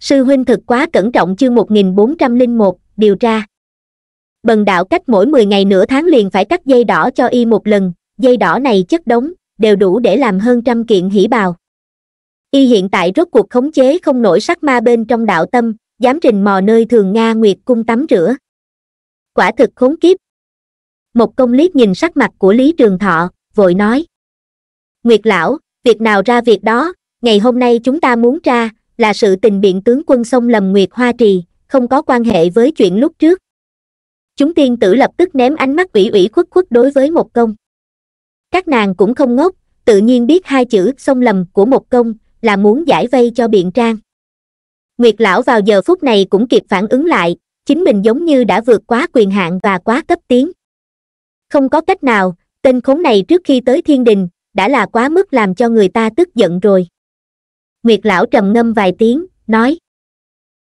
sư huynh thực quá cẩn trọng chương 1401, điều tra. Bần đạo cách mỗi 10 ngày nửa tháng liền phải cắt dây đỏ cho y một lần, dây đỏ này chất đống, đều đủ để làm hơn trăm kiện hỉ bào. Y hiện tại rốt cuộc khống chế không nổi sắc ma bên trong đạo tâm, dám trình mò nơi thường Nga Nguyệt cung tắm rửa. Quả thực khốn kiếp. Một công liếc nhìn sắc mặt của Lý Trường Thọ, vội nói. Nguyệt lão, việc nào ra việc đó, ngày hôm nay chúng ta muốn tra, là sự tình biện tướng quân sông Lầm Nguyệt Hoa Trì, không có quan hệ với chuyện lúc trước. Chúng tiên tử lập tức ném ánh mắt ủy ủy khuất khuất đối với một công. Các nàng cũng không ngốc, tự nhiên biết hai chữ sông lầm của một công là muốn giải vây cho biện trang. Nguyệt lão vào giờ phút này cũng kịp phản ứng lại, chính mình giống như đã vượt quá quyền hạn và quá cấp tiến. Không có cách nào, tên khốn này trước khi tới thiên đình, đã là quá mức làm cho người ta tức giận rồi nguyệt lão trầm ngâm vài tiếng nói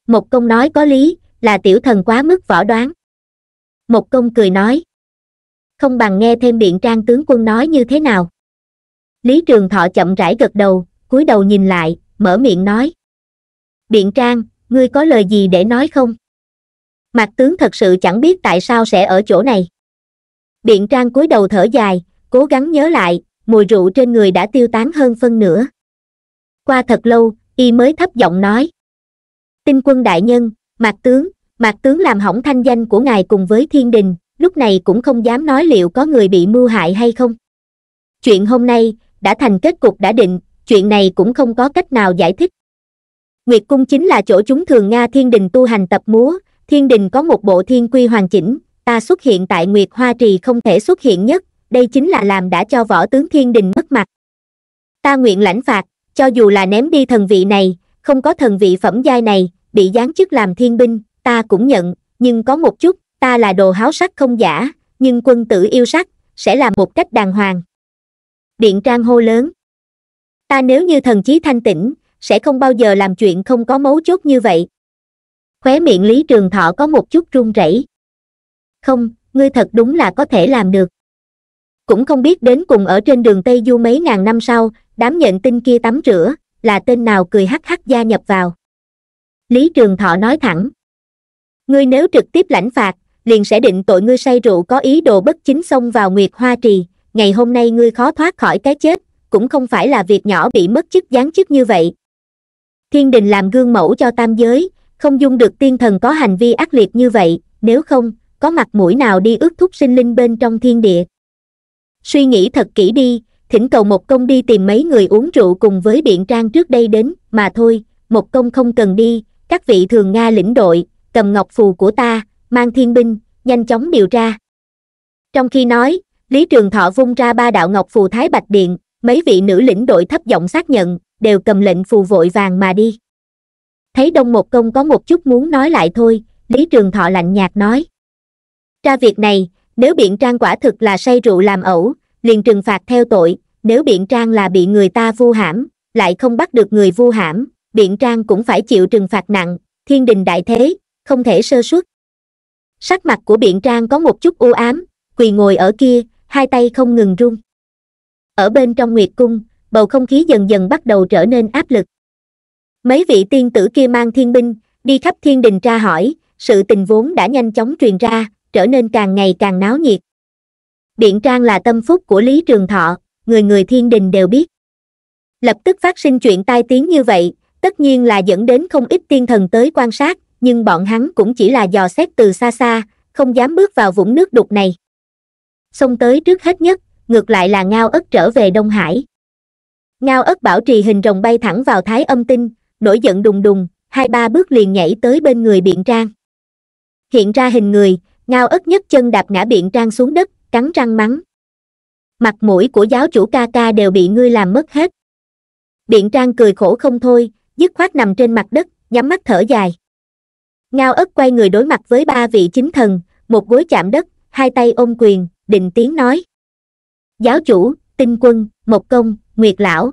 một công nói có lý là tiểu thần quá mức võ đoán một công cười nói không bằng nghe thêm biện trang tướng quân nói như thế nào lý trường thọ chậm rãi gật đầu cúi đầu nhìn lại mở miệng nói biện trang ngươi có lời gì để nói không mặt tướng thật sự chẳng biết tại sao sẽ ở chỗ này biện trang cúi đầu thở dài cố gắng nhớ lại mùi rượu trên người đã tiêu tán hơn phân nửa qua thật lâu y mới thấp giọng nói tinh quân đại nhân mạc tướng mạc tướng làm hỏng thanh danh của ngài cùng với thiên đình lúc này cũng không dám nói liệu có người bị mưu hại hay không chuyện hôm nay đã thành kết cục đã định chuyện này cũng không có cách nào giải thích nguyệt cung chính là chỗ chúng thường nga thiên đình tu hành tập múa thiên đình có một bộ thiên quy hoàn chỉnh ta xuất hiện tại nguyệt hoa trì không thể xuất hiện nhất đây chính là làm đã cho võ tướng thiên đình mất mặt ta nguyện lãnh phạt cho dù là ném đi thần vị này không có thần vị phẩm giai này bị giáng chức làm thiên binh ta cũng nhận nhưng có một chút ta là đồ háo sắc không giả nhưng quân tử yêu sắc sẽ làm một cách đàng hoàng điện trang hô lớn ta nếu như thần chí thanh tĩnh sẽ không bao giờ làm chuyện không có mấu chốt như vậy khóe miệng lý trường thọ có một chút run rẩy không ngươi thật đúng là có thể làm được cũng không biết đến cùng ở trên đường tây du mấy ngàn năm sau đám nhận tin kia tắm rửa là tên nào cười hắc hắc gia nhập vào lý trường thọ nói thẳng ngươi nếu trực tiếp lãnh phạt liền sẽ định tội ngươi say rượu có ý đồ bất chính xông vào nguyệt hoa trì ngày hôm nay ngươi khó thoát khỏi cái chết cũng không phải là việc nhỏ bị mất chức giáng chức như vậy thiên đình làm gương mẫu cho tam giới không dung được tiên thần có hành vi ác liệt như vậy nếu không có mặt mũi nào đi ước thúc sinh linh bên trong thiên địa suy nghĩ thật kỹ đi thỉnh cầu một công đi tìm mấy người uống rượu cùng với biện trang trước đây đến, mà thôi, một công không cần đi, các vị thường Nga lĩnh đội, cầm ngọc phù của ta, mang thiên binh, nhanh chóng điều tra. Trong khi nói, Lý Trường Thọ vung ra ba đạo ngọc phù thái bạch điện, mấy vị nữ lĩnh đội thấp giọng xác nhận, đều cầm lệnh phù vội vàng mà đi. Thấy Đông Một Công có một chút muốn nói lại thôi, Lý Trường Thọ lạnh nhạt nói. Ra việc này, nếu biện trang quả thực là say rượu làm ẩu, liền trừng phạt theo tội, nếu biện trang là bị người ta vu hãm lại không bắt được người vu hãm biện trang cũng phải chịu trừng phạt nặng thiên đình đại thế không thể sơ suất sắc mặt của biện trang có một chút u ám quỳ ngồi ở kia hai tay không ngừng run ở bên trong nguyệt cung bầu không khí dần dần bắt đầu trở nên áp lực mấy vị tiên tử kia mang thiên binh đi khắp thiên đình tra hỏi sự tình vốn đã nhanh chóng truyền ra trở nên càng ngày càng náo nhiệt biện trang là tâm phúc của lý trường thọ người người thiên đình đều biết lập tức phát sinh chuyện tai tiếng như vậy tất nhiên là dẫn đến không ít tiên thần tới quan sát nhưng bọn hắn cũng chỉ là dò xét từ xa xa không dám bước vào vũng nước đục này xông tới trước hết nhất ngược lại là ngao ất trở về đông hải ngao ất bảo trì hình rồng bay thẳng vào thái âm tinh nổi giận đùng đùng hai ba bước liền nhảy tới bên người biện trang hiện ra hình người ngao ất nhất chân đạp ngã biện trang xuống đất cắn răng mắng mặt mũi của giáo chủ ca ca đều bị ngươi làm mất hết biện trang cười khổ không thôi dứt khoát nằm trên mặt đất nhắm mắt thở dài ngao ất quay người đối mặt với ba vị chính thần một gối chạm đất hai tay ôm quyền định tiếng nói giáo chủ tinh quân mộc công nguyệt lão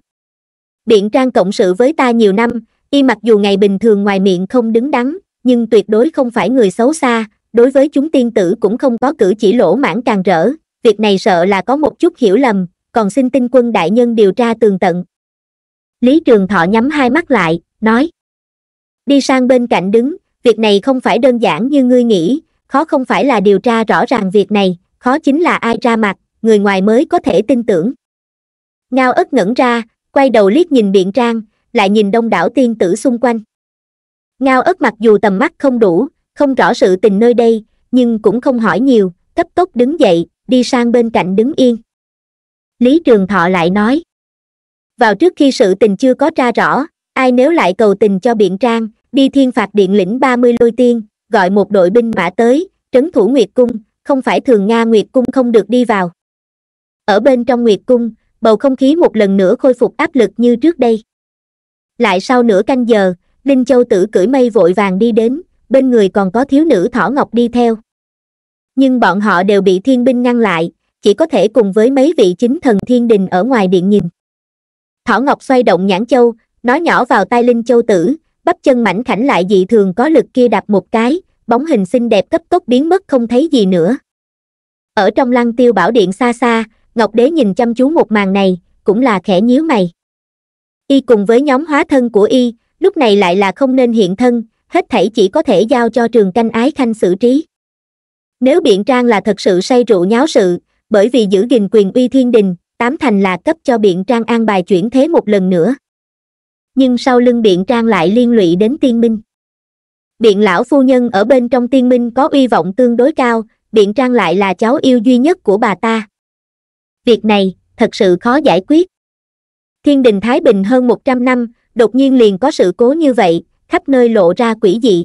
biện trang cộng sự với ta nhiều năm y mặc dù ngày bình thường ngoài miệng không đứng đắn nhưng tuyệt đối không phải người xấu xa đối với chúng tiên tử cũng không có cử chỉ lỗ mãn càng rỡ việc này sợ là có một chút hiểu lầm còn xin tinh quân đại nhân điều tra tường tận lý trường thọ nhắm hai mắt lại nói đi sang bên cạnh đứng việc này không phải đơn giản như ngươi nghĩ khó không phải là điều tra rõ ràng việc này khó chính là ai ra mặt người ngoài mới có thể tin tưởng ngao ất ngẩn ra quay đầu liếc nhìn biện trang lại nhìn đông đảo tiên tử xung quanh ngao ất mặc dù tầm mắt không đủ không rõ sự tình nơi đây nhưng cũng không hỏi nhiều cấp tốc đứng dậy đi sang bên cạnh đứng yên lý trường thọ lại nói vào trước khi sự tình chưa có ra rõ ai nếu lại cầu tình cho biện trang đi thiên phạt điện lĩnh ba mươi lôi tiên gọi một đội binh mã tới trấn thủ nguyệt cung không phải thường nga nguyệt cung không được đi vào ở bên trong nguyệt cung bầu không khí một lần nữa khôi phục áp lực như trước đây lại sau nửa canh giờ linh châu tử cưỡi mây vội vàng đi đến bên người còn có thiếu nữ thỏ ngọc đi theo nhưng bọn họ đều bị thiên binh ngăn lại chỉ có thể cùng với mấy vị chính thần thiên đình ở ngoài điện nhìn thỏ ngọc xoay động nhãn châu nói nhỏ vào tai linh châu tử bắp chân mảnh khảnh lại dị thường có lực kia đạp một cái bóng hình xinh đẹp cấp tốc biến mất không thấy gì nữa ở trong lăng tiêu bảo điện xa xa ngọc đế nhìn chăm chú một màn này cũng là khẽ nhíu mày y cùng với nhóm hóa thân của y lúc này lại là không nên hiện thân hết thảy chỉ có thể giao cho trường canh ái khanh xử trí nếu biện trang là thật sự say rượu nháo sự, bởi vì giữ gìn quyền uy thiên đình, tám thành là cấp cho biện trang an bài chuyển thế một lần nữa. Nhưng sau lưng biện trang lại liên lụy đến tiên minh. Biện lão phu nhân ở bên trong tiên minh có uy vọng tương đối cao, biện trang lại là cháu yêu duy nhất của bà ta. Việc này, thật sự khó giải quyết. Thiên đình Thái Bình hơn 100 năm, đột nhiên liền có sự cố như vậy, khắp nơi lộ ra quỷ dị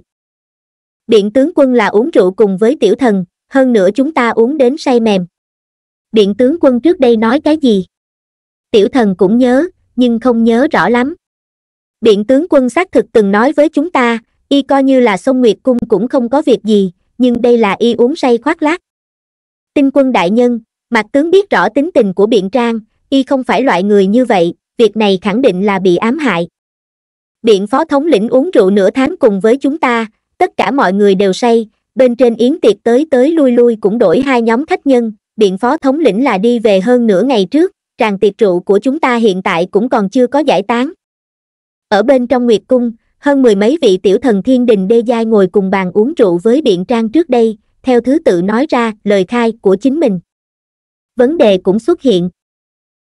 điện tướng quân là uống rượu cùng với tiểu thần hơn nữa chúng ta uống đến say mềm điện tướng quân trước đây nói cái gì tiểu thần cũng nhớ nhưng không nhớ rõ lắm điện tướng quân xác thực từng nói với chúng ta y coi như là sông nguyệt cung cũng không có việc gì nhưng đây là y uống say khoác lác tinh quân đại nhân mặt tướng biết rõ tính tình của biện trang y không phải loại người như vậy việc này khẳng định là bị ám hại biện phó thống lĩnh uống rượu nửa tháng cùng với chúng ta tất cả mọi người đều say bên trên yến tiệc tới tới lui lui cũng đổi hai nhóm khách nhân biện phó thống lĩnh là đi về hơn nửa ngày trước tràng tiệc rượu của chúng ta hiện tại cũng còn chưa có giải tán ở bên trong nguyệt cung hơn mười mấy vị tiểu thần thiên đình đê giai ngồi cùng bàn uống rượu với biện trang trước đây theo thứ tự nói ra lời khai của chính mình vấn đề cũng xuất hiện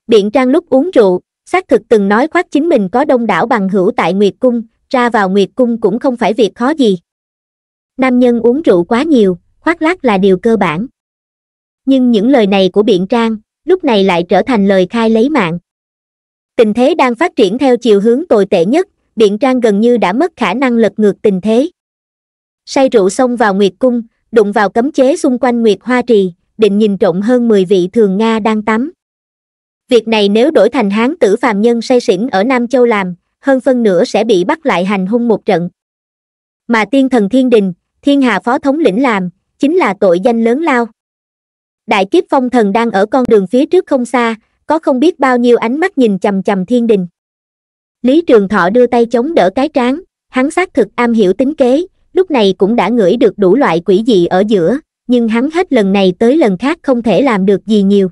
biện trang lúc uống rượu xác thực từng nói khoác chính mình có đông đảo bằng hữu tại nguyệt cung ra vào nguyệt cung cũng không phải việc khó gì nam nhân uống rượu quá nhiều khoác lác là điều cơ bản nhưng những lời này của biện trang lúc này lại trở thành lời khai lấy mạng tình thế đang phát triển theo chiều hướng tồi tệ nhất biện trang gần như đã mất khả năng lật ngược tình thế say rượu xông vào nguyệt cung đụng vào cấm chế xung quanh nguyệt hoa trì định nhìn trộm hơn mười vị thường nga đang tắm việc này nếu đổi thành hán tử phàm nhân say xỉn ở nam châu làm hơn phân nửa sẽ bị bắt lại hành hung một trận mà tiên thần thiên đình thiên hà phó thống lĩnh làm chính là tội danh lớn lao đại kiếp phong thần đang ở con đường phía trước không xa có không biết bao nhiêu ánh mắt nhìn chầm chầm thiên đình lý trường thọ đưa tay chống đỡ cái trán hắn xác thực am hiểu tính kế lúc này cũng đã ngửi được đủ loại quỷ dị ở giữa nhưng hắn hết lần này tới lần khác không thể làm được gì nhiều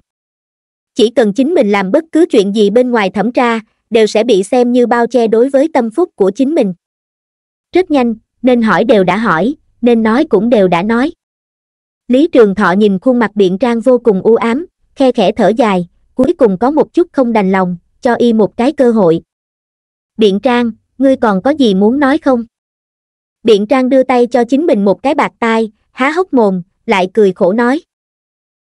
chỉ cần chính mình làm bất cứ chuyện gì bên ngoài thẩm tra đều sẽ bị xem như bao che đối với tâm phúc của chính mình rất nhanh nên hỏi đều đã hỏi nên nói cũng đều đã nói lý trường thọ nhìn khuôn mặt biện trang vô cùng u ám khe khẽ thở dài cuối cùng có một chút không đành lòng cho y một cái cơ hội biện trang ngươi còn có gì muốn nói không biện trang đưa tay cho chính mình một cái bạc tai há hốc mồm lại cười khổ nói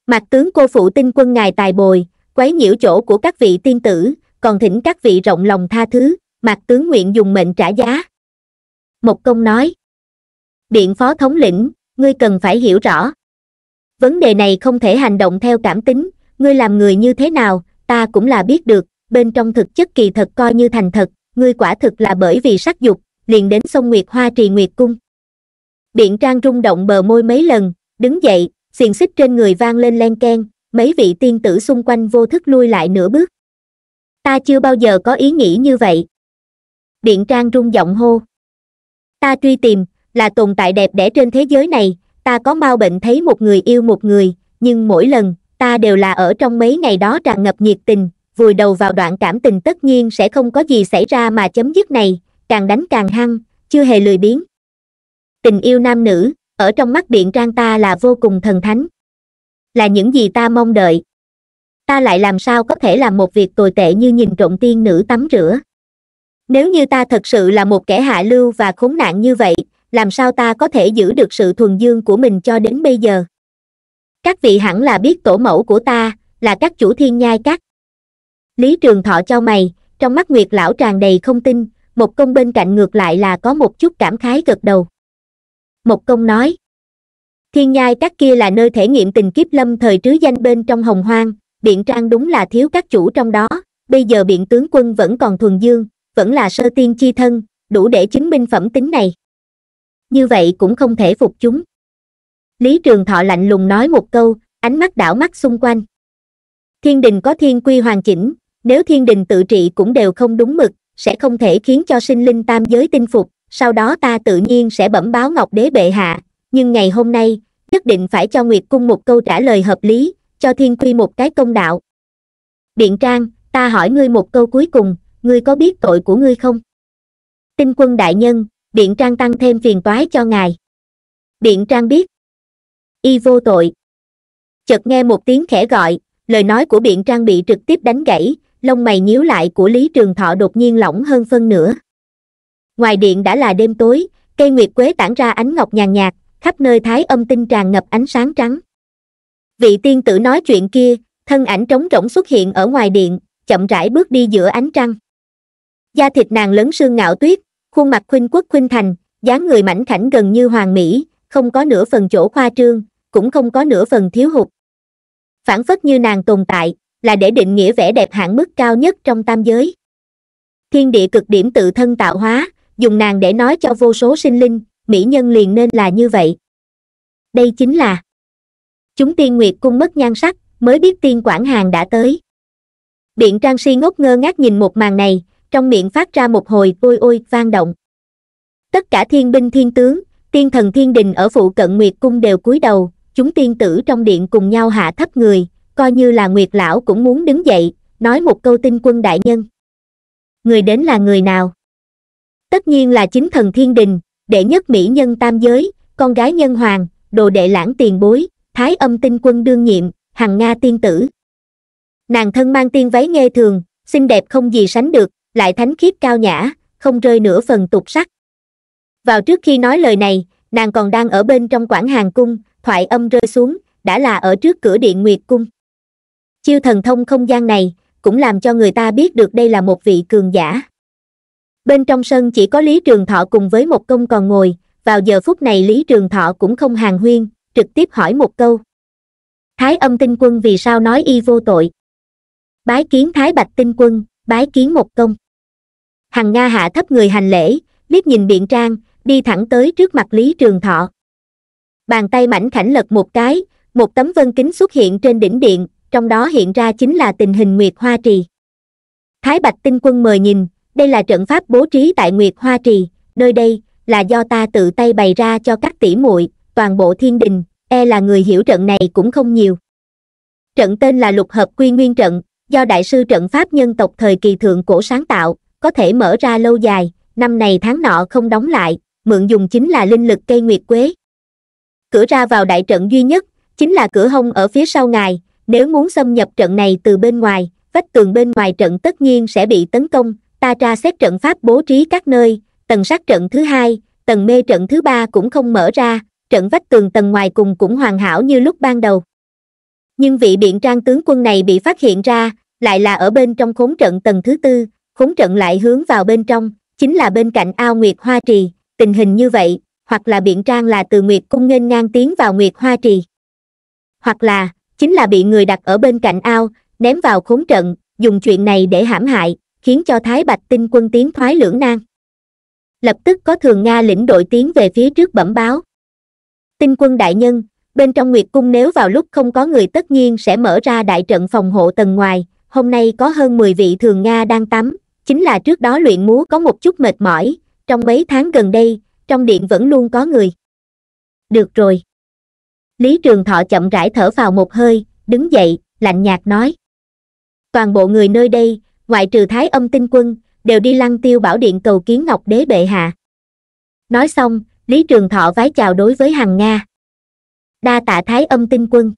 mặt tướng cô phụ tinh quân ngài tài bồi quấy nhiễu chỗ của các vị tiên tử còn thỉnh các vị rộng lòng tha thứ mặt tướng nguyện dùng mệnh trả giá một công nói điện phó thống lĩnh ngươi cần phải hiểu rõ vấn đề này không thể hành động theo cảm tính ngươi làm người như thế nào ta cũng là biết được bên trong thực chất kỳ thật coi như thành thật ngươi quả thực là bởi vì sắc dục liền đến sông nguyệt hoa trì nguyệt cung Điện trang rung động bờ môi mấy lần đứng dậy xiềng xích trên người vang lên len ken. mấy vị tiên tử xung quanh vô thức lui lại nửa bước ta chưa bao giờ có ý nghĩ như vậy Điện trang rung giọng hô ta truy tìm là tồn tại đẹp đẽ trên thế giới này ta có mau bệnh thấy một người yêu một người nhưng mỗi lần ta đều là ở trong mấy ngày đó tràn ngập nhiệt tình vùi đầu vào đoạn cảm tình tất nhiên sẽ không có gì xảy ra mà chấm dứt này càng đánh càng hăng chưa hề lười biếng tình yêu nam nữ ở trong mắt điện trang ta là vô cùng thần thánh là những gì ta mong đợi ta lại làm sao có thể làm một việc tồi tệ như nhìn trộm tiên nữ tắm rửa nếu như ta thật sự là một kẻ hạ lưu và khốn nạn như vậy làm sao ta có thể giữ được sự thuần dương của mình cho đến bây giờ các vị hẳn là biết tổ mẫu của ta là các chủ thiên nhai các lý trường thọ cho mày trong mắt nguyệt lão tràn đầy không tin một công bên cạnh ngược lại là có một chút cảm khái gật đầu một công nói thiên nhai các kia là nơi thể nghiệm tình kiếp lâm thời trứ danh bên trong hồng hoang biện trang đúng là thiếu các chủ trong đó bây giờ biện tướng quân vẫn còn thuần dương vẫn là sơ tiên chi thân đủ để chứng minh phẩm tính này như vậy cũng không thể phục chúng lý trường thọ lạnh lùng nói một câu ánh mắt đảo mắt xung quanh thiên đình có thiên quy hoàn chỉnh nếu thiên đình tự trị cũng đều không đúng mực sẽ không thể khiến cho sinh linh tam giới tin phục sau đó ta tự nhiên sẽ bẩm báo ngọc đế bệ hạ nhưng ngày hôm nay nhất định phải cho nguyệt cung một câu trả lời hợp lý cho thiên quy một cái công đạo điện trang ta hỏi ngươi một câu cuối cùng ngươi có biết tội của ngươi không tinh quân đại nhân Điện Trang tăng thêm phiền toái cho ngài. Điện Trang biết. Y vô tội. Chợt nghe một tiếng khẽ gọi, lời nói của Biện Trang bị trực tiếp đánh gãy, lông mày nhíu lại của Lý Trường Thọ đột nhiên lỏng hơn phân nửa. Ngoài điện đã là đêm tối, cây nguyệt quế tản ra ánh ngọc nhàn nhạt, khắp nơi thái âm tinh tràn ngập ánh sáng trắng. Vị tiên tử nói chuyện kia, thân ảnh trống rỗng xuất hiện ở ngoài điện, chậm rãi bước đi giữa ánh trăng. Da thịt nàng lớn xương ngạo tuyết, khuôn mặt khuynh quốc khuynh thành dáng người mảnh khảnh gần như hoàng mỹ không có nửa phần chỗ khoa trương cũng không có nửa phần thiếu hụt phản phất như nàng tồn tại là để định nghĩa vẻ đẹp hạng mức cao nhất trong tam giới thiên địa cực điểm tự thân tạo hóa dùng nàng để nói cho vô số sinh linh mỹ nhân liền nên là như vậy đây chính là chúng tiên nguyệt cung mất nhan sắc mới biết tiên quản hàng đã tới biện trang si ngốc ngơ ngác nhìn một màn này trong miệng phát ra một hồi ôi ôi vang động tất cả thiên binh thiên tướng tiên thần thiên đình ở phụ cận nguyệt cung đều cúi đầu chúng tiên tử trong điện cùng nhau hạ thấp người coi như là nguyệt lão cũng muốn đứng dậy nói một câu tinh quân đại nhân người đến là người nào tất nhiên là chính thần thiên đình đệ nhất mỹ nhân tam giới con gái nhân hoàng đồ đệ lãng tiền bối thái âm tinh quân đương nhiệm hằng nga tiên tử nàng thân mang tiên váy nghe thường xinh đẹp không gì sánh được lại thánh khiết cao nhã không rơi nửa phần tục sắc vào trước khi nói lời này nàng còn đang ở bên trong quảng hàng cung thoại âm rơi xuống đã là ở trước cửa điện nguyệt cung chiêu thần thông không gian này cũng làm cho người ta biết được đây là một vị cường giả bên trong sân chỉ có lý trường thọ cùng với một công còn ngồi vào giờ phút này lý trường thọ cũng không hàng huyên trực tiếp hỏi một câu thái âm tinh quân vì sao nói y vô tội bái kiến thái bạch tinh quân bái kiến một công Hằng Nga hạ thấp người hành lễ, liếc nhìn biện trang, đi thẳng tới trước mặt Lý Trường Thọ. Bàn tay mảnh khảnh lật một cái, một tấm vân kính xuất hiện trên đỉnh điện, trong đó hiện ra chính là tình hình Nguyệt Hoa Trì. Thái Bạch Tinh Quân mời nhìn, đây là trận pháp bố trí tại Nguyệt Hoa Trì, nơi đây là do ta tự tay bày ra cho các tỷ muội, toàn bộ thiên đình, e là người hiểu trận này cũng không nhiều. Trận tên là Lục Hợp Quy Nguyên Trận, do Đại sư Trận Pháp Nhân tộc thời kỳ thượng cổ sáng tạo, có thể mở ra lâu dài năm này tháng nọ không đóng lại mượn dùng chính là linh lực cây nguyệt quế cửa ra vào đại trận duy nhất chính là cửa hông ở phía sau ngài nếu muốn xâm nhập trận này từ bên ngoài vách tường bên ngoài trận tất nhiên sẽ bị tấn công ta tra xét trận pháp bố trí các nơi tầng sát trận thứ hai tầng mê trận thứ ba cũng không mở ra trận vách tường tầng ngoài cùng cũng hoàn hảo như lúc ban đầu nhưng vị biện trang tướng quân này bị phát hiện ra lại là ở bên trong khốn trận tầng thứ tư khốn trận lại hướng vào bên trong chính là bên cạnh ao nguyệt hoa trì tình hình như vậy hoặc là biện trang là từ nguyệt cung nghênh ngang tiến vào nguyệt hoa trì hoặc là chính là bị người đặt ở bên cạnh ao ném vào khốn trận dùng chuyện này để hãm hại khiến cho thái bạch tinh quân tiến thoái lưỡng nan lập tức có thường nga lĩnh đội tiến về phía trước bẩm báo tinh quân đại nhân bên trong nguyệt cung nếu vào lúc không có người tất nhiên sẽ mở ra đại trận phòng hộ tầng ngoài hôm nay có hơn mười vị thường nga đang tắm chính là trước đó luyện múa có một chút mệt mỏi trong mấy tháng gần đây trong điện vẫn luôn có người được rồi lý trường thọ chậm rãi thở vào một hơi đứng dậy lạnh nhạt nói toàn bộ người nơi đây ngoại trừ thái âm tinh quân đều đi lăng tiêu bảo điện cầu kiến ngọc đế bệ hạ nói xong lý trường thọ vái chào đối với hằng nga đa tạ thái âm tinh quân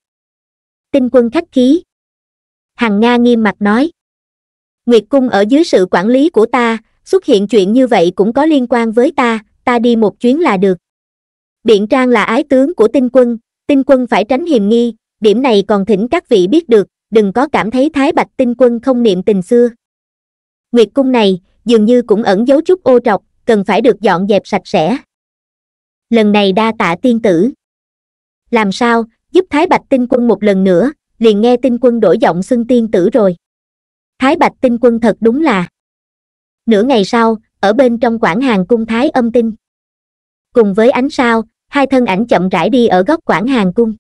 tinh quân khách khí hằng nga nghiêm mặt nói Nguyệt Cung ở dưới sự quản lý của ta, xuất hiện chuyện như vậy cũng có liên quan với ta, ta đi một chuyến là được. Biện Trang là ái tướng của tinh quân, tinh quân phải tránh hiềm nghi, điểm này còn thỉnh các vị biết được, đừng có cảm thấy Thái Bạch tinh quân không niệm tình xưa. Nguyệt Cung này, dường như cũng ẩn giấu chút ô trọc, cần phải được dọn dẹp sạch sẽ. Lần này đa tạ tiên tử. Làm sao, giúp Thái Bạch tinh quân một lần nữa, liền nghe tinh quân đổi giọng xưng tiên tử rồi thái bạch tinh quân thật đúng là nửa ngày sau ở bên trong quảng hàng cung thái âm tinh cùng với ánh sao hai thân ảnh chậm rãi đi ở góc quảng hàng cung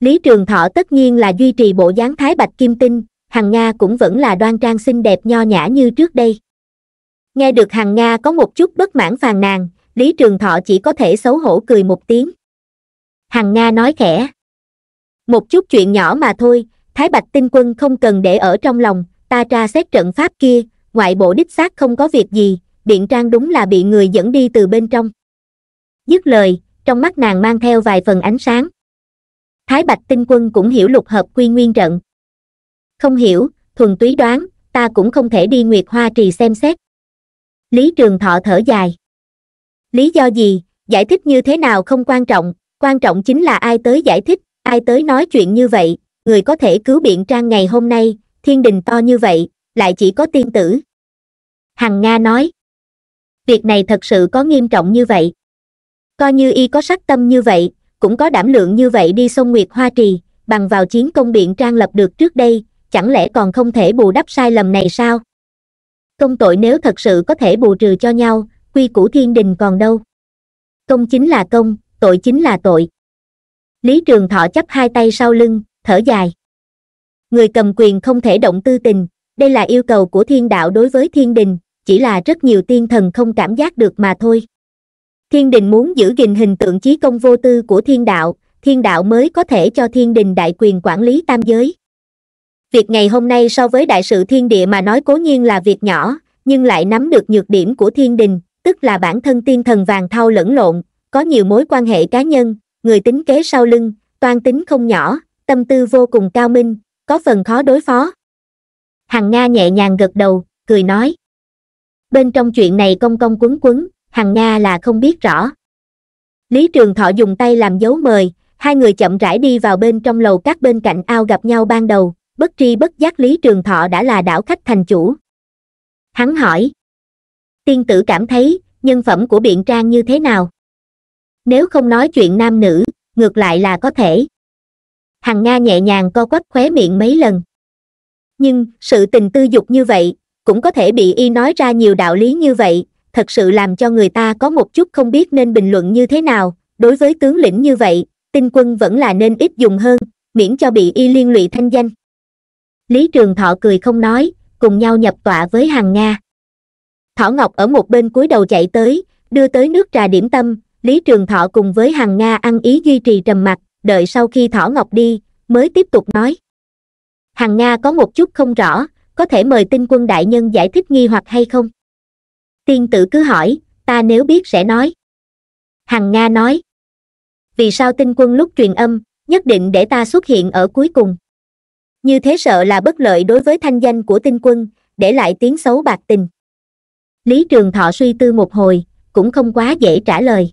lý trường thọ tất nhiên là duy trì bộ dáng thái bạch kim tinh hằng nga cũng vẫn là đoan trang xinh đẹp nho nhã như trước đây nghe được hằng nga có một chút bất mãn phàn nàn lý trường thọ chỉ có thể xấu hổ cười một tiếng hằng nga nói khẽ một chút chuyện nhỏ mà thôi thái bạch tinh quân không cần để ở trong lòng ta tra xét trận pháp kia ngoại bộ đích xác không có việc gì điện trang đúng là bị người dẫn đi từ bên trong dứt lời trong mắt nàng mang theo vài phần ánh sáng thái bạch tinh quân cũng hiểu lục hợp quy nguyên trận không hiểu thuần túy đoán ta cũng không thể đi nguyệt hoa trì xem xét lý trường thọ thở dài lý do gì giải thích như thế nào không quan trọng quan trọng chính là ai tới giải thích ai tới nói chuyện như vậy người có thể cứu biện trang ngày hôm nay thiên đình to như vậy lại chỉ có tiên tử hằng nga nói việc này thật sự có nghiêm trọng như vậy coi như y có sắc tâm như vậy cũng có đảm lượng như vậy đi sông nguyệt hoa trì bằng vào chiến công biện trang lập được trước đây chẳng lẽ còn không thể bù đắp sai lầm này sao công tội nếu thật sự có thể bù trừ cho nhau quy củ thiên đình còn đâu công chính là công tội chính là tội lý trường thọ chấp hai tay sau lưng thở dài người cầm quyền không thể động tư tình đây là yêu cầu của thiên đạo đối với thiên đình chỉ là rất nhiều tiên thần không cảm giác được mà thôi thiên đình muốn giữ gìn hình tượng trí công vô tư của thiên đạo thiên đạo mới có thể cho thiên đình đại quyền quản lý tam giới việc ngày hôm nay so với đại sự thiên địa mà nói cố nhiên là việc nhỏ nhưng lại nắm được nhược điểm của thiên đình tức là bản thân tiên thần vàng thau lẫn lộn có nhiều mối quan hệ cá nhân người tính kế sau lưng toan tính không nhỏ tâm tư vô cùng cao minh có phần khó đối phó hằng nga nhẹ nhàng gật đầu cười nói bên trong chuyện này công công quấn quấn hằng nga là không biết rõ lý trường thọ dùng tay làm dấu mời hai người chậm rãi đi vào bên trong lầu các bên cạnh ao gặp nhau ban đầu bất tri bất giác lý trường thọ đã là đảo khách thành chủ hắn hỏi tiên tử cảm thấy nhân phẩm của biện trang như thế nào nếu không nói chuyện nam nữ ngược lại là có thể hằng nga nhẹ nhàng co quắp khóe miệng mấy lần nhưng sự tình tư dục như vậy cũng có thể bị y nói ra nhiều đạo lý như vậy thật sự làm cho người ta có một chút không biết nên bình luận như thế nào đối với tướng lĩnh như vậy tinh quân vẫn là nên ít dùng hơn miễn cho bị y liên lụy thanh danh lý trường thọ cười không nói cùng nhau nhập tọa với Hằng nga thỏ ngọc ở một bên cúi đầu chạy tới đưa tới nước trà điểm tâm lý trường thọ cùng với Hằng nga ăn ý duy trì trầm mặc đợi sau khi Thỏ Ngọc đi, mới tiếp tục nói. Hằng Nga có một chút không rõ, có thể mời tinh quân đại nhân giải thích nghi hoặc hay không? Tiên tử cứ hỏi, ta nếu biết sẽ nói. Hằng Nga nói. Vì sao tinh quân lúc truyền âm, nhất định để ta xuất hiện ở cuối cùng? Như thế sợ là bất lợi đối với thanh danh của tinh quân, để lại tiếng xấu bạc tình. Lý Trường Thọ suy tư một hồi, cũng không quá dễ trả lời.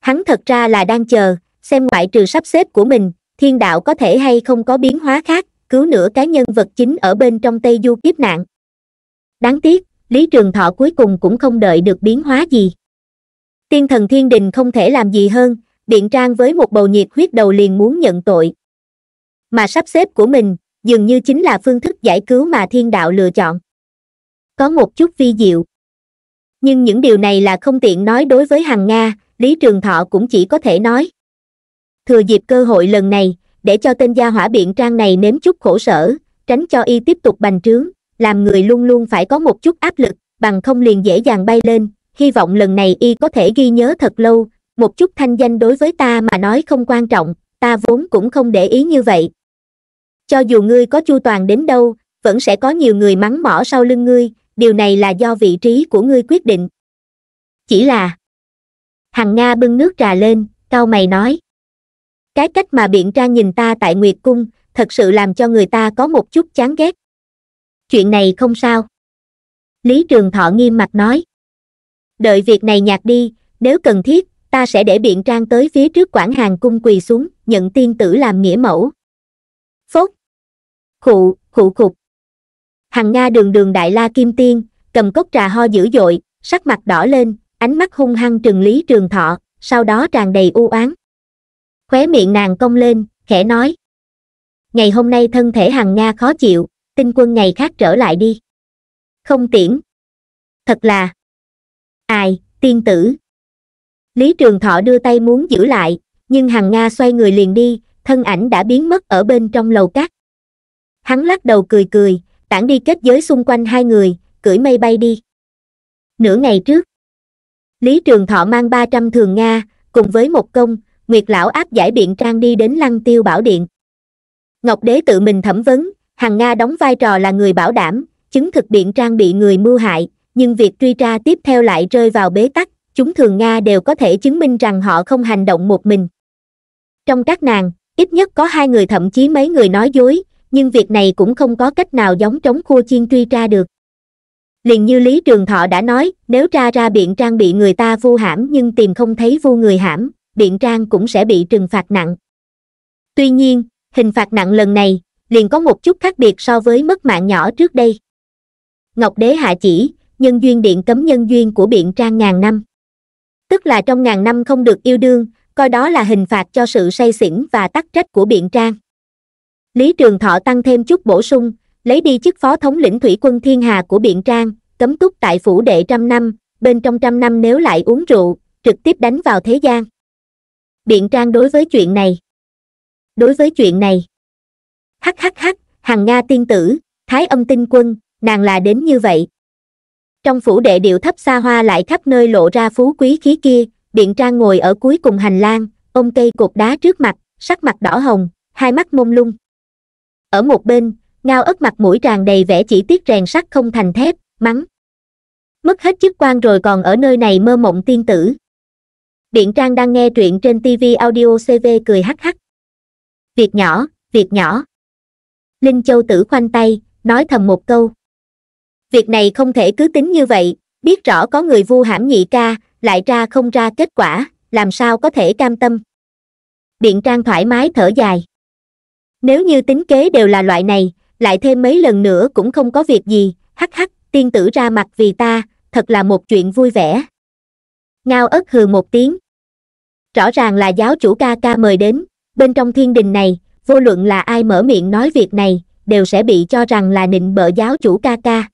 Hắn thật ra là đang chờ, xem ngoại trừ sắp xếp của mình thiên đạo có thể hay không có biến hóa khác cứu nửa cái nhân vật chính ở bên trong tây du kiếp nạn đáng tiếc lý trường thọ cuối cùng cũng không đợi được biến hóa gì tiên thần thiên đình không thể làm gì hơn biện trang với một bầu nhiệt huyết đầu liền muốn nhận tội mà sắp xếp của mình dường như chính là phương thức giải cứu mà thiên đạo lựa chọn có một chút vi diệu nhưng những điều này là không tiện nói đối với hằng nga lý trường thọ cũng chỉ có thể nói thừa dịp cơ hội lần này để cho tên gia hỏa biện trang này nếm chút khổ sở tránh cho y tiếp tục bành trướng làm người luôn luôn phải có một chút áp lực bằng không liền dễ dàng bay lên hy vọng lần này y có thể ghi nhớ thật lâu một chút thanh danh đối với ta mà nói không quan trọng ta vốn cũng không để ý như vậy cho dù ngươi có chu toàn đến đâu vẫn sẽ có nhiều người mắng mỏ sau lưng ngươi điều này là do vị trí của ngươi quyết định chỉ là hằng nga bưng nước trà lên cao mày nói cái cách mà biện ra nhìn ta tại nguyệt cung thật sự làm cho người ta có một chút chán ghét chuyện này không sao lý trường thọ nghiêm mặt nói đợi việc này nhạt đi nếu cần thiết ta sẽ để biện trang tới phía trước quảng hàng cung quỳ xuống nhận tiên tử làm nghĩa mẫu phốt khụ khụ khục hằng nga đường đường đại la kim tiên cầm cốc trà ho dữ dội sắc mặt đỏ lên ánh mắt hung hăng trừng lý trường thọ sau đó tràn đầy u oán khóe miệng nàng cong lên khẽ nói ngày hôm nay thân thể hằng nga khó chịu tinh quân ngày khác trở lại đi không tiễn thật là ai tiên tử lý trường thọ đưa tay muốn giữ lại nhưng hằng nga xoay người liền đi thân ảnh đã biến mất ở bên trong lầu cát hắn lắc đầu cười cười tản đi kết giới xung quanh hai người cưỡi mây bay đi nửa ngày trước lý trường thọ mang ba trăm thường nga cùng với một công nguyệt lão áp giải biện trang đi đến lăng tiêu bảo điện ngọc đế tự mình thẩm vấn hằng nga đóng vai trò là người bảo đảm chứng thực biện trang bị người mưu hại nhưng việc truy tra tiếp theo lại rơi vào bế tắc chúng thường nga đều có thể chứng minh rằng họ không hành động một mình trong các nàng ít nhất có hai người thậm chí mấy người nói dối nhưng việc này cũng không có cách nào giống trống khua chiên truy tra được liền như lý trường thọ đã nói nếu tra ra biện trang bị người ta vu hãm nhưng tìm không thấy vu người hãm Điện Trang cũng sẽ bị trừng phạt nặng. Tuy nhiên, hình phạt nặng lần này, liền có một chút khác biệt so với mất mạng nhỏ trước đây. Ngọc Đế hạ chỉ, nhân duyên điện cấm nhân duyên của biện trang ngàn năm. Tức là trong ngàn năm không được yêu đương, coi đó là hình phạt cho sự say xỉn và tắc trách của biện trang. Lý Trường Thọ tăng thêm chút bổ sung, lấy đi chức phó thống lĩnh thủy quân thiên hà của biện trang, cấm túc tại phủ đệ trăm năm, bên trong trăm năm nếu lại uống rượu, trực tiếp đánh vào thế gian biện trang đối với chuyện này đối với chuyện này hắc hắc hắc hằng nga tiên tử thái âm tinh quân nàng là đến như vậy trong phủ đệ điệu thấp xa hoa lại khắp nơi lộ ra phú quý khí kia biện trang ngồi ở cuối cùng hành lang ôm cây cột đá trước mặt sắc mặt đỏ hồng hai mắt mông lung ở một bên ngao ất mặt mũi tràn đầy vẻ chỉ tiết rèn sắt không thành thép mắng mất hết chức quan rồi còn ở nơi này mơ mộng tiên tử Điện Trang đang nghe truyện trên TV audio CV cười hắc hắc. Việc nhỏ, việc nhỏ. Linh Châu Tử khoanh tay, nói thầm một câu. Việc này không thể cứ tính như vậy, biết rõ có người vu hãm nhị ca, lại ra không ra kết quả, làm sao có thể cam tâm. Điện Trang thoải mái thở dài. Nếu như tính kế đều là loại này, lại thêm mấy lần nữa cũng không có việc gì, hắc hắc, tiên tử ra mặt vì ta, thật là một chuyện vui vẻ. Ngao ớt hừ một tiếng rõ ràng là giáo chủ ca ca mời đến bên trong thiên đình này vô luận là ai mở miệng nói việc này đều sẽ bị cho rằng là nịnh bợ giáo chủ ca ca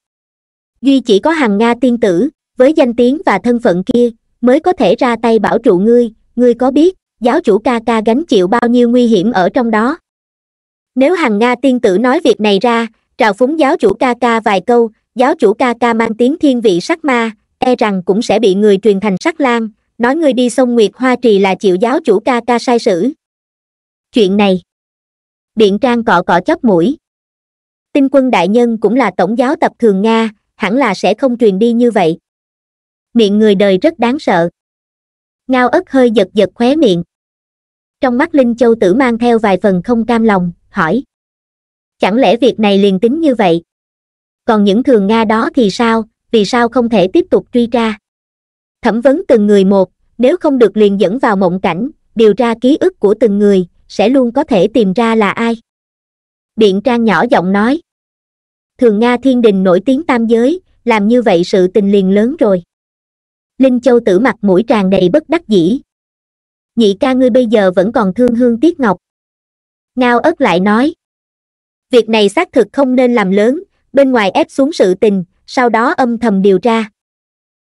duy chỉ có hàng nga tiên tử với danh tiếng và thân phận kia mới có thể ra tay bảo trụ ngươi ngươi có biết giáo chủ ca ca gánh chịu bao nhiêu nguy hiểm ở trong đó nếu hàng nga tiên tử nói việc này ra trào phúng giáo chủ ca ca vài câu giáo chủ ca ca mang tiếng thiên vị sắc ma e rằng cũng sẽ bị người truyền thành sắc lang nói ngươi đi sông nguyệt hoa trì là chịu giáo chủ ca ca sai sử chuyện này Điện trang cọ cọ chóp mũi tinh quân đại nhân cũng là tổng giáo tập thường nga hẳn là sẽ không truyền đi như vậy miệng người đời rất đáng sợ ngao ất hơi giật giật khóe miệng trong mắt linh châu tử mang theo vài phần không cam lòng hỏi chẳng lẽ việc này liền tính như vậy còn những thường nga đó thì sao vì sao không thể tiếp tục truy tra thẩm vấn từng người một nếu không được liền dẫn vào mộng cảnh điều ra ký ức của từng người sẽ luôn có thể tìm ra là ai điện trang nhỏ giọng nói thường nga thiên đình nổi tiếng tam giới làm như vậy sự tình liền lớn rồi linh châu tử mặt mũi tràn đầy bất đắc dĩ nhị ca ngươi bây giờ vẫn còn thương hương tiếc ngọc ngao ớt lại nói việc này xác thực không nên làm lớn bên ngoài ép xuống sự tình sau đó âm thầm điều tra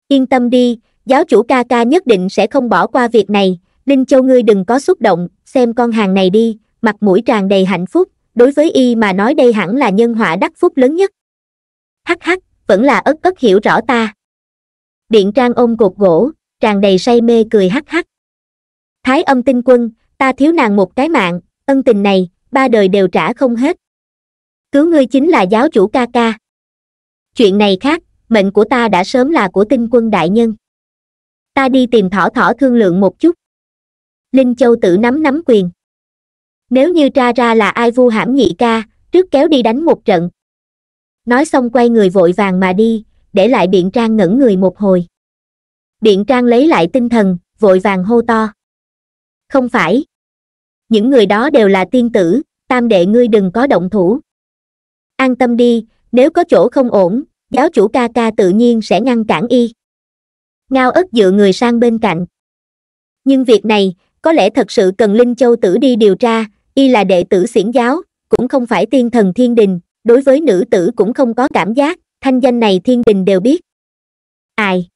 yên tâm đi giáo chủ ca ca nhất định sẽ không bỏ qua việc này linh châu ngươi đừng có xúc động xem con hàng này đi mặt mũi tràn đầy hạnh phúc đối với y mà nói đây hẳn là nhân họa đắc phúc lớn nhất hắc hắc vẫn là ất ất hiểu rõ ta điện trang ôm cột gỗ tràn đầy say mê cười hắc hắc thái âm tinh quân ta thiếu nàng một cái mạng ân tình này ba đời đều trả không hết cứu ngươi chính là giáo chủ ca ca chuyện này khác mệnh của ta đã sớm là của tinh quân đại nhân ta đi tìm thỏ thỏ thương lượng một chút linh châu tự nắm nắm quyền nếu như tra ra là ai vu hãm nhị ca trước kéo đi đánh một trận nói xong quay người vội vàng mà đi để lại biện trang ngẩn người một hồi biện trang lấy lại tinh thần vội vàng hô to không phải những người đó đều là tiên tử tam đệ ngươi đừng có động thủ an tâm đi nếu có chỗ không ổn giáo chủ ca ca tự nhiên sẽ ngăn cản y ngao ớt dựa người sang bên cạnh nhưng việc này có lẽ thật sự cần linh châu tử đi điều tra y là đệ tử xiển giáo cũng không phải tiên thần thiên đình đối với nữ tử cũng không có cảm giác thanh danh này thiên đình đều biết ai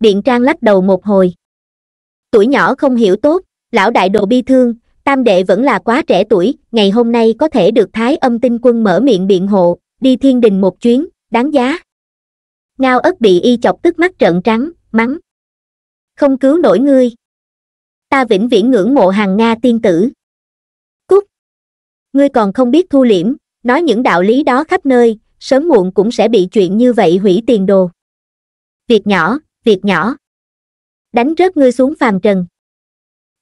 điện trang lắc đầu một hồi tuổi nhỏ không hiểu tốt lão đại đồ bi thương tam đệ vẫn là quá trẻ tuổi ngày hôm nay có thể được thái âm tinh quân mở miệng biện hộ đi thiên đình một chuyến đáng giá ngao ất bị y chọc tức mắt trợn trắng mắng không cứu nổi ngươi ta vĩnh viễn ngưỡng mộ hàng nga tiên tử Cút! ngươi còn không biết thu liễm nói những đạo lý đó khắp nơi sớm muộn cũng sẽ bị chuyện như vậy hủy tiền đồ việc nhỏ việc nhỏ đánh rớt ngươi xuống phàm trần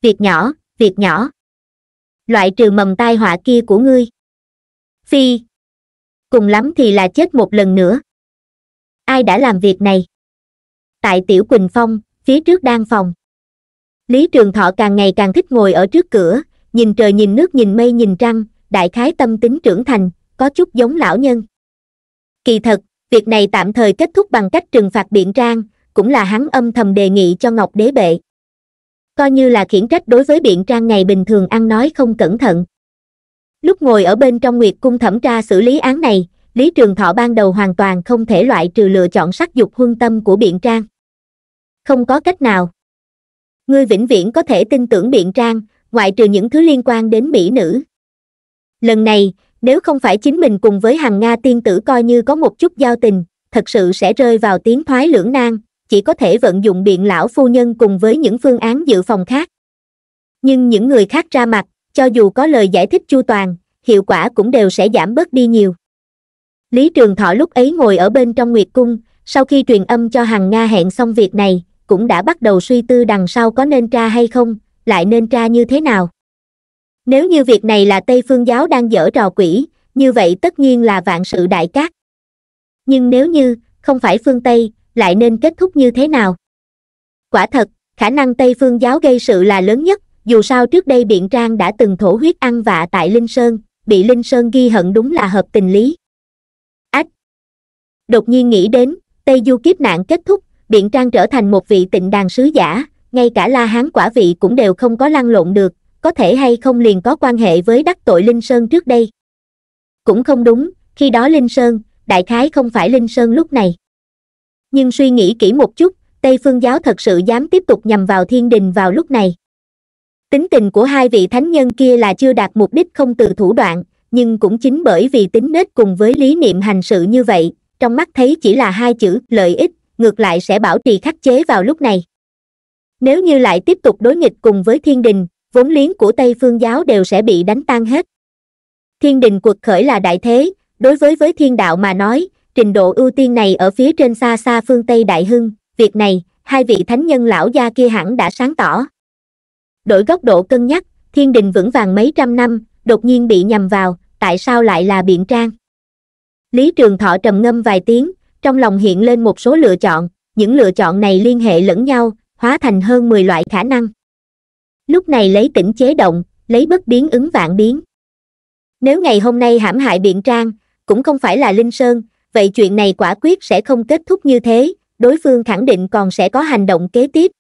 việc nhỏ việc nhỏ loại trừ mầm tai họa kia của ngươi phi cùng lắm thì là chết một lần nữa ai đã làm việc này tại tiểu quỳnh phong phía trước đan phòng lý trường thọ càng ngày càng thích ngồi ở trước cửa nhìn trời nhìn nước nhìn mây nhìn trăng đại khái tâm tính trưởng thành có chút giống lão nhân kỳ thật việc này tạm thời kết thúc bằng cách trừng phạt biện trang cũng là hắn âm thầm đề nghị cho ngọc đế bệ coi như là khiển trách đối với biện trang ngày bình thường ăn nói không cẩn thận lúc ngồi ở bên trong nguyệt cung thẩm tra xử lý án này Lý Trường Thọ ban đầu hoàn toàn không thể loại trừ lựa chọn sắc dục huân tâm của Biện Trang. Không có cách nào. Ngươi vĩnh viễn có thể tin tưởng Biện Trang, ngoại trừ những thứ liên quan đến mỹ nữ. Lần này, nếu không phải chính mình cùng với hàng Nga tiên tử coi như có một chút giao tình, thật sự sẽ rơi vào tiếng thoái lưỡng nan, chỉ có thể vận dụng biện lão phu nhân cùng với những phương án dự phòng khác. Nhưng những người khác ra mặt, cho dù có lời giải thích chu toàn, hiệu quả cũng đều sẽ giảm bớt đi nhiều lý trường thọ lúc ấy ngồi ở bên trong nguyệt cung sau khi truyền âm cho hằng nga hẹn xong việc này cũng đã bắt đầu suy tư đằng sau có nên tra hay không lại nên tra như thế nào nếu như việc này là tây phương giáo đang dở trò quỷ như vậy tất nhiên là vạn sự đại cát nhưng nếu như không phải phương tây lại nên kết thúc như thế nào quả thật khả năng tây phương giáo gây sự là lớn nhất dù sao trước đây biện trang đã từng thổ huyết ăn vạ tại linh sơn bị linh sơn ghi hận đúng là hợp tình lý đột nhiên nghĩ đến tây du kiếp nạn kết thúc biện trang trở thành một vị tịnh đàn sứ giả ngay cả la hán quả vị cũng đều không có lăn lộn được có thể hay không liền có quan hệ với đắc tội linh sơn trước đây cũng không đúng khi đó linh sơn đại khái không phải linh sơn lúc này nhưng suy nghĩ kỹ một chút tây phương giáo thật sự dám tiếp tục nhằm vào thiên đình vào lúc này tính tình của hai vị thánh nhân kia là chưa đạt mục đích không từ thủ đoạn nhưng cũng chính bởi vì tính nết cùng với lý niệm hành sự như vậy trong mắt thấy chỉ là hai chữ lợi ích ngược lại sẽ bảo trì khắc chế vào lúc này nếu như lại tiếp tục đối nghịch cùng với thiên đình vốn liếng của tây phương giáo đều sẽ bị đánh tan hết thiên đình cuộc khởi là đại thế đối với với thiên đạo mà nói trình độ ưu tiên này ở phía trên xa xa phương tây đại hưng việc này hai vị thánh nhân lão gia kia hẳn đã sáng tỏ đổi góc độ cân nhắc thiên đình vững vàng mấy trăm năm đột nhiên bị nhầm vào tại sao lại là biện trang lý trường thọ trầm ngâm vài tiếng trong lòng hiện lên một số lựa chọn những lựa chọn này liên hệ lẫn nhau hóa thành hơn mười loại khả năng lúc này lấy tỉnh chế động lấy bất biến ứng vạn biến nếu ngày hôm nay hãm hại biện trang cũng không phải là linh sơn vậy chuyện này quả quyết sẽ không kết thúc như thế đối phương khẳng định còn sẽ có hành động kế tiếp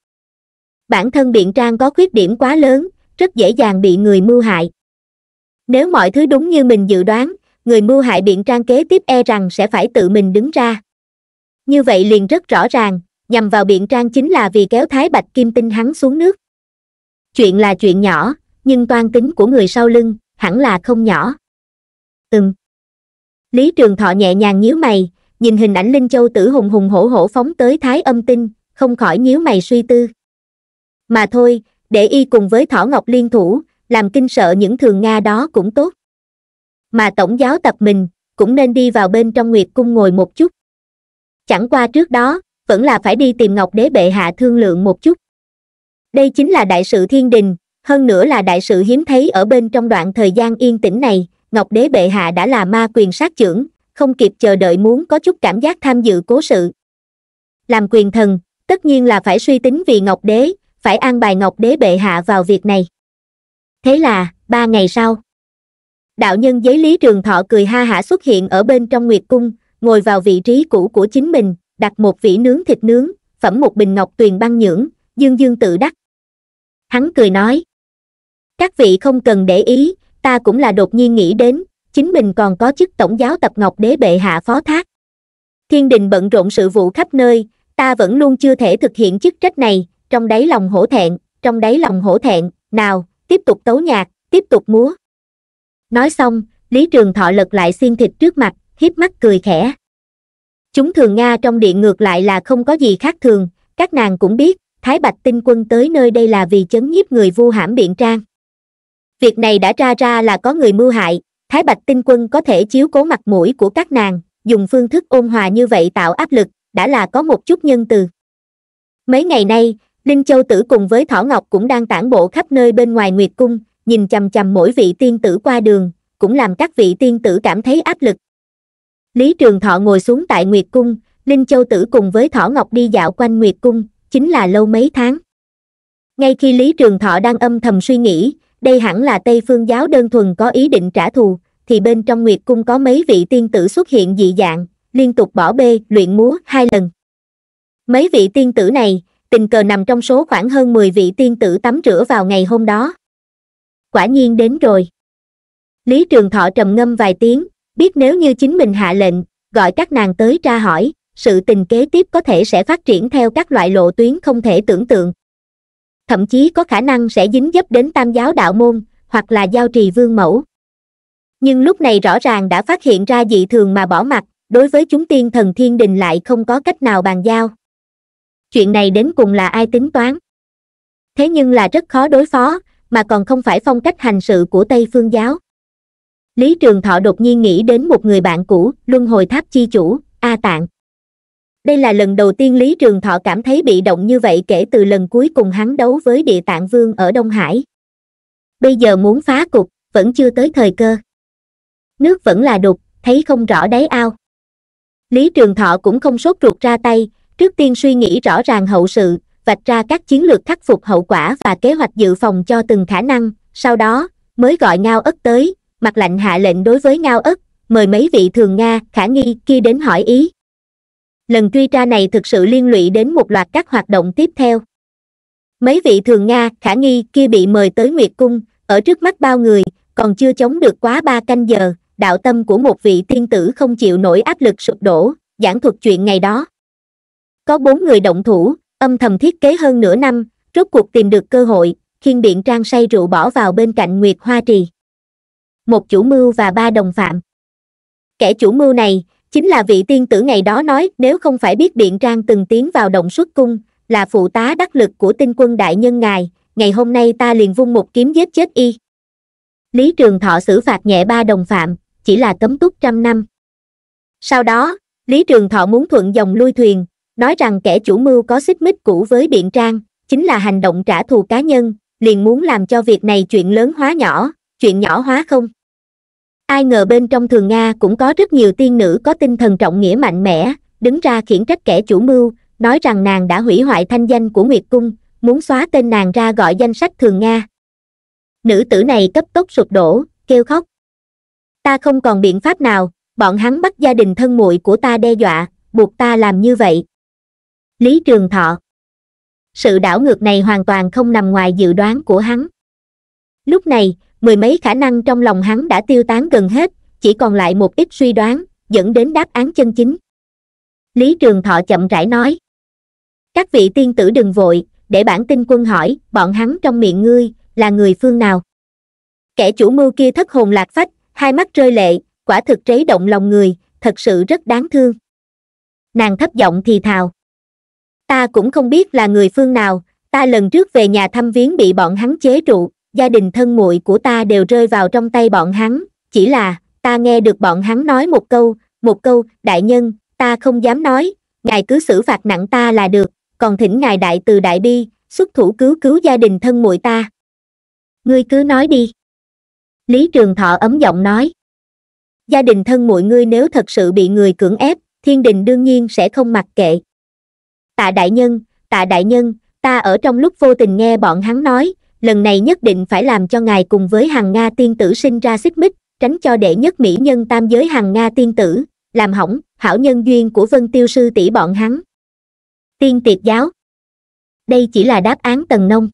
bản thân biện trang có khuyết điểm quá lớn rất dễ dàng bị người mưu hại nếu mọi thứ đúng như mình dự đoán người mưu hại biện trang kế tiếp e rằng sẽ phải tự mình đứng ra như vậy liền rất rõ ràng nhằm vào biện trang chính là vì kéo thái bạch kim tinh hắn xuống nước chuyện là chuyện nhỏ nhưng toan tính của người sau lưng hẳn là không nhỏ ừm lý trường thọ nhẹ nhàng nhíu mày nhìn hình ảnh linh châu tử hùng hùng hổ hổ phóng tới thái âm tinh không khỏi nhíu mày suy tư mà thôi để y cùng với thỏ ngọc liên thủ làm kinh sợ những thường nga đó cũng tốt mà tổng giáo tập mình cũng nên đi vào bên trong nguyệt cung ngồi một chút chẳng qua trước đó vẫn là phải đi tìm ngọc đế bệ hạ thương lượng một chút đây chính là đại sự thiên đình hơn nữa là đại sự hiếm thấy ở bên trong đoạn thời gian yên tĩnh này ngọc đế bệ hạ đã là ma quyền sát trưởng không kịp chờ đợi muốn có chút cảm giác tham dự cố sự làm quyền thần tất nhiên là phải suy tính vì ngọc đế phải an bài ngọc đế bệ hạ vào việc này thế là ba ngày sau đạo nhân giấy lý trường thọ cười ha hả xuất hiện ở bên trong nguyệt cung, ngồi vào vị trí cũ của chính mình, đặt một vỉ nướng thịt nướng, phẩm một bình ngọc tuyền băng nhưỡng, dương dương tự đắc. Hắn cười nói, các vị không cần để ý, ta cũng là đột nhiên nghĩ đến, chính mình còn có chức tổng giáo tập ngọc đế bệ hạ phó thác. Thiên đình bận rộn sự vụ khắp nơi, ta vẫn luôn chưa thể thực hiện chức trách này, trong đáy lòng hổ thẹn, trong đáy lòng hổ thẹn, nào, tiếp tục tấu nhạc, tiếp tục múa. Nói xong, Lý Trường Thọ lật lại xiên thịt trước mặt, hiếp mắt cười khẽ. Chúng thường Nga trong điện ngược lại là không có gì khác thường, các nàng cũng biết, Thái Bạch tinh quân tới nơi đây là vì chấn nhiếp người vu hãm biện trang. Việc này đã ra ra là có người mưu hại, Thái Bạch tinh quân có thể chiếu cố mặt mũi của các nàng, dùng phương thức ôn hòa như vậy tạo áp lực, đã là có một chút nhân từ. Mấy ngày nay, Linh Châu Tử cùng với Thỏ Ngọc cũng đang tản bộ khắp nơi bên ngoài Nguyệt Cung, nhìn chằm chằm mỗi vị tiên tử qua đường cũng làm các vị tiên tử cảm thấy áp lực lý trường thọ ngồi xuống tại nguyệt cung linh châu tử cùng với thỏ ngọc đi dạo quanh nguyệt cung chính là lâu mấy tháng ngay khi lý trường thọ đang âm thầm suy nghĩ đây hẳn là tây phương giáo đơn thuần có ý định trả thù thì bên trong nguyệt cung có mấy vị tiên tử xuất hiện dị dạng liên tục bỏ bê luyện múa hai lần mấy vị tiên tử này tình cờ nằm trong số khoảng hơn mười vị tiên tử tắm rửa vào ngày hôm đó quả nhiên đến rồi lý trường thọ trầm ngâm vài tiếng biết nếu như chính mình hạ lệnh gọi các nàng tới tra hỏi sự tình kế tiếp có thể sẽ phát triển theo các loại lộ tuyến không thể tưởng tượng thậm chí có khả năng sẽ dính dấp đến tam giáo đạo môn hoặc là giao trì vương mẫu nhưng lúc này rõ ràng đã phát hiện ra dị thường mà bỏ mặt đối với chúng tiên thần thiên đình lại không có cách nào bàn giao chuyện này đến cùng là ai tính toán thế nhưng là rất khó đối phó mà còn không phải phong cách hành sự của tây phương giáo lý trường thọ đột nhiên nghĩ đến một người bạn cũ luân hồi tháp chi chủ a tạng đây là lần đầu tiên lý trường thọ cảm thấy bị động như vậy kể từ lần cuối cùng hắn đấu với địa tạng vương ở đông hải bây giờ muốn phá cục vẫn chưa tới thời cơ nước vẫn là đục thấy không rõ đáy ao lý trường thọ cũng không sốt ruột ra tay trước tiên suy nghĩ rõ ràng hậu sự vạch ra các chiến lược khắc phục hậu quả và kế hoạch dự phòng cho từng khả năng sau đó mới gọi ngao ất tới mặt lạnh hạ lệnh đối với ngao ất mời mấy vị thường nga khả nghi kia đến hỏi ý lần truy tra này thực sự liên lụy đến một loạt các hoạt động tiếp theo mấy vị thường nga khả nghi kia bị mời tới nguyệt cung ở trước mắt bao người còn chưa chống được quá ba canh giờ đạo tâm của một vị tiên tử không chịu nổi áp lực sụp đổ giảng thuật chuyện ngày đó có bốn người động thủ âm thầm thiết kế hơn nửa năm rốt cuộc tìm được cơ hội khiên điện trang say rượu bỏ vào bên cạnh nguyệt hoa trì một chủ mưu và ba đồng phạm kẻ chủ mưu này chính là vị tiên tử ngày đó nói nếu không phải biết điện trang từng tiến vào động xuất cung là phụ tá đắc lực của tinh quân đại nhân ngài ngày hôm nay ta liền vung một kiếm giết chết y lý trường thọ xử phạt nhẹ ba đồng phạm chỉ là cấm túc trăm năm sau đó lý trường thọ muốn thuận dòng lui thuyền nói rằng kẻ chủ mưu có xích mích cũ với Biện Trang, chính là hành động trả thù cá nhân, liền muốn làm cho việc này chuyện lớn hóa nhỏ, chuyện nhỏ hóa không. Ai ngờ bên trong thường Nga cũng có rất nhiều tiên nữ có tinh thần trọng nghĩa mạnh mẽ, đứng ra khiển trách kẻ chủ mưu, nói rằng nàng đã hủy hoại thanh danh của Nguyệt Cung, muốn xóa tên nàng ra gọi danh sách thường Nga. Nữ tử này cấp tốc sụp đổ, kêu khóc. Ta không còn biện pháp nào, bọn hắn bắt gia đình thân muội của ta đe dọa, buộc ta làm như vậy. Lý Trường Thọ. Sự đảo ngược này hoàn toàn không nằm ngoài dự đoán của hắn. Lúc này, mười mấy khả năng trong lòng hắn đã tiêu tán gần hết, chỉ còn lại một ít suy đoán, dẫn đến đáp án chân chính. Lý Trường Thọ chậm rãi nói. Các vị tiên tử đừng vội, để bản tin quân hỏi, bọn hắn trong miệng ngươi, là người phương nào? Kẻ chủ mưu kia thất hồn lạc phách, hai mắt rơi lệ, quả thực trấy động lòng người, thật sự rất đáng thương. Nàng thấp giọng thì thào ta cũng không biết là người phương nào ta lần trước về nhà thăm viếng bị bọn hắn chế trụ gia đình thân muội của ta đều rơi vào trong tay bọn hắn chỉ là ta nghe được bọn hắn nói một câu một câu đại nhân ta không dám nói ngài cứ xử phạt nặng ta là được còn thỉnh ngài đại từ đại bi xuất thủ cứu cứu gia đình thân muội ta ngươi cứ nói đi lý trường thọ ấm giọng nói gia đình thân muội ngươi nếu thật sự bị người cưỡng ép thiên đình đương nhiên sẽ không mặc kệ tạ đại nhân tạ đại nhân ta ở trong lúc vô tình nghe bọn hắn nói lần này nhất định phải làm cho ngài cùng với hàng nga tiên tử sinh ra xích mích tránh cho đệ nhất mỹ nhân tam giới hàng nga tiên tử làm hỏng hảo nhân duyên của vân tiêu sư tỷ bọn hắn tiên tiệt giáo đây chỉ là đáp án tầng nông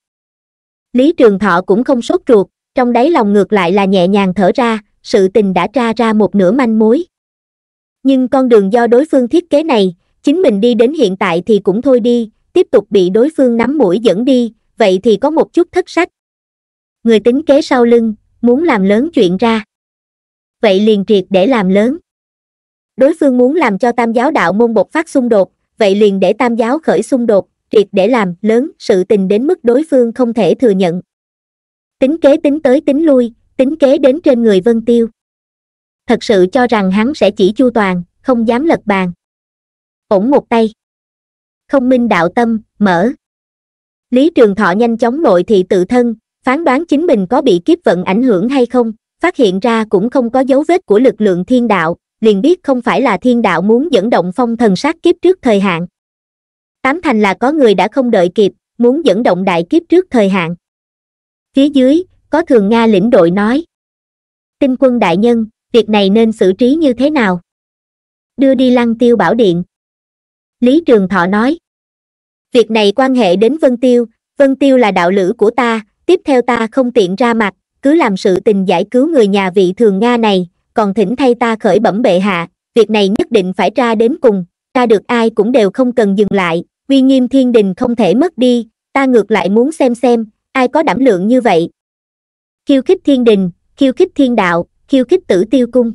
lý trường thọ cũng không sốt ruột trong đáy lòng ngược lại là nhẹ nhàng thở ra sự tình đã tra ra một nửa manh mối nhưng con đường do đối phương thiết kế này chính mình đi đến hiện tại thì cũng thôi đi tiếp tục bị đối phương nắm mũi dẫn đi vậy thì có một chút thất sách người tính kế sau lưng muốn làm lớn chuyện ra vậy liền triệt để làm lớn đối phương muốn làm cho tam giáo đạo môn bột phát xung đột vậy liền để tam giáo khởi xung đột triệt để làm lớn sự tình đến mức đối phương không thể thừa nhận tính kế tính tới tính lui tính kế đến trên người vân tiêu thật sự cho rằng hắn sẽ chỉ chu toàn không dám lật bàn ổn một tay không minh đạo tâm mở lý trường thọ nhanh chóng nội thị tự thân phán đoán chính mình có bị kiếp vận ảnh hưởng hay không phát hiện ra cũng không có dấu vết của lực lượng thiên đạo liền biết không phải là thiên đạo muốn dẫn động phong thần sát kiếp trước thời hạn tám thành là có người đã không đợi kịp muốn dẫn động đại kiếp trước thời hạn phía dưới có thường nga lĩnh đội nói tinh quân đại nhân việc này nên xử trí như thế nào đưa đi lăng tiêu bảo điện lý trường thọ nói việc này quan hệ đến vân tiêu vân tiêu là đạo lữ của ta tiếp theo ta không tiện ra mặt cứ làm sự tình giải cứu người nhà vị thường nga này còn thỉnh thay ta khởi bẩm bệ hạ việc này nhất định phải tra đến cùng tra được ai cũng đều không cần dừng lại uy nghiêm thiên đình không thể mất đi ta ngược lại muốn xem xem ai có đảm lượng như vậy khiêu khích thiên đình khiêu khích thiên đạo khiêu khích tử tiêu cung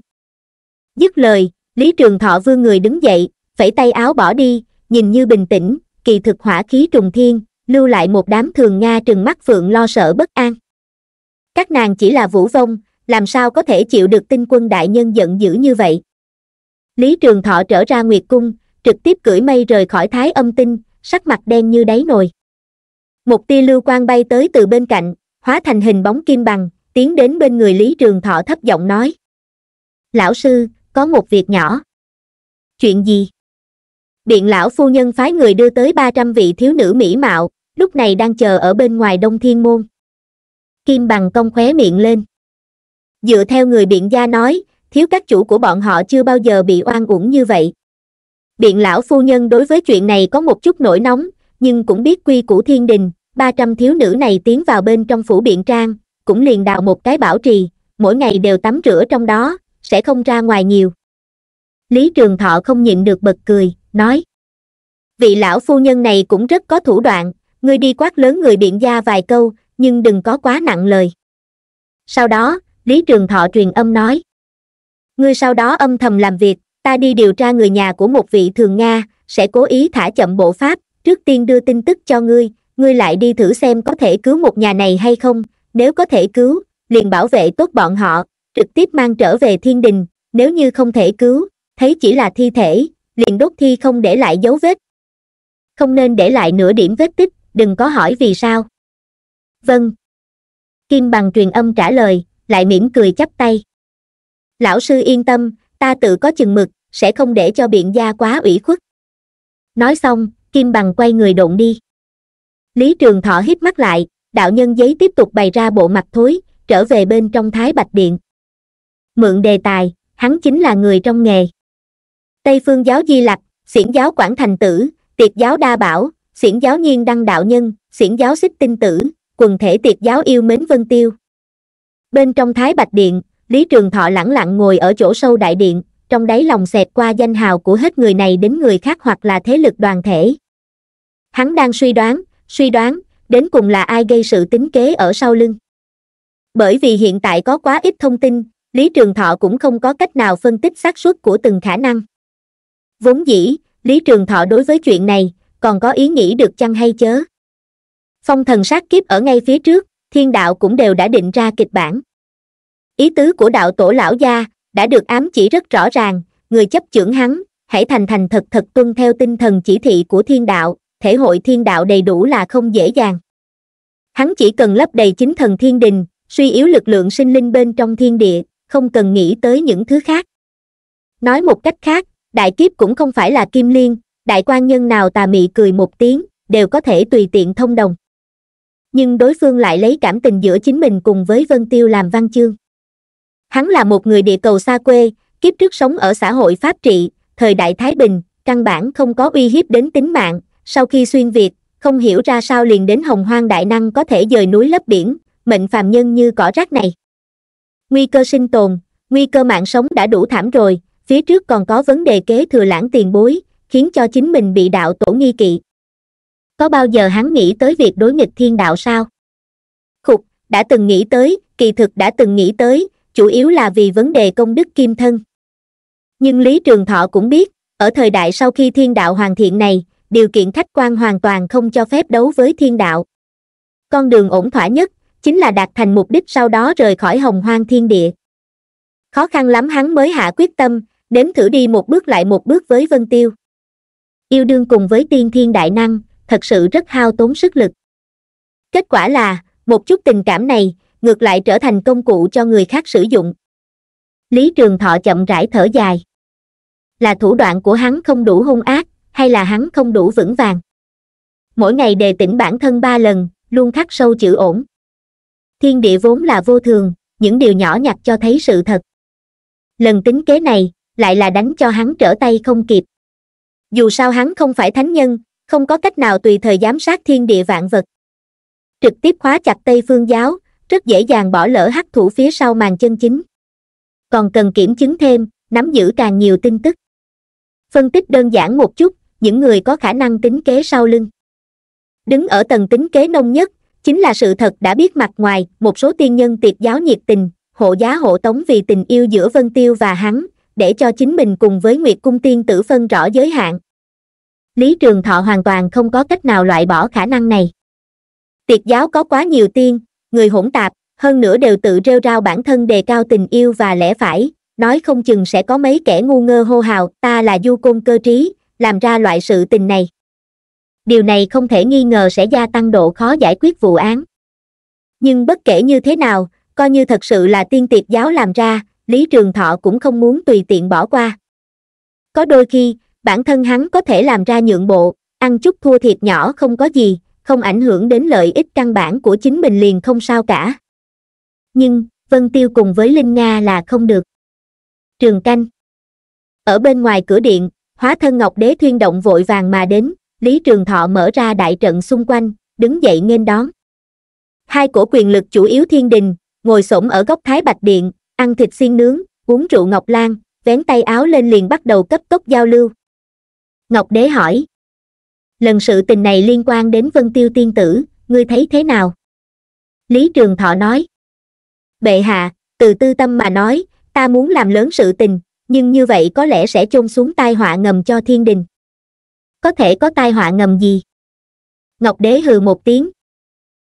dứt lời lý trường thọ vương người đứng dậy phẩy tay áo bỏ đi nhìn như bình tĩnh kỳ thực hỏa khí trùng thiên lưu lại một đám thường nga trừng mắt phượng lo sợ bất an các nàng chỉ là vũ vong làm sao có thể chịu được tinh quân đại nhân giận dữ như vậy lý trường thọ trở ra nguyệt cung trực tiếp cưỡi mây rời khỏi thái âm tinh sắc mặt đen như đáy nồi một tia lưu quang bay tới từ bên cạnh hóa thành hình bóng kim bằng tiến đến bên người lý trường thọ thấp giọng nói lão sư có một việc nhỏ chuyện gì điện lão phu nhân phái người đưa tới ba trăm vị thiếu nữ mỹ mạo lúc này đang chờ ở bên ngoài đông thiên môn kim bằng công khóe miệng lên dựa theo người biện gia nói thiếu các chủ của bọn họ chưa bao giờ bị oan uổng như vậy biện lão phu nhân đối với chuyện này có một chút nổi nóng nhưng cũng biết quy củ thiên đình ba trăm thiếu nữ này tiến vào bên trong phủ biện trang cũng liền đào một cái bảo trì mỗi ngày đều tắm rửa trong đó sẽ không ra ngoài nhiều lý trường thọ không nhịn được bật cười nói. Vị lão phu nhân này cũng rất có thủ đoạn, ngươi đi quát lớn người biện gia vài câu, nhưng đừng có quá nặng lời. Sau đó, Lý Trường Thọ truyền âm nói. Ngươi sau đó âm thầm làm việc, ta đi điều tra người nhà của một vị thường Nga, sẽ cố ý thả chậm bộ pháp, trước tiên đưa tin tức cho ngươi, ngươi lại đi thử xem có thể cứu một nhà này hay không, nếu có thể cứu, liền bảo vệ tốt bọn họ, trực tiếp mang trở về thiên đình, nếu như không thể cứu, thấy chỉ là thi thể, liền đốt thi không để lại dấu vết không nên để lại nửa điểm vết tích đừng có hỏi vì sao vâng kim bằng truyền âm trả lời lại mỉm cười chắp tay lão sư yên tâm ta tự có chừng mực sẽ không để cho biện gia quá ủy khuất nói xong kim bằng quay người độn đi lý trường thọ hít mắt lại đạo nhân giấy tiếp tục bày ra bộ mặt thối trở về bên trong thái bạch điện mượn đề tài hắn chính là người trong nghề tây phương giáo di lặc xiển giáo quảng thành tử tiệt giáo đa bảo xiển giáo nhiên đăng đạo nhân xiển giáo xích tinh tử quần thể tiệt giáo yêu mến vân tiêu bên trong thái bạch điện lý trường thọ lẳng lặng ngồi ở chỗ sâu đại điện trong đáy lòng xẹt qua danh hào của hết người này đến người khác hoặc là thế lực đoàn thể hắn đang suy đoán suy đoán đến cùng là ai gây sự tính kế ở sau lưng bởi vì hiện tại có quá ít thông tin lý trường thọ cũng không có cách nào phân tích xác suất của từng khả năng vốn dĩ lý trường thọ đối với chuyện này còn có ý nghĩ được chăng hay chớ phong thần sát kiếp ở ngay phía trước thiên đạo cũng đều đã định ra kịch bản ý tứ của đạo tổ lão gia đã được ám chỉ rất rõ ràng người chấp chưởng hắn hãy thành thành thật thật tuân theo tinh thần chỉ thị của thiên đạo thể hội thiên đạo đầy đủ là không dễ dàng hắn chỉ cần lấp đầy chính thần thiên đình suy yếu lực lượng sinh linh bên trong thiên địa không cần nghĩ tới những thứ khác nói một cách khác đại kiếp cũng không phải là kim liên đại quan nhân nào tà mị cười một tiếng đều có thể tùy tiện thông đồng nhưng đối phương lại lấy cảm tình giữa chính mình cùng với vân tiêu làm văn chương hắn là một người địa cầu xa quê kiếp trước sống ở xã hội pháp trị thời đại thái bình căn bản không có uy hiếp đến tính mạng sau khi xuyên việt không hiểu ra sao liền đến hồng hoang đại năng có thể dời núi lấp biển mệnh phàm nhân như cỏ rác này nguy cơ sinh tồn nguy cơ mạng sống đã đủ thảm rồi phía trước còn có vấn đề kế thừa lãng tiền bối khiến cho chính mình bị đạo tổ nghi kỵ có bao giờ hắn nghĩ tới việc đối nghịch thiên đạo sao khục đã từng nghĩ tới kỳ thực đã từng nghĩ tới chủ yếu là vì vấn đề công đức kim thân nhưng lý trường thọ cũng biết ở thời đại sau khi thiên đạo hoàn thiện này điều kiện khách quan hoàn toàn không cho phép đấu với thiên đạo con đường ổn thỏa nhất chính là đạt thành mục đích sau đó rời khỏi hồng hoang thiên địa khó khăn lắm hắn mới hạ quyết tâm đếm thử đi một bước lại một bước với Vân Tiêu. Yêu đương cùng với tiên thiên đại năng, thật sự rất hao tốn sức lực. Kết quả là, một chút tình cảm này, ngược lại trở thành công cụ cho người khác sử dụng. Lý Trường Thọ chậm rãi thở dài. Là thủ đoạn của hắn không đủ hung ác, hay là hắn không đủ vững vàng. Mỗi ngày đề tỉnh bản thân ba lần, luôn khắc sâu chữ ổn. Thiên địa vốn là vô thường, những điều nhỏ nhặt cho thấy sự thật. Lần tính kế này, lại là đánh cho hắn trở tay không kịp dù sao hắn không phải thánh nhân không có cách nào tùy thời giám sát thiên địa vạn vật trực tiếp khóa chặt tây phương giáo rất dễ dàng bỏ lỡ hắc thủ phía sau màn chân chính còn cần kiểm chứng thêm nắm giữ càng nhiều tin tức phân tích đơn giản một chút những người có khả năng tính kế sau lưng đứng ở tầng tính kế nông nhất chính là sự thật đã biết mặt ngoài một số tiên nhân tiệp giáo nhiệt tình hộ giá hộ tống vì tình yêu giữa vân tiêu và hắn để cho chính mình cùng với Nguyệt Cung Tiên Tử phân rõ giới hạn. Lý Trường Thọ hoàn toàn không có cách nào loại bỏ khả năng này. Tiệt giáo có quá nhiều tiên, người hỗn tạp, hơn nữa đều tự rêu rao bản thân đề cao tình yêu và lẽ phải, nói không chừng sẽ có mấy kẻ ngu ngơ hô hào ta là du côn cơ trí, làm ra loại sự tình này. Điều này không thể nghi ngờ sẽ gia tăng độ khó giải quyết vụ án. Nhưng bất kể như thế nào, coi như thật sự là tiên tiệt giáo làm ra, Lý Trường Thọ cũng không muốn tùy tiện bỏ qua. Có đôi khi, bản thân hắn có thể làm ra nhượng bộ, ăn chút thua thiệt nhỏ không có gì, không ảnh hưởng đến lợi ích căn bản của chính mình liền không sao cả. Nhưng, Vân Tiêu cùng với Linh Nga là không được. Trường canh Ở bên ngoài cửa điện, hóa thân Ngọc Đế Thiên Động vội vàng mà đến, Lý Trường Thọ mở ra đại trận xung quanh, đứng dậy nghênh đón. Hai cổ quyền lực chủ yếu thiên đình, ngồi xổm ở góc Thái Bạch Điện, ăn thịt xiên nướng uống rượu ngọc lan vén tay áo lên liền bắt đầu cấp tốc giao lưu ngọc đế hỏi lần sự tình này liên quan đến vân tiêu tiên tử ngươi thấy thế nào lý trường thọ nói bệ hạ từ tư tâm mà nói ta muốn làm lớn sự tình nhưng như vậy có lẽ sẽ chôn xuống tai họa ngầm cho thiên đình có thể có tai họa ngầm gì ngọc đế hừ một tiếng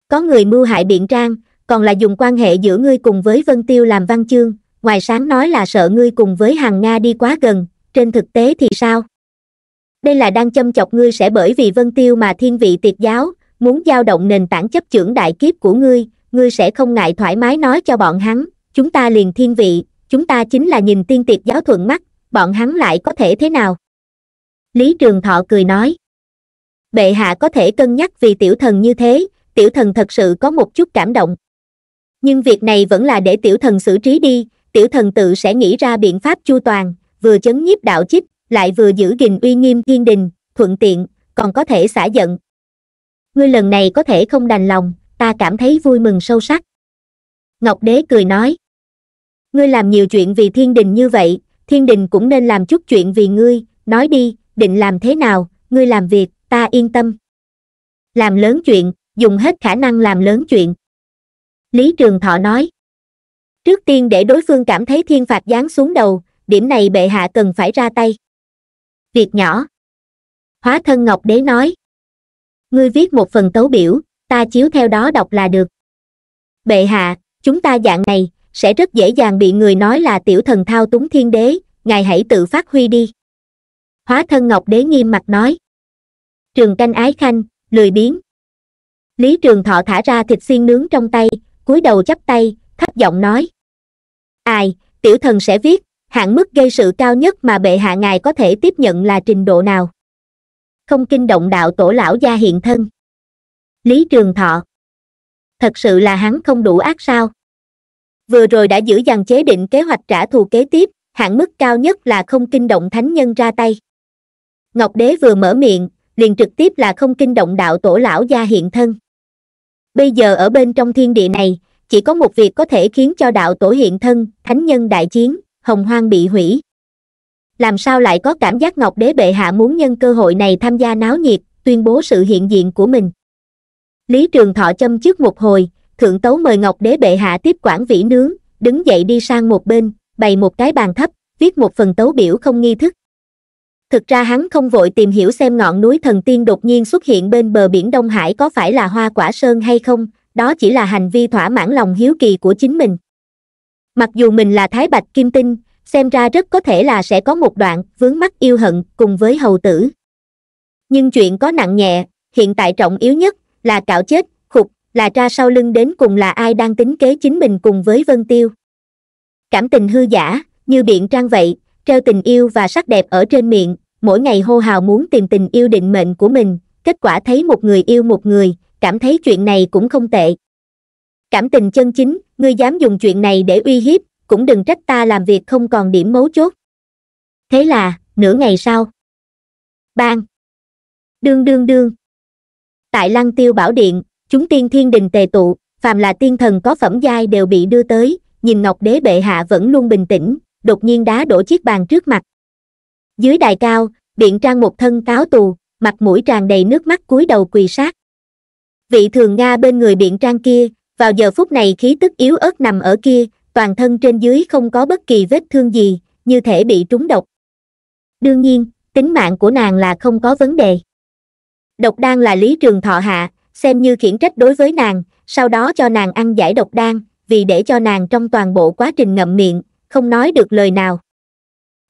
có người mưu hại biện trang còn là dùng quan hệ giữa ngươi cùng với Vân Tiêu làm văn chương, ngoài sáng nói là sợ ngươi cùng với hàng Nga đi quá gần, trên thực tế thì sao? Đây là đang châm chọc ngươi sẽ bởi vì Vân Tiêu mà thiên vị tiệt giáo, muốn giao động nền tảng chấp trưởng đại kiếp của ngươi, ngươi sẽ không ngại thoải mái nói cho bọn hắn, chúng ta liền thiên vị, chúng ta chính là nhìn tiên tiệt giáo thuận mắt, bọn hắn lại có thể thế nào? Lý Trường Thọ cười nói, bệ hạ có thể cân nhắc vì tiểu thần như thế, tiểu thần thật sự có một chút cảm động nhưng việc này vẫn là để tiểu thần xử trí đi tiểu thần tự sẽ nghĩ ra biện pháp chu toàn vừa chấn nhiếp đạo chích lại vừa giữ gìn uy nghiêm thiên đình thuận tiện còn có thể xả giận ngươi lần này có thể không đành lòng ta cảm thấy vui mừng sâu sắc ngọc đế cười nói ngươi làm nhiều chuyện vì thiên đình như vậy thiên đình cũng nên làm chút chuyện vì ngươi nói đi định làm thế nào ngươi làm việc ta yên tâm làm lớn chuyện dùng hết khả năng làm lớn chuyện lý trường thọ nói trước tiên để đối phương cảm thấy thiên phạt giáng xuống đầu điểm này bệ hạ cần phải ra tay việc nhỏ hóa thân ngọc đế nói ngươi viết một phần tấu biểu ta chiếu theo đó đọc là được bệ hạ chúng ta dạng này sẽ rất dễ dàng bị người nói là tiểu thần thao túng thiên đế ngài hãy tự phát huy đi hóa thân ngọc đế nghiêm mặt nói trường canh ái khanh lười biếng lý trường thọ thả ra thịt xiên nướng trong tay cúi đầu chắp tay thấp giọng nói ai tiểu thần sẽ viết hạn mức gây sự cao nhất mà bệ hạ ngài có thể tiếp nhận là trình độ nào không kinh động đạo tổ lão gia hiện thân lý trường thọ thật sự là hắn không đủ ác sao vừa rồi đã giữ dằn chế định kế hoạch trả thù kế tiếp hạn mức cao nhất là không kinh động thánh nhân ra tay ngọc đế vừa mở miệng liền trực tiếp là không kinh động đạo tổ lão gia hiện thân bây giờ ở bên trong thiên địa này chỉ có một việc có thể khiến cho đạo tổ hiện thân thánh nhân đại chiến hồng hoang bị hủy làm sao lại có cảm giác ngọc đế bệ hạ muốn nhân cơ hội này tham gia náo nhiệt tuyên bố sự hiện diện của mình lý trường thọ châm trước một hồi thượng tấu mời ngọc đế bệ hạ tiếp quản vĩ nướng đứng dậy đi sang một bên bày một cái bàn thấp viết một phần tấu biểu không nghi thức thực ra hắn không vội tìm hiểu xem ngọn núi thần tiên đột nhiên xuất hiện bên bờ biển Đông Hải có phải là hoa quả sơn hay không, đó chỉ là hành vi thỏa mãn lòng hiếu kỳ của chính mình. Mặc dù mình là Thái Bạch Kim Tinh, xem ra rất có thể là sẽ có một đoạn vướng mắc yêu hận cùng với hầu tử. Nhưng chuyện có nặng nhẹ, hiện tại trọng yếu nhất là cạo chết, khục, là ra sau lưng đến cùng là ai đang tính kế chính mình cùng với Vân Tiêu. Cảm tình hư giả, như biện trang vậy, treo tình yêu và sắc đẹp ở trên miệng, mỗi ngày hô hào muốn tìm tình yêu định mệnh của mình, kết quả thấy một người yêu một người, cảm thấy chuyện này cũng không tệ. Cảm tình chân chính, ngươi dám dùng chuyện này để uy hiếp, cũng đừng trách ta làm việc không còn điểm mấu chốt. Thế là, nửa ngày sau. Bang! Đương đương đương! Tại Lăng Tiêu Bảo Điện, chúng tiên thiên đình tề tụ, phàm là tiên thần có phẩm giai đều bị đưa tới, nhìn Ngọc Đế bệ hạ vẫn luôn bình tĩnh, đột nhiên đá đổ chiếc bàn trước mặt dưới đài cao biện trang một thân cáo tù mặt mũi tràn đầy nước mắt cúi đầu quỳ sát vị thường nga bên người biện trang kia vào giờ phút này khí tức yếu ớt nằm ở kia toàn thân trên dưới không có bất kỳ vết thương gì như thể bị trúng độc đương nhiên tính mạng của nàng là không có vấn đề độc đan là lý trường thọ hạ xem như khiển trách đối với nàng sau đó cho nàng ăn giải độc đan vì để cho nàng trong toàn bộ quá trình ngậm miệng không nói được lời nào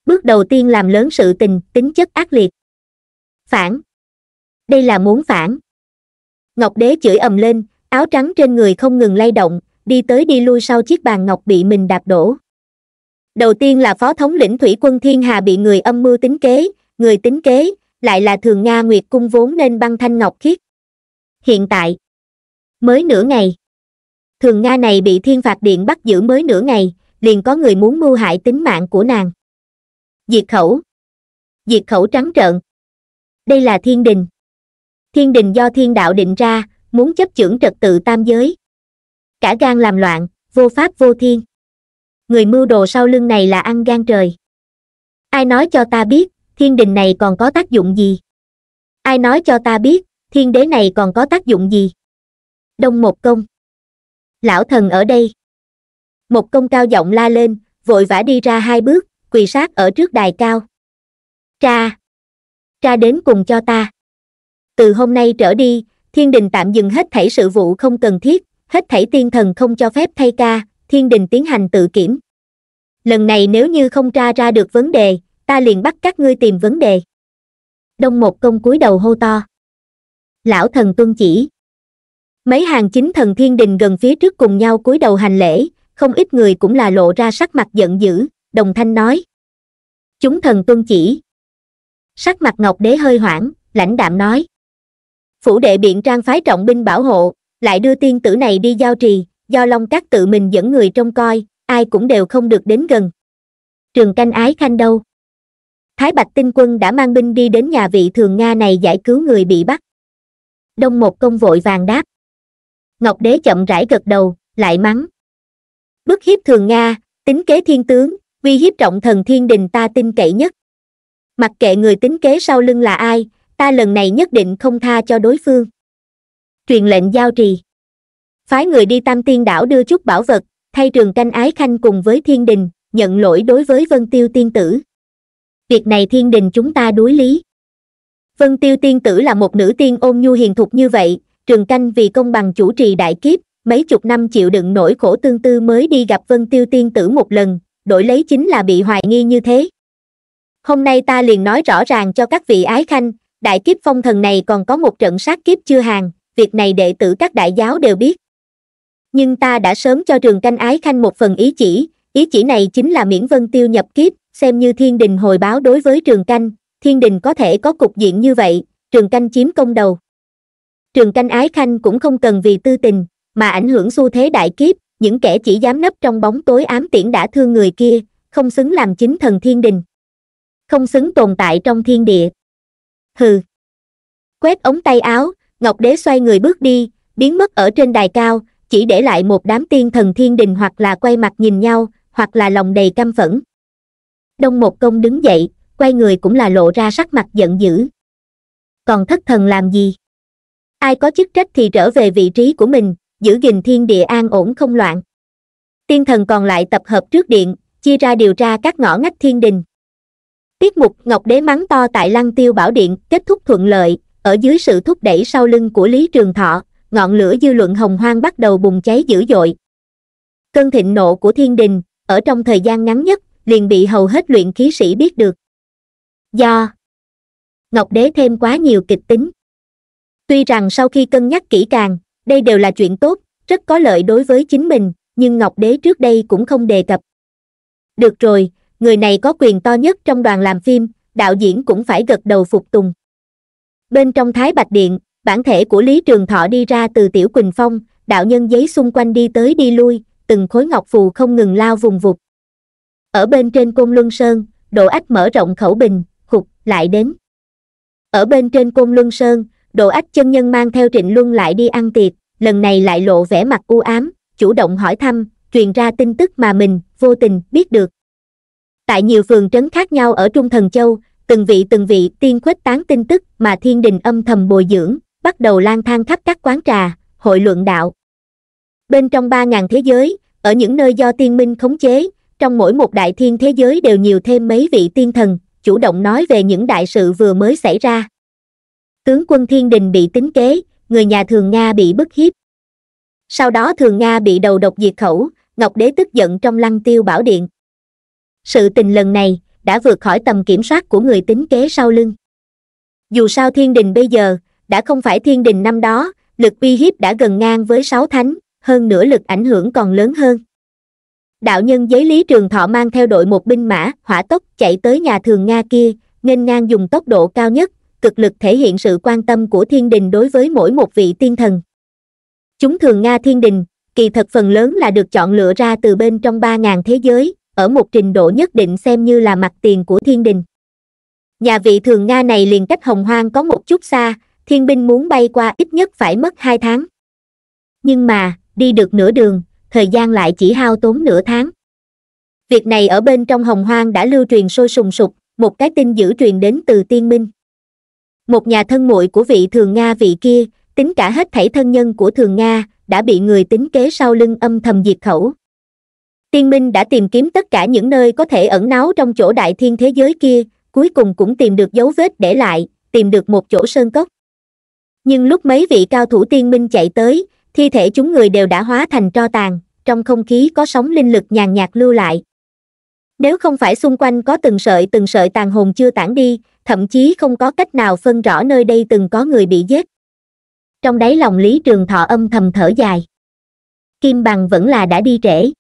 bước đầu tiên làm lớn sự tình tính chất ác liệt phản đây là muốn phản ngọc đế chửi ầm lên áo trắng trên người không ngừng lay động đi tới đi lui sau chiếc bàn ngọc bị mình đạp đổ đầu tiên là phó thống lĩnh thủy quân thiên hà bị người âm mưu tính kế người tính kế lại là thường nga nguyệt cung vốn nên băng thanh ngọc khiết hiện tại mới nửa ngày thường nga này bị thiên phạt điện bắt giữ mới nửa ngày liền có người muốn mưu hại tính mạng của nàng diệt khẩu diệt khẩu trắng trợn đây là thiên đình thiên đình do thiên đạo định ra muốn chấp chưởng trật tự tam giới cả gan làm loạn vô pháp vô thiên người mưu đồ sau lưng này là ăn gan trời ai nói cho ta biết thiên đình này còn có tác dụng gì ai nói cho ta biết thiên đế này còn có tác dụng gì đông một công lão thần ở đây một công cao giọng la lên vội vã đi ra hai bước quỳ sát ở trước đài cao tra tra đến cùng cho ta từ hôm nay trở đi thiên đình tạm dừng hết thảy sự vụ không cần thiết hết thảy tiên thần không cho phép thay ca thiên đình tiến hành tự kiểm lần này nếu như không tra ra được vấn đề ta liền bắt các ngươi tìm vấn đề đông một công cúi đầu hô to lão thần tuân chỉ mấy hàng chính thần thiên đình gần phía trước cùng nhau cúi đầu hành lễ không ít người cũng là lộ ra sắc mặt giận dữ đồng thanh nói chúng thần tuân chỉ sắc mặt ngọc đế hơi hoảng lãnh đạm nói phủ đệ biện trang phái trọng binh bảo hộ lại đưa tiên tử này đi giao trì do long cát tự mình dẫn người trông coi ai cũng đều không được đến gần trường canh ái khanh đâu thái bạch tinh quân đã mang binh đi đến nhà vị thường nga này giải cứu người bị bắt đông một công vội vàng đáp ngọc đế chậm rãi gật đầu lại mắng bức hiếp thường nga tính kế thiên tướng uy hiếp trọng thần thiên đình ta tin cậy nhất mặc kệ người tính kế sau lưng là ai ta lần này nhất định không tha cho đối phương truyền lệnh giao trì phái người đi tam tiên đảo đưa chút bảo vật thay trường canh ái khanh cùng với thiên đình nhận lỗi đối với vân tiêu tiên tử việc này thiên đình chúng ta đối lý vân tiêu tiên tử là một nữ tiên ôn nhu hiền thục như vậy trường canh vì công bằng chủ trì đại kiếp mấy chục năm chịu đựng nỗi khổ tương tư mới đi gặp vân tiêu tiên tử một lần đổi lấy chính là bị hoài nghi như thế hôm nay ta liền nói rõ ràng cho các vị ái khanh đại kiếp phong thần này còn có một trận sát kiếp chưa hàng việc này đệ tử các đại giáo đều biết nhưng ta đã sớm cho trường canh ái khanh một phần ý chỉ ý chỉ này chính là miễn vân tiêu nhập kiếp xem như thiên đình hồi báo đối với trường canh thiên đình có thể có cục diện như vậy trường canh chiếm công đầu trường canh ái khanh cũng không cần vì tư tình mà ảnh hưởng xu thế đại kiếp những kẻ chỉ dám nấp trong bóng tối ám tiễn đã thương người kia không xứng làm chính thần thiên đình không xứng tồn tại trong thiên địa hừ quét ống tay áo ngọc đế xoay người bước đi biến mất ở trên đài cao chỉ để lại một đám tiên thần thiên đình hoặc là quay mặt nhìn nhau hoặc là lòng đầy căm phẫn đông một công đứng dậy quay người cũng là lộ ra sắc mặt giận dữ còn thất thần làm gì ai có chức trách thì trở về vị trí của mình giữ gìn thiên địa an ổn không loạn tiên thần còn lại tập hợp trước điện chia ra điều tra các ngõ ngách thiên đình tiết mục ngọc đế mắng to tại lăng tiêu bảo điện kết thúc thuận lợi ở dưới sự thúc đẩy sau lưng của lý trường thọ ngọn lửa dư luận hồng hoang bắt đầu bùng cháy dữ dội cơn thịnh nộ của thiên đình ở trong thời gian ngắn nhất liền bị hầu hết luyện khí sĩ biết được do ngọc đế thêm quá nhiều kịch tính tuy rằng sau khi cân nhắc kỹ càng đây đều là chuyện tốt rất có lợi đối với chính mình nhưng ngọc đế trước đây cũng không đề cập được rồi người này có quyền to nhất trong đoàn làm phim đạo diễn cũng phải gật đầu phục tùng bên trong thái bạch điện bản thể của lý trường thọ đi ra từ tiểu quỳnh phong đạo nhân giấy xung quanh đi tới đi lui từng khối ngọc phù không ngừng lao vùng vụt ở bên trên côn luân sơn độ ách mở rộng khẩu bình khục lại đến ở bên trên côn luân sơn đồ ách chân nhân mang theo trịnh luân lại đi ăn tiệc lần này lại lộ vẻ mặt u ám chủ động hỏi thăm truyền ra tin tức mà mình vô tình biết được tại nhiều phường trấn khác nhau ở trung thần châu từng vị từng vị tiên khuếch tán tin tức mà thiên đình âm thầm bồi dưỡng bắt đầu lang thang khắp các quán trà hội luận đạo bên trong ba ngàn thế giới ở những nơi do tiên minh khống chế trong mỗi một đại thiên thế giới đều nhiều thêm mấy vị tiên thần chủ động nói về những đại sự vừa mới xảy ra tướng quân thiên đình bị tính kế người nhà thường nga bị bức hiếp sau đó thường nga bị đầu độc diệt khẩu ngọc đế tức giận trong lăng tiêu bảo điện sự tình lần này đã vượt khỏi tầm kiểm soát của người tính kế sau lưng dù sao thiên đình bây giờ đã không phải thiên đình năm đó lực uy hiếp đã gần ngang với sáu thánh hơn nữa lực ảnh hưởng còn lớn hơn đạo nhân giấy lý trường thọ mang theo đội một binh mã hỏa tốc chạy tới nhà thường nga kia nghênh ngang dùng tốc độ cao nhất cực lực thể hiện sự quan tâm của thiên đình đối với mỗi một vị tiên thần chúng thường nga thiên đình kỳ thật phần lớn là được chọn lựa ra từ bên trong ba ngàn thế giới ở một trình độ nhất định xem như là mặt tiền của thiên đình nhà vị thường nga này liền cách hồng hoang có một chút xa thiên binh muốn bay qua ít nhất phải mất hai tháng nhưng mà đi được nửa đường thời gian lại chỉ hao tốn nửa tháng việc này ở bên trong hồng hoang đã lưu truyền sôi sùng sục một cái tin dữ truyền đến từ tiên minh một nhà thân muội của vị thường nga vị kia tính cả hết thảy thân nhân của thường nga đã bị người tính kế sau lưng âm thầm diệt khẩu tiên minh đã tìm kiếm tất cả những nơi có thể ẩn náu trong chỗ đại thiên thế giới kia cuối cùng cũng tìm được dấu vết để lại tìm được một chỗ sơn cốc nhưng lúc mấy vị cao thủ tiên minh chạy tới thi thể chúng người đều đã hóa thành tro tàn trong không khí có sóng linh lực nhàn nhạt lưu lại nếu không phải xung quanh có từng sợi từng sợi tàn hồn chưa tản đi thậm chí không có cách nào phân rõ nơi đây từng có người bị giết trong đáy lòng lý trường thọ âm thầm thở dài kim bằng vẫn là đã đi trễ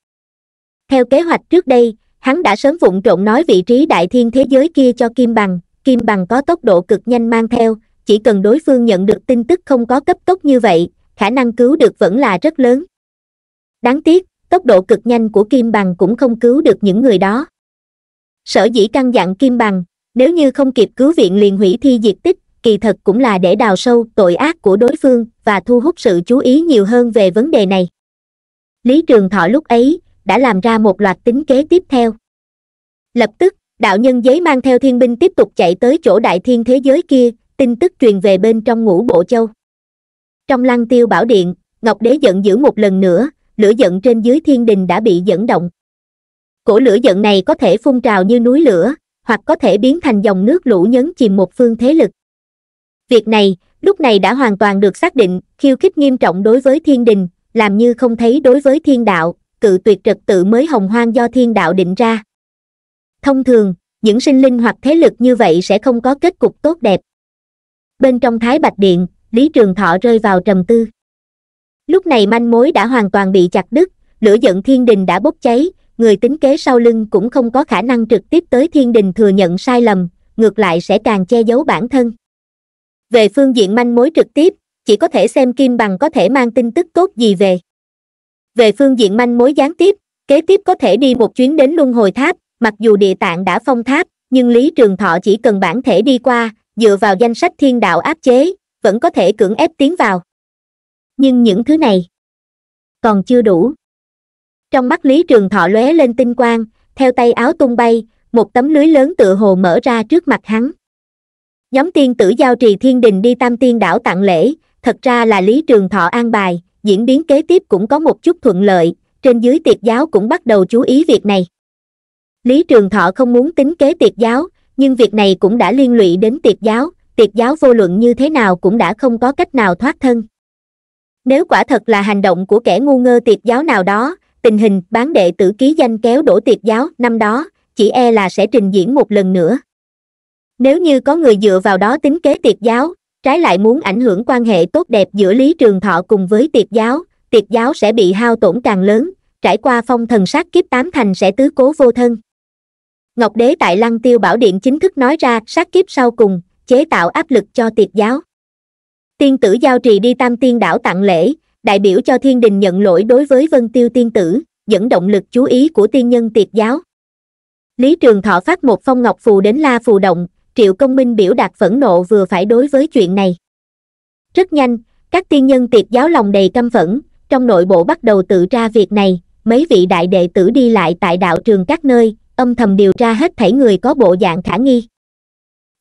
theo kế hoạch trước đây hắn đã sớm vụng trộn nói vị trí đại thiên thế giới kia cho kim bằng kim bằng có tốc độ cực nhanh mang theo chỉ cần đối phương nhận được tin tức không có cấp tốc như vậy khả năng cứu được vẫn là rất lớn đáng tiếc tốc độ cực nhanh của kim bằng cũng không cứu được những người đó sở dĩ căn dặn kim bằng nếu như không kịp cứu viện liền hủy thi diệt tích kỳ thật cũng là để đào sâu tội ác của đối phương và thu hút sự chú ý nhiều hơn về vấn đề này lý trường thọ lúc ấy đã làm ra một loạt tính kế tiếp theo lập tức đạo nhân giấy mang theo thiên binh tiếp tục chạy tới chỗ đại thiên thế giới kia tin tức truyền về bên trong ngũ bộ châu trong lăng tiêu bảo điện ngọc đế giận dữ một lần nữa lửa giận trên dưới thiên đình đã bị dẫn động cổ lửa giận này có thể phun trào như núi lửa hoặc có thể biến thành dòng nước lũ nhấn chìm một phương thế lực việc này lúc này đã hoàn toàn được xác định khiêu khích nghiêm trọng đối với thiên đình làm như không thấy đối với thiên đạo cự tuyệt trật tự mới hồng hoang do thiên đạo định ra thông thường những sinh linh hoặc thế lực như vậy sẽ không có kết cục tốt đẹp bên trong thái bạch điện lý trường thọ rơi vào trầm tư lúc này manh mối đã hoàn toàn bị chặt đứt lửa giận thiên đình đã bốc cháy người tính kế sau lưng cũng không có khả năng trực tiếp tới thiên đình thừa nhận sai lầm ngược lại sẽ càng che giấu bản thân về phương diện manh mối trực tiếp chỉ có thể xem kim bằng có thể mang tin tức tốt gì về về phương diện manh mối gián tiếp kế tiếp có thể đi một chuyến đến luân hồi tháp mặc dù địa tạng đã phong tháp nhưng lý trường thọ chỉ cần bản thể đi qua dựa vào danh sách thiên đạo áp chế vẫn có thể cưỡng ép tiến vào nhưng những thứ này còn chưa đủ trong mắt lý trường thọ lóe lên tinh quang theo tay áo tung bay một tấm lưới lớn tựa hồ mở ra trước mặt hắn nhóm tiên tử giao trì thiên đình đi tam tiên đảo tặng lễ thật ra là lý trường thọ an bài diễn biến kế tiếp cũng có một chút thuận lợi trên dưới tiệc giáo cũng bắt đầu chú ý việc này lý trường thọ không muốn tính kế tiệc giáo nhưng việc này cũng đã liên lụy đến tiệc giáo tiệc giáo vô luận như thế nào cũng đã không có cách nào thoát thân nếu quả thật là hành động của kẻ ngu ngơ tiệc giáo nào đó tình hình bán đệ tử ký danh kéo đổ tiệc giáo năm đó chỉ e là sẽ trình diễn một lần nữa nếu như có người dựa vào đó tính kế tiệc giáo trái lại muốn ảnh hưởng quan hệ tốt đẹp giữa lý trường thọ cùng với tiệc giáo tiệc giáo sẽ bị hao tổn càng lớn trải qua phong thần sát kiếp tám thành sẽ tứ cố vô thân ngọc đế tại lăng tiêu bảo điện chính thức nói ra sát kiếp sau cùng chế tạo áp lực cho tiệc giáo tiên tử giao trì đi tam tiên đảo tặng lễ đại biểu cho thiên đình nhận lỗi đối với vân tiêu tiên tử dẫn động lực chú ý của tiên nhân tiệt giáo lý trường thọ phát một phong ngọc phù đến la phù động triệu công minh biểu đạt phẫn nộ vừa phải đối với chuyện này rất nhanh các tiên nhân tiệt giáo lòng đầy căm phẫn trong nội bộ bắt đầu tự ra việc này mấy vị đại đệ tử đi lại tại đạo trường các nơi âm thầm điều tra hết thảy người có bộ dạng khả nghi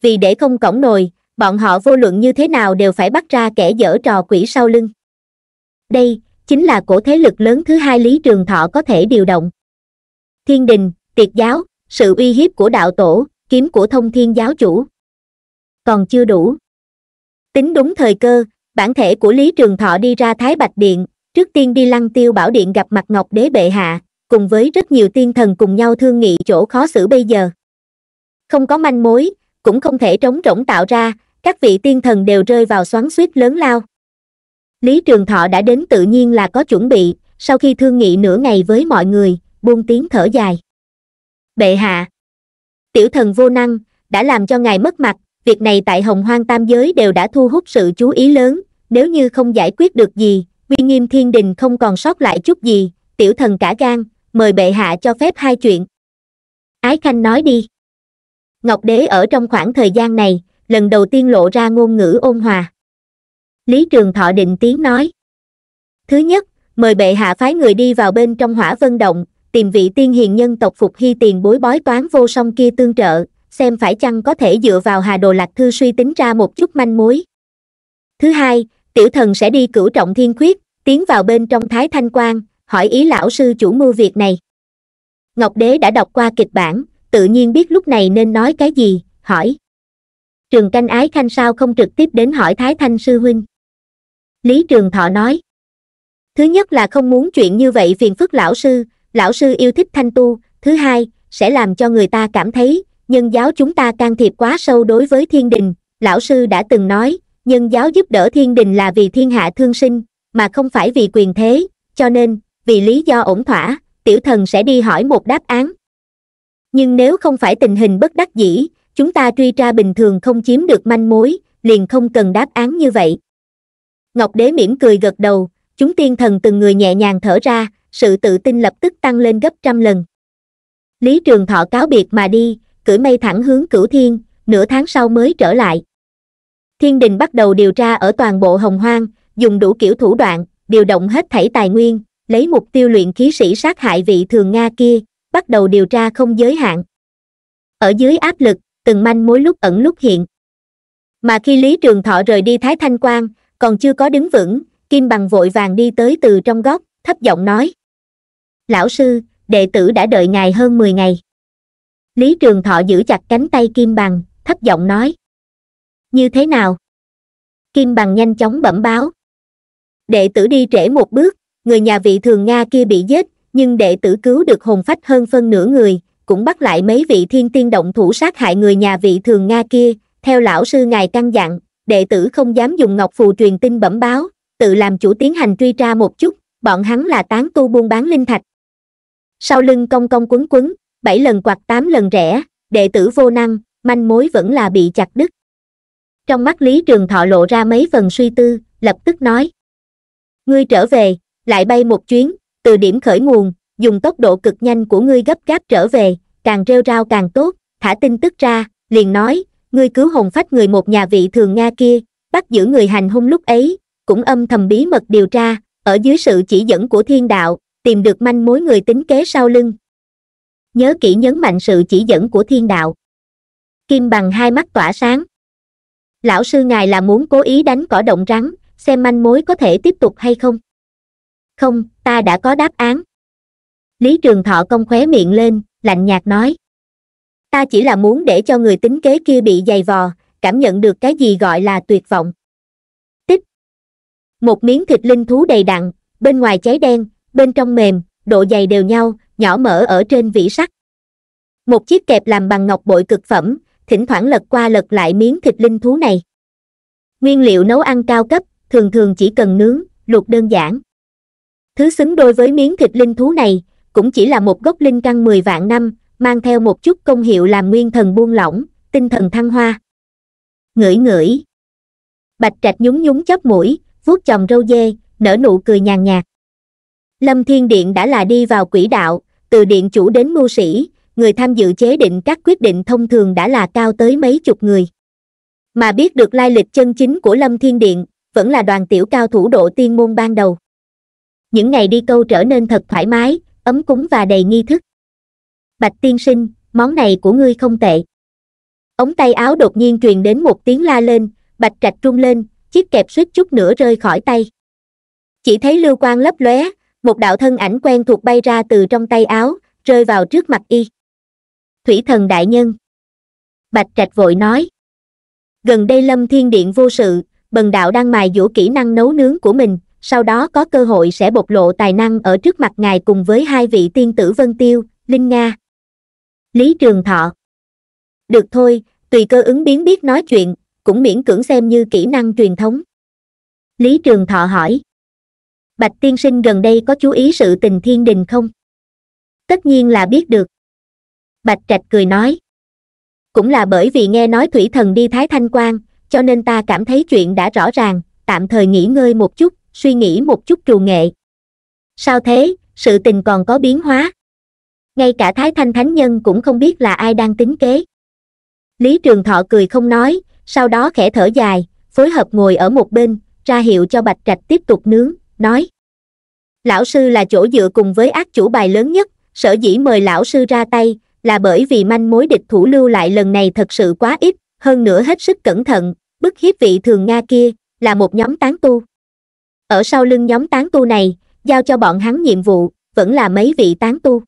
vì để không cổng nồi bọn họ vô luận như thế nào đều phải bắt ra kẻ dở trò quỷ sau lưng đây chính là cổ thế lực lớn thứ hai lý trường thọ có thể điều động thiên đình tiệt giáo sự uy hiếp của đạo tổ kiếm của thông thiên giáo chủ còn chưa đủ tính đúng thời cơ bản thể của lý trường thọ đi ra thái bạch điện trước tiên đi lăng tiêu bảo điện gặp mặt ngọc đế bệ hạ cùng với rất nhiều tiên thần cùng nhau thương nghị chỗ khó xử bây giờ không có manh mối cũng không thể trống rỗng tạo ra các vị tiên thần đều rơi vào xoắn suýt lớn lao lý trường thọ đã đến tự nhiên là có chuẩn bị sau khi thương nghị nửa ngày với mọi người buông tiếng thở dài bệ hạ tiểu thần vô năng đã làm cho ngài mất mặt việc này tại hồng hoang tam giới đều đã thu hút sự chú ý lớn nếu như không giải quyết được gì uy nghiêm thiên đình không còn sót lại chút gì tiểu thần cả gan mời bệ hạ cho phép hai chuyện ái khanh nói đi ngọc đế ở trong khoảng thời gian này lần đầu tiên lộ ra ngôn ngữ ôn hòa lý trường thọ định tiếng nói thứ nhất mời bệ hạ phái người đi vào bên trong hỏa vân động tìm vị tiên hiền nhân tộc phục hy tiền bối bói toán vô song kia tương trợ xem phải chăng có thể dựa vào hà đồ lạc thư suy tính ra một chút manh mối thứ hai tiểu thần sẽ đi cửu trọng thiên quyết tiến vào bên trong thái thanh quan hỏi ý lão sư chủ mưu việc này ngọc đế đã đọc qua kịch bản tự nhiên biết lúc này nên nói cái gì hỏi trường canh ái khanh sao không trực tiếp đến hỏi thái thanh sư huynh lý trường thọ nói thứ nhất là không muốn chuyện như vậy phiền phức lão sư lão sư yêu thích thanh tu thứ hai sẽ làm cho người ta cảm thấy nhân giáo chúng ta can thiệp quá sâu đối với thiên đình lão sư đã từng nói nhân giáo giúp đỡ thiên đình là vì thiên hạ thương sinh mà không phải vì quyền thế cho nên vì lý do ổn thỏa tiểu thần sẽ đi hỏi một đáp án nhưng nếu không phải tình hình bất đắc dĩ chúng ta truy tra bình thường không chiếm được manh mối liền không cần đáp án như vậy Ngọc Đế mỉm cười gật đầu, chúng tiên thần từng người nhẹ nhàng thở ra, sự tự tin lập tức tăng lên gấp trăm lần. Lý Trường Thọ cáo biệt mà đi, cưỡi mây thẳng hướng cửu thiên, nửa tháng sau mới trở lại. Thiên đình bắt đầu điều tra ở toàn bộ hồng hoang, dùng đủ kiểu thủ đoạn, điều động hết thảy tài nguyên, lấy mục tiêu luyện khí sĩ sát hại vị thường Nga kia, bắt đầu điều tra không giới hạn. Ở dưới áp lực, từng manh mối lúc ẩn lúc hiện. Mà khi Lý Trường Thọ rời đi Thái Thanh Quang, còn chưa có đứng vững kim bằng vội vàng đi tới từ trong góc thấp giọng nói lão sư đệ tử đã đợi ngài hơn mười ngày lý trường thọ giữ chặt cánh tay kim bằng thấp giọng nói như thế nào kim bằng nhanh chóng bẩm báo đệ tử đi trễ một bước người nhà vị thường nga kia bị giết nhưng đệ tử cứu được hồn phách hơn phân nửa người cũng bắt lại mấy vị thiên tiên động thủ sát hại người nhà vị thường nga kia theo lão sư ngài căn dặn đệ tử không dám dùng ngọc phù truyền tin bẩm báo, tự làm chủ tiến hành truy tra một chút, bọn hắn là tán tu buôn bán linh thạch. Sau lưng cong cong quấn quấn, bảy lần quạt tám lần rẻ, đệ tử vô năng, manh mối vẫn là bị chặt đứt. Trong mắt Lý Trường Thọ lộ ra mấy phần suy tư, lập tức nói. Ngươi trở về, lại bay một chuyến, từ điểm khởi nguồn, dùng tốc độ cực nhanh của ngươi gấp gáp trở về, càng rêu rao càng tốt, thả tin tức ra, liền nói, ngươi cứu hồn phách người một nhà vị thường nga kia bắt giữ người hành hung lúc ấy cũng âm thầm bí mật điều tra ở dưới sự chỉ dẫn của thiên đạo tìm được manh mối người tính kế sau lưng nhớ kỹ nhấn mạnh sự chỉ dẫn của thiên đạo kim bằng hai mắt tỏa sáng lão sư ngài là muốn cố ý đánh cỏ động rắn xem manh mối có thể tiếp tục hay không không ta đã có đáp án lý trường thọ công khóe miệng lên lạnh nhạt nói ta chỉ là muốn để cho người tính kế kia bị dày vò cảm nhận được cái gì gọi là tuyệt vọng tích một miếng thịt linh thú đầy đặn bên ngoài cháy đen bên trong mềm độ dày đều nhau nhỏ mở ở trên vỉ sắt một chiếc kẹp làm bằng ngọc bội cực phẩm thỉnh thoảng lật qua lật lại miếng thịt linh thú này nguyên liệu nấu ăn cao cấp thường thường chỉ cần nướng luộc đơn giản thứ xứng đôi với miếng thịt linh thú này cũng chỉ là một gốc linh căn mười vạn năm mang theo một chút công hiệu làm nguyên thần buông lỏng tinh thần thăng hoa ngửi ngửi bạch trạch nhún nhún chớp mũi vuốt chòm râu dê nở nụ cười nhàn nhạt lâm thiên điện đã là đi vào quỹ đạo từ điện chủ đến mưu sĩ người tham dự chế định các quyết định thông thường đã là cao tới mấy chục người mà biết được lai lịch chân chính của lâm thiên điện vẫn là đoàn tiểu cao thủ độ tiên môn ban đầu những ngày đi câu trở nên thật thoải mái ấm cúng và đầy nghi thức bạch tiên sinh món này của ngươi không tệ ống tay áo đột nhiên truyền đến một tiếng la lên bạch trạch trung lên chiếc kẹp suýt chút nữa rơi khỏi tay chỉ thấy lưu quang lấp lóe một đạo thân ảnh quen thuộc bay ra từ trong tay áo rơi vào trước mặt y thủy thần đại nhân bạch trạch vội nói gần đây lâm thiên điện vô sự bần đạo đang mài dũa kỹ năng nấu nướng của mình sau đó có cơ hội sẽ bộc lộ tài năng ở trước mặt ngài cùng với hai vị tiên tử vân tiêu linh nga Lý Trường Thọ. Được thôi, tùy cơ ứng biến biết nói chuyện, cũng miễn cưỡng xem như kỹ năng truyền thống. Lý Trường Thọ hỏi. Bạch tiên sinh gần đây có chú ý sự tình thiên đình không? Tất nhiên là biết được. Bạch Trạch cười nói. Cũng là bởi vì nghe nói thủy thần đi Thái Thanh Quan, cho nên ta cảm thấy chuyện đã rõ ràng, tạm thời nghỉ ngơi một chút, suy nghĩ một chút trù nghệ. Sao thế, sự tình còn có biến hóa? ngay cả thái thanh thánh nhân cũng không biết là ai đang tính kế lý trường thọ cười không nói sau đó khẽ thở dài phối hợp ngồi ở một bên ra hiệu cho bạch trạch tiếp tục nướng nói lão sư là chỗ dựa cùng với ác chủ bài lớn nhất sở dĩ mời lão sư ra tay là bởi vì manh mối địch thủ lưu lại lần này thật sự quá ít hơn nữa hết sức cẩn thận bức hiếp vị thường nga kia là một nhóm tán tu ở sau lưng nhóm tán tu này giao cho bọn hắn nhiệm vụ vẫn là mấy vị tán tu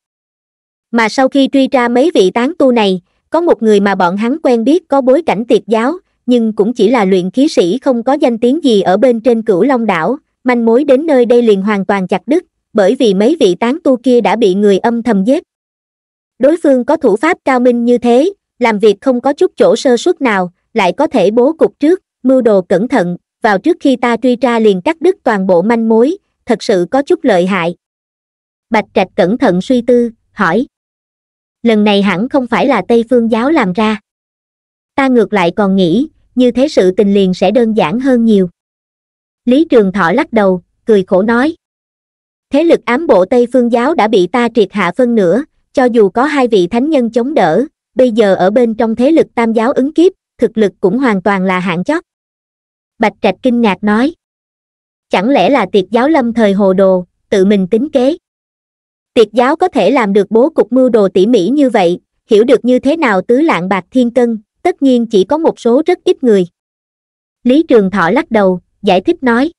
mà sau khi truy ra mấy vị tán tu này có một người mà bọn hắn quen biết có bối cảnh tiệt giáo nhưng cũng chỉ là luyện khí sĩ không có danh tiếng gì ở bên trên cửu long đảo manh mối đến nơi đây liền hoàn toàn chặt đứt bởi vì mấy vị tán tu kia đã bị người âm thầm giết đối phương có thủ pháp cao minh như thế làm việc không có chút chỗ sơ suất nào lại có thể bố cục trước mưu đồ cẩn thận vào trước khi ta truy tra liền cắt đứt toàn bộ manh mối thật sự có chút lợi hại bạch trạch cẩn thận suy tư hỏi lần này hẳn không phải là tây phương giáo làm ra ta ngược lại còn nghĩ như thế sự tình liền sẽ đơn giản hơn nhiều lý trường thọ lắc đầu cười khổ nói thế lực ám bộ tây phương giáo đã bị ta triệt hạ phân nửa cho dù có hai vị thánh nhân chống đỡ bây giờ ở bên trong thế lực tam giáo ứng kiếp thực lực cũng hoàn toàn là hạng chót bạch trạch kinh ngạc nói chẳng lẽ là tiệt giáo lâm thời hồ đồ tự mình tính kế tiệt giáo có thể làm được bố cục mưu đồ tỉ mỉ như vậy hiểu được như thế nào tứ lạng bạc thiên cân tất nhiên chỉ có một số rất ít người lý trường thọ lắc đầu giải thích nói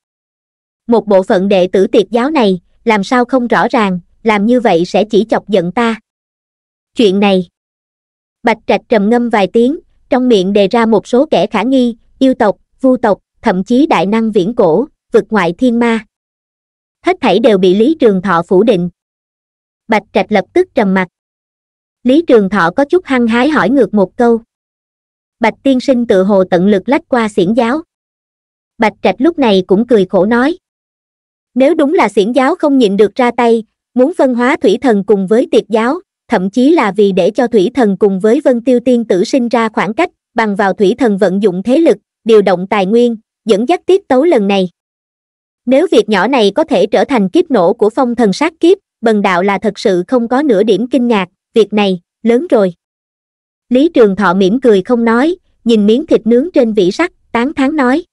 một bộ phận đệ tử tiệt giáo này làm sao không rõ ràng làm như vậy sẽ chỉ chọc giận ta chuyện này bạch trạch trầm ngâm vài tiếng trong miệng đề ra một số kẻ khả nghi yêu tộc vu tộc thậm chí đại năng viễn cổ vực ngoại thiên ma hết thảy đều bị lý trường thọ phủ định bạch trạch lập tức trầm mặt lý trường thọ có chút hăng hái hỏi ngược một câu bạch tiên sinh tự hồ tận lực lách qua xiển giáo bạch trạch lúc này cũng cười khổ nói nếu đúng là xiển giáo không nhịn được ra tay muốn phân hóa thủy thần cùng với tiệt giáo thậm chí là vì để cho thủy thần cùng với vân tiêu tiên tử sinh ra khoảng cách bằng vào thủy thần vận dụng thế lực điều động tài nguyên dẫn dắt tiết tấu lần này nếu việc nhỏ này có thể trở thành kiếp nổ của phong thần sát kiếp bần đạo là thật sự không có nửa điểm kinh ngạc việc này lớn rồi lý trường thọ mỉm cười không nói nhìn miếng thịt nướng trên vỉ sắt tán thán nói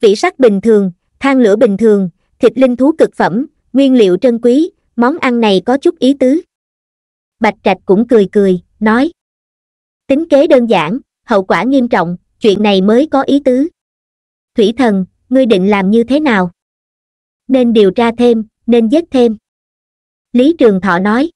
vỉ sắt bình thường than lửa bình thường thịt linh thú cực phẩm nguyên liệu trân quý món ăn này có chút ý tứ bạch trạch cũng cười cười nói tính kế đơn giản hậu quả nghiêm trọng chuyện này mới có ý tứ thủy thần ngươi định làm như thế nào nên điều tra thêm nên giết thêm lý trường thọ nói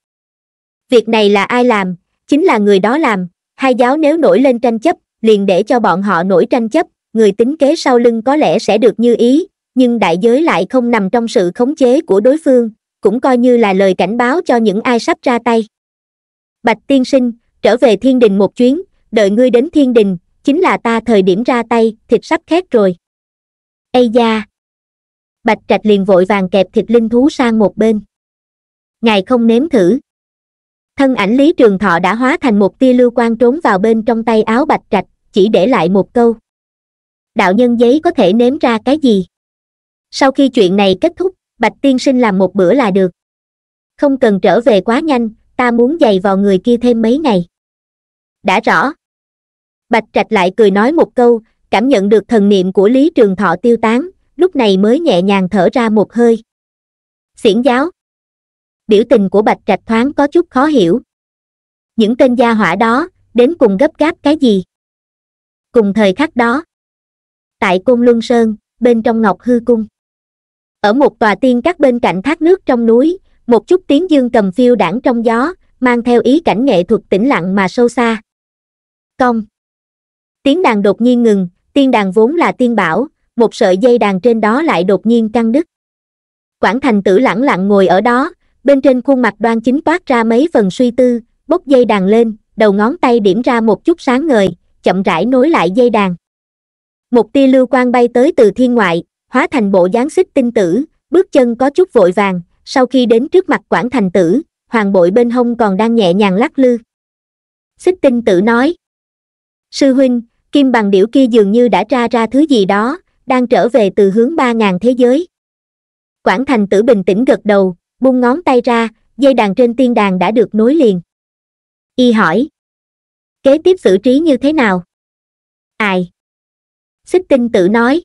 việc này là ai làm chính là người đó làm hai giáo nếu nổi lên tranh chấp liền để cho bọn họ nổi tranh chấp người tính kế sau lưng có lẽ sẽ được như ý nhưng đại giới lại không nằm trong sự khống chế của đối phương cũng coi như là lời cảnh báo cho những ai sắp ra tay bạch tiên sinh trở về thiên đình một chuyến đợi ngươi đến thiên đình chính là ta thời điểm ra tay thịt sắp khét rồi ây da bạch trạch liền vội vàng kẹp thịt linh thú sang một bên ngài không nếm thử thân ảnh lý trường thọ đã hóa thành một tia lưu quang trốn vào bên trong tay áo bạch trạch chỉ để lại một câu đạo nhân giấy có thể nếm ra cái gì sau khi chuyện này kết thúc bạch tiên sinh làm một bữa là được không cần trở về quá nhanh ta muốn giày vào người kia thêm mấy ngày đã rõ bạch trạch lại cười nói một câu cảm nhận được thần niệm của lý trường thọ tiêu tán lúc này mới nhẹ nhàng thở ra một hơi xiển giáo biểu tình của bạch trạch thoáng có chút khó hiểu những tên gia hỏa đó đến cùng gấp gáp cái gì cùng thời khắc đó tại côn luân sơn bên trong ngọc hư cung ở một tòa tiên các bên cạnh thác nước trong núi một chút tiếng dương cầm phiêu đảng trong gió mang theo ý cảnh nghệ thuật tĩnh lặng mà sâu xa công tiếng đàn đột nhiên ngừng tiên đàn vốn là tiên bảo một sợi dây đàn trên đó lại đột nhiên căng đứt quảng thành tử lẳng lặng ngồi ở đó bên trên khuôn mặt đoan chính toát ra mấy phần suy tư bốc dây đàn lên đầu ngón tay điểm ra một chút sáng ngời chậm rãi nối lại dây đàn một tia lưu quang bay tới từ thiên ngoại hóa thành bộ dáng xích tinh tử bước chân có chút vội vàng sau khi đến trước mặt quản thành tử hoàng bội bên hông còn đang nhẹ nhàng lắc lư xích tinh tử nói sư huynh kim bằng điểu kia dường như đã tra ra thứ gì đó đang trở về từ hướng ba ngàn thế giới quản thành tử bình tĩnh gật đầu bung ngón tay ra dây đàn trên tiên đàn đã được nối liền y hỏi kế tiếp xử trí như thế nào ai xích tinh tự nói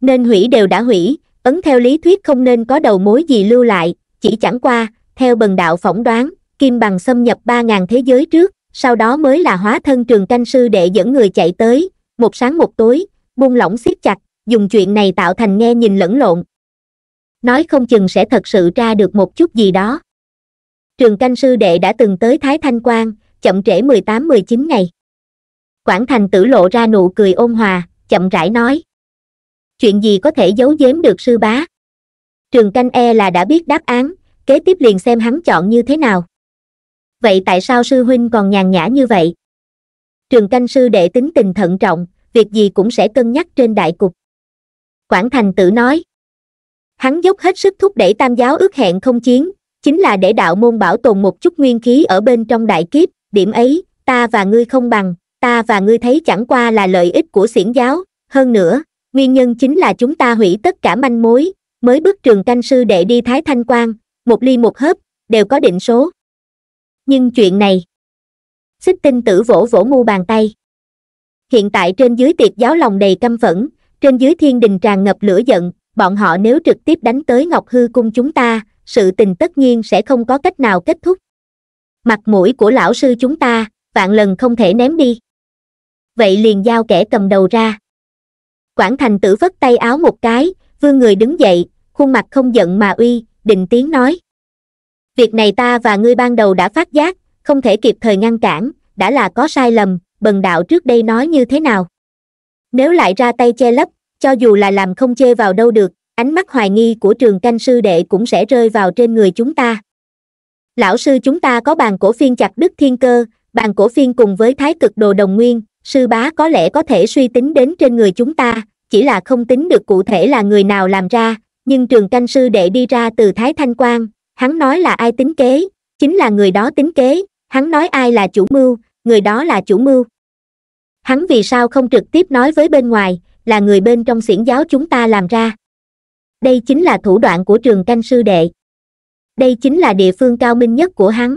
nên hủy đều đã hủy ấn theo lý thuyết không nên có đầu mối gì lưu lại chỉ chẳng qua theo bần đạo phỏng đoán kim bằng xâm nhập ba ngàn thế giới trước sau đó mới là hóa thân trường canh sư để dẫn người chạy tới một sáng một tối buông lỏng siết chặt dùng chuyện này tạo thành nghe nhìn lẫn lộn nói không chừng sẽ thật sự ra được một chút gì đó trường canh sư đệ đã từng tới thái thanh quan chậm trễ mười tám mười chín ngày quảng thành tử lộ ra nụ cười ôn hòa chậm rãi nói chuyện gì có thể giấu giếm được sư bá trường canh e là đã biết đáp án kế tiếp liền xem hắn chọn như thế nào vậy tại sao sư huynh còn nhàn nhã như vậy trường canh sư đệ tính tình thận trọng việc gì cũng sẽ cân nhắc trên đại cục quảng thành tử nói hắn dốc hết sức thúc đẩy tam giáo ước hẹn không chiến chính là để đạo môn bảo tồn một chút nguyên khí ở bên trong đại kiếp điểm ấy ta và ngươi không bằng ta và ngươi thấy chẳng qua là lợi ích của xiển giáo hơn nữa nguyên nhân chính là chúng ta hủy tất cả manh mối mới bước trường canh sư đệ đi thái thanh quan một ly một hớp đều có định số nhưng chuyện này xích tinh tử vỗ vỗ mu bàn tay hiện tại trên dưới tiệc giáo lòng đầy căm phẫn trên dưới thiên đình tràn ngập lửa giận bọn họ nếu trực tiếp đánh tới ngọc hư cung chúng ta sự tình tất nhiên sẽ không có cách nào kết thúc mặt mũi của lão sư chúng ta vạn lần không thể ném đi vậy liền giao kẻ cầm đầu ra quảng thành tử vất tay áo một cái vương người đứng dậy khuôn mặt không giận mà uy định tiếng nói việc này ta và ngươi ban đầu đã phát giác không thể kịp thời ngăn cản đã là có sai lầm bần đạo trước đây nói như thế nào nếu lại ra tay che lấp cho dù là làm không chê vào đâu được ánh mắt hoài nghi của trường canh sư đệ cũng sẽ rơi vào trên người chúng ta lão sư chúng ta có bàn cổ phiên chặt đức thiên cơ bàn cổ phiên cùng với thái cực đồ đồng nguyên sư bá có lẽ có thể suy tính đến trên người chúng ta chỉ là không tính được cụ thể là người nào làm ra nhưng trường canh sư đệ đi ra từ thái thanh quan hắn nói là ai tính kế chính là người đó tính kế hắn nói ai là chủ mưu người đó là chủ mưu hắn vì sao không trực tiếp nói với bên ngoài là người bên trong xiển giáo chúng ta làm ra đây chính là thủ đoạn của trường canh sư đệ đây chính là địa phương cao minh nhất của hắn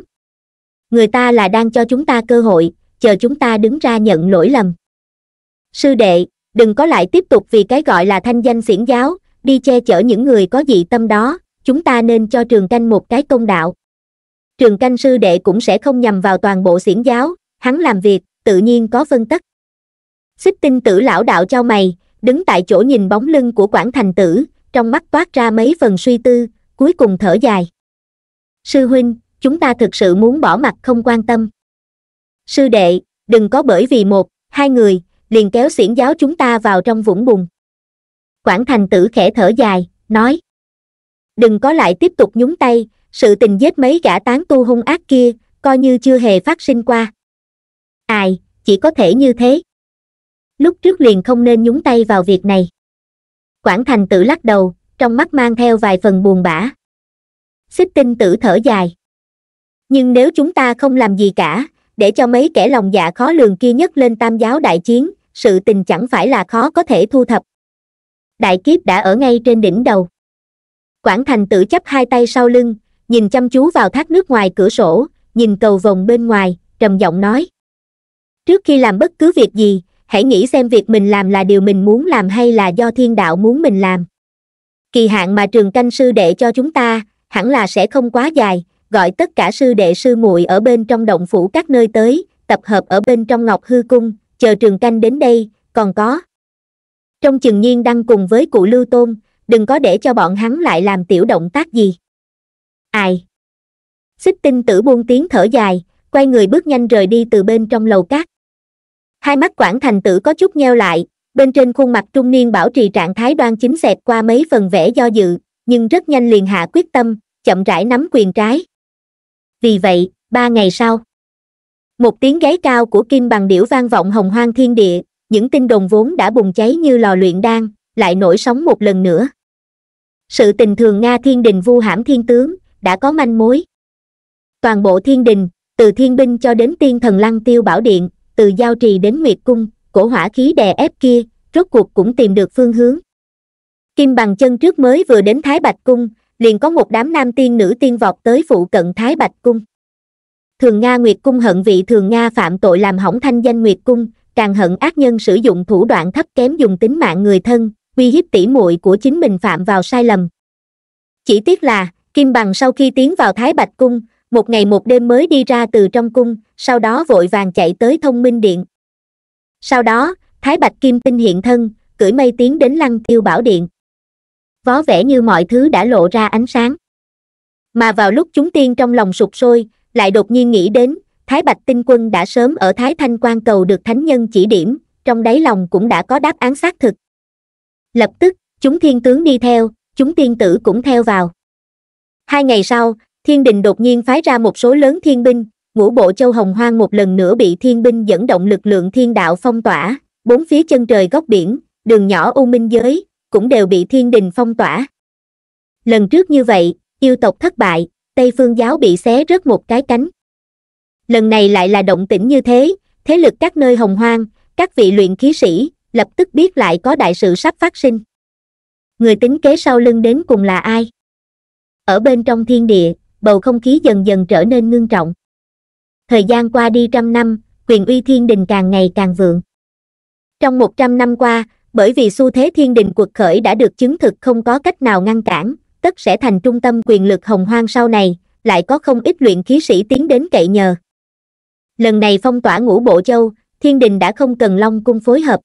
người ta là đang cho chúng ta cơ hội chờ chúng ta đứng ra nhận lỗi lầm sư đệ đừng có lại tiếp tục vì cái gọi là thanh danh xiển giáo đi che chở những người có dị tâm đó chúng ta nên cho trường canh một cái công đạo trường canh sư đệ cũng sẽ không nhằm vào toàn bộ xiển giáo hắn làm việc tự nhiên có phân tất xích tinh tử lão đạo cho mày đứng tại chỗ nhìn bóng lưng của quản thành tử trong mắt toát ra mấy phần suy tư cuối cùng thở dài sư huynh chúng ta thực sự muốn bỏ mặt không quan tâm sư đệ đừng có bởi vì một hai người liền kéo xiển giáo chúng ta vào trong vũng bùn quản thành tử khẽ thở dài nói đừng có lại tiếp tục nhúng tay sự tình giết mấy gã tán tu hung ác kia coi như chưa hề phát sinh qua ai chỉ có thể như thế lúc trước liền không nên nhúng tay vào việc này quảng thành tự lắc đầu trong mắt mang theo vài phần buồn bã xích tinh tử thở dài nhưng nếu chúng ta không làm gì cả để cho mấy kẻ lòng dạ khó lường kia nhất lên tam giáo đại chiến sự tình chẳng phải là khó có thể thu thập đại kiếp đã ở ngay trên đỉnh đầu quảng thành tự chấp hai tay sau lưng nhìn chăm chú vào thác nước ngoài cửa sổ nhìn cầu vồng bên ngoài trầm giọng nói trước khi làm bất cứ việc gì hãy nghĩ xem việc mình làm là điều mình muốn làm hay là do thiên đạo muốn mình làm kỳ hạn mà trường canh sư đệ cho chúng ta hẳn là sẽ không quá dài gọi tất cả sư đệ sư muội ở bên trong động phủ các nơi tới tập hợp ở bên trong ngọc hư cung chờ trường canh đến đây còn có trong chừng nhiên đăng cùng với cụ lưu tôn đừng có để cho bọn hắn lại làm tiểu động tác gì ai xích tinh tử buông tiếng thở dài quay người bước nhanh rời đi từ bên trong lầu cát hai mắt quản thành tử có chút nheo lại bên trên khuôn mặt trung niên bảo trì trạng thái đoan chính xẹt qua mấy phần vẽ do dự nhưng rất nhanh liền hạ quyết tâm chậm rãi nắm quyền trái vì vậy ba ngày sau một tiếng gáy cao của kim bằng điểu vang vọng hồng hoang thiên địa những tin đồn vốn đã bùng cháy như lò luyện đan lại nổi sóng một lần nữa sự tình thường nga thiên đình vu hãm thiên tướng đã có manh mối toàn bộ thiên đình từ thiên binh cho đến tiên thần lăng tiêu bảo điện từ giao trì đến nguyệt cung cổ hỏa khí đè ép kia rốt cuộc cũng tìm được phương hướng kim bằng chân trước mới vừa đến thái bạch cung liền có một đám nam tiên nữ tiên vọt tới phụ cận thái bạch cung thường nga nguyệt cung hận vị thường nga phạm tội làm hỏng thanh danh nguyệt cung càng hận ác nhân sử dụng thủ đoạn thấp kém dùng tính mạng người thân uy hiếp tỉ muội của chính mình phạm vào sai lầm chỉ tiếc là kim bằng sau khi tiến vào thái bạch cung một ngày một đêm mới đi ra từ trong cung sau đó vội vàng chạy tới thông minh điện sau đó thái bạch kim tinh hiện thân cưỡi mây tiến đến lăng tiêu bảo điện vó vẻ như mọi thứ đã lộ ra ánh sáng mà vào lúc chúng tiên trong lòng sụp sôi lại đột nhiên nghĩ đến thái bạch tinh quân đã sớm ở thái thanh quan cầu được thánh nhân chỉ điểm trong đáy lòng cũng đã có đáp án xác thực lập tức chúng thiên tướng đi theo chúng tiên tử cũng theo vào hai ngày sau thiên đình đột nhiên phái ra một số lớn thiên binh ngũ bộ châu hồng hoang một lần nữa bị thiên binh dẫn động lực lượng thiên đạo phong tỏa bốn phía chân trời góc biển đường nhỏ u minh giới cũng đều bị thiên đình phong tỏa lần trước như vậy yêu tộc thất bại tây phương giáo bị xé rớt một cái cánh lần này lại là động tĩnh như thế thế lực các nơi hồng hoang các vị luyện khí sĩ lập tức biết lại có đại sự sắp phát sinh người tính kế sau lưng đến cùng là ai ở bên trong thiên địa bầu không khí dần dần trở nên ngưng trọng thời gian qua đi trăm năm quyền uy thiên đình càng ngày càng vượng trong một trăm năm qua bởi vì xu thế thiên đình cuộc khởi đã được chứng thực không có cách nào ngăn cản tất sẽ thành trung tâm quyền lực hồng hoang sau này lại có không ít luyện khí sĩ tiến đến cậy nhờ lần này phong tỏa ngũ bộ châu thiên đình đã không cần long cung phối hợp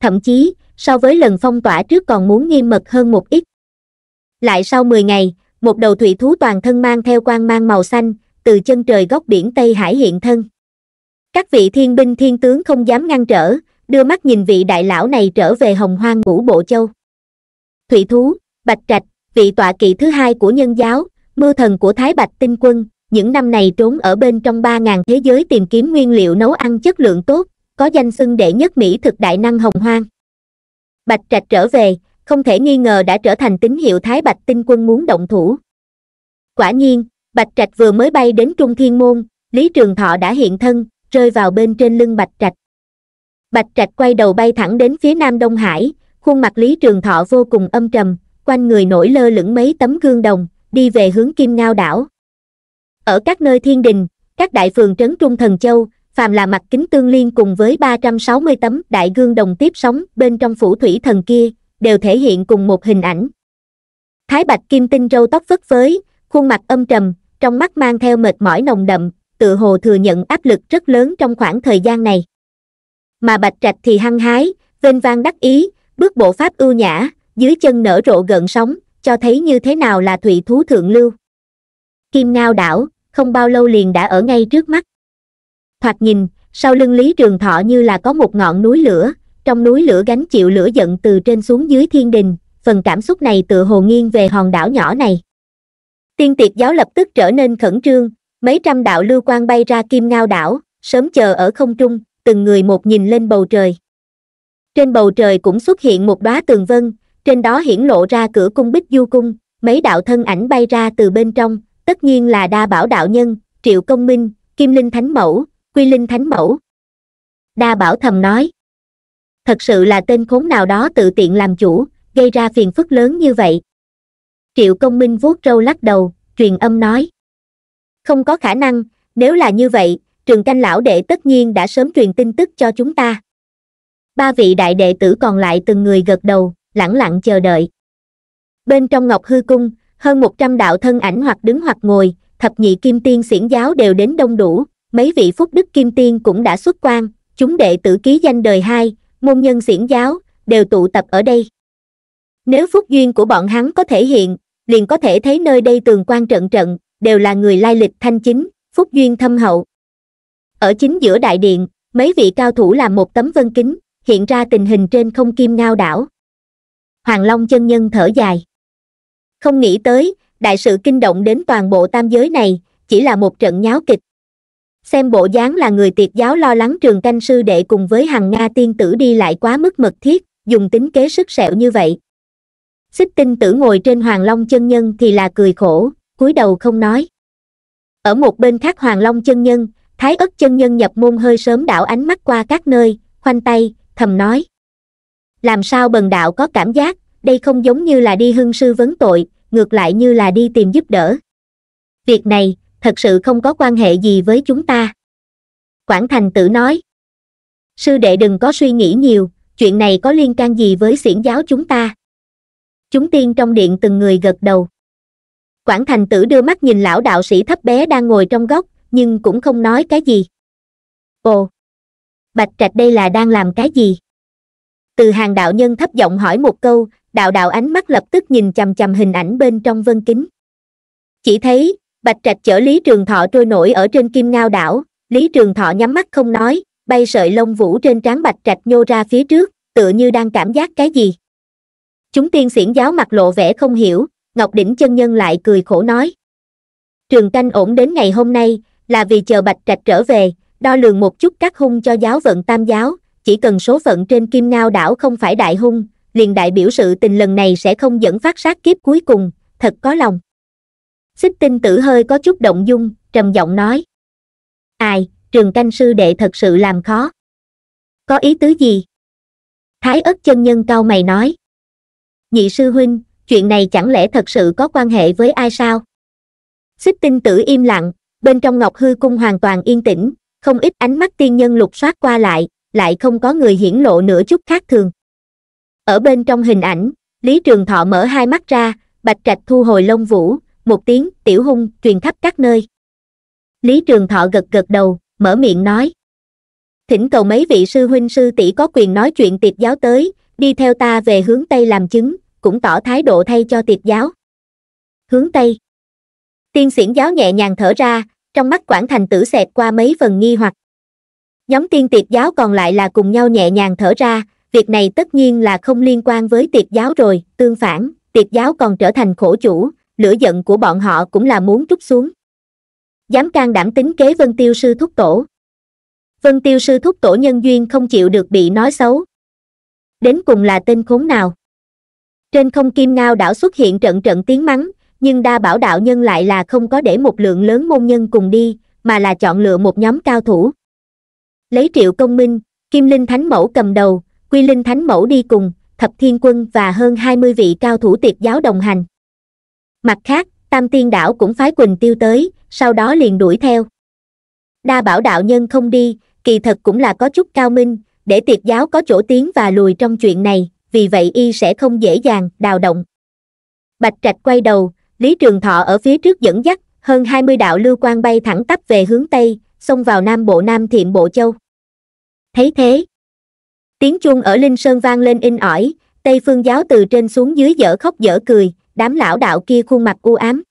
thậm chí so với lần phong tỏa trước còn muốn nghiêm mật hơn một ít lại sau mười ngày một đầu thủy thú toàn thân mang theo quang mang màu xanh từ chân trời góc biển tây hải hiện thân các vị thiên binh thiên tướng không dám ngăn trở đưa mắt nhìn vị đại lão này trở về hồng hoang ngũ bộ châu thủy thú bạch trạch vị tọa kỵ thứ hai của nhân giáo mưa thần của thái bạch tinh quân những năm này trốn ở bên trong ba ngàn thế giới tìm kiếm nguyên liệu nấu ăn chất lượng tốt có danh xưng đệ nhất mỹ thực đại năng hồng hoang bạch trạch trở về không thể nghi ngờ đã trở thành tín hiệu thái bạch tinh quân muốn động thủ quả nhiên bạch trạch vừa mới bay đến trung thiên môn lý trường thọ đã hiện thân rơi vào bên trên lưng bạch trạch bạch trạch quay đầu bay thẳng đến phía nam đông hải khuôn mặt lý trường thọ vô cùng âm trầm quanh người nổi lơ lửng mấy tấm gương đồng đi về hướng kim ngao đảo ở các nơi thiên đình các đại phường trấn trung thần châu phàm là mặt kính tương liên cùng với 360 tấm đại gương đồng tiếp sóng bên trong phủ thủy thần kia đều thể hiện cùng một hình ảnh thái bạch kim tinh râu tóc phất phới khuôn mặt âm trầm trong mắt mang theo mệt mỏi nồng đậm tự hồ thừa nhận áp lực rất lớn trong khoảng thời gian này mà bạch trạch thì hăng hái vênh vang đắc ý bước bộ pháp ưu nhã dưới chân nở rộ gợn sóng cho thấy như thế nào là thủy thú thượng lưu kim ngao đảo không bao lâu liền đã ở ngay trước mắt thoạt nhìn sau lưng lý trường thọ như là có một ngọn núi lửa trong núi lửa gánh chịu lửa giận từ trên xuống dưới thiên đình, phần cảm xúc này tựa hồ nghiêng về hòn đảo nhỏ này. Tiên tiệt giáo lập tức trở nên khẩn trương, mấy trăm đạo lưu quan bay ra kim ngao đảo, sớm chờ ở không trung, từng người một nhìn lên bầu trời. Trên bầu trời cũng xuất hiện một đóa tường vân, trên đó hiển lộ ra cửa cung bích du cung, mấy đạo thân ảnh bay ra từ bên trong, tất nhiên là đa bảo đạo nhân, triệu công minh, kim linh thánh mẫu, quy linh thánh mẫu. Đa bảo thầm nói, thật sự là tên khốn nào đó tự tiện làm chủ gây ra phiền phức lớn như vậy triệu công minh vuốt râu lắc đầu truyền âm nói không có khả năng nếu là như vậy trường canh lão đệ tất nhiên đã sớm truyền tin tức cho chúng ta ba vị đại đệ tử còn lại từng người gật đầu lẳng lặng chờ đợi bên trong ngọc hư cung hơn một trăm đạo thân ảnh hoặc đứng hoặc ngồi thập nhị kim tiên xiển giáo đều đến đông đủ mấy vị phúc đức kim tiên cũng đã xuất quan chúng đệ tử ký danh đời hai môn nhân xiển giáo đều tụ tập ở đây nếu phúc duyên của bọn hắn có thể hiện liền có thể thấy nơi đây tường quan trận trận đều là người lai lịch thanh chính phúc duyên thâm hậu ở chính giữa đại điện mấy vị cao thủ làm một tấm vân kính hiện ra tình hình trên không kim ngao đảo hoàng long chân nhân thở dài không nghĩ tới đại sự kinh động đến toàn bộ tam giới này chỉ là một trận nháo kịch xem bộ dáng là người tiệt giáo lo lắng trường canh sư đệ cùng với hằng nga tiên tử đi lại quá mức mật thiết dùng tính kế sức sẹo như vậy xích tinh tử ngồi trên hoàng long chân nhân thì là cười khổ cúi đầu không nói ở một bên khác hoàng long chân nhân thái ất chân nhân nhập môn hơi sớm đảo ánh mắt qua các nơi khoanh tay thầm nói làm sao bần đạo có cảm giác đây không giống như là đi hưng sư vấn tội ngược lại như là đi tìm giúp đỡ việc này thật sự không có quan hệ gì với chúng ta quảng thành tử nói sư đệ đừng có suy nghĩ nhiều chuyện này có liên can gì với xiển giáo chúng ta chúng tiên trong điện từng người gật đầu quảng thành tử đưa mắt nhìn lão đạo sĩ thấp bé đang ngồi trong góc nhưng cũng không nói cái gì ồ bạch trạch đây là đang làm cái gì từ hàng đạo nhân thấp giọng hỏi một câu đạo đạo ánh mắt lập tức nhìn chằm chằm hình ảnh bên trong vân kính chỉ thấy bạch trạch chở lý trường thọ trôi nổi ở trên kim ngao đảo lý trường thọ nhắm mắt không nói bay sợi lông vũ trên trán bạch trạch nhô ra phía trước tựa như đang cảm giác cái gì chúng tiên xiển giáo mặt lộ vẻ không hiểu ngọc đỉnh chân nhân lại cười khổ nói trường canh ổn đến ngày hôm nay là vì chờ bạch trạch trở về đo lường một chút các hung cho giáo vận tam giáo chỉ cần số phận trên kim ngao đảo không phải đại hung liền đại biểu sự tình lần này sẽ không dẫn phát sát kiếp cuối cùng thật có lòng xích tinh tử hơi có chút động dung trầm giọng nói ai trường canh sư đệ thật sự làm khó có ý tứ gì thái ất chân nhân cao mày nói nhị sư huynh chuyện này chẳng lẽ thật sự có quan hệ với ai sao xích tinh tử im lặng bên trong ngọc hư cung hoàn toàn yên tĩnh không ít ánh mắt tiên nhân lục soát qua lại lại không có người hiển lộ nửa chút khác thường ở bên trong hình ảnh lý trường thọ mở hai mắt ra bạch trạch thu hồi lông vũ một tiếng tiểu hung truyền khắp các nơi lý trường thọ gật gật đầu mở miệng nói thỉnh cầu mấy vị sư huynh sư tỷ có quyền nói chuyện tiệt giáo tới đi theo ta về hướng tây làm chứng cũng tỏ thái độ thay cho tiệt giáo hướng tây tiên xiển giáo nhẹ nhàng thở ra trong mắt quản thành tử xẹt qua mấy phần nghi hoặc nhóm tiên tiệt giáo còn lại là cùng nhau nhẹ nhàng thở ra việc này tất nhiên là không liên quan với tiệt giáo rồi tương phản tiệt giáo còn trở thành khổ chủ lửa giận của bọn họ cũng là muốn trút xuống dám can đảm tính kế vân tiêu sư thúc tổ vân tiêu sư thúc tổ nhân duyên không chịu được bị nói xấu đến cùng là tên khốn nào trên không kim ngao đảo xuất hiện trận trận tiếng mắng nhưng đa bảo đạo nhân lại là không có để một lượng lớn môn nhân cùng đi mà là chọn lựa một nhóm cao thủ lấy triệu công minh kim linh thánh mẫu cầm đầu quy linh thánh mẫu đi cùng thập thiên quân và hơn hai mươi vị cao thủ tiệt giáo đồng hành mặt khác tam tiên đảo cũng phái quỳnh tiêu tới sau đó liền đuổi theo đa bảo đạo nhân không đi kỳ thật cũng là có chút cao minh để tiệt giáo có chỗ tiến và lùi trong chuyện này vì vậy y sẽ không dễ dàng đào động bạch trạch quay đầu lý trường thọ ở phía trước dẫn dắt hơn hai mươi đạo lưu quan bay thẳng tắp về hướng tây xông vào nam bộ nam thiệm bộ châu thấy thế tiếng chuông ở linh sơn vang lên in ỏi tây phương giáo từ trên xuống dưới dở khóc dở cười đám lão đạo kia khuôn mặt u ám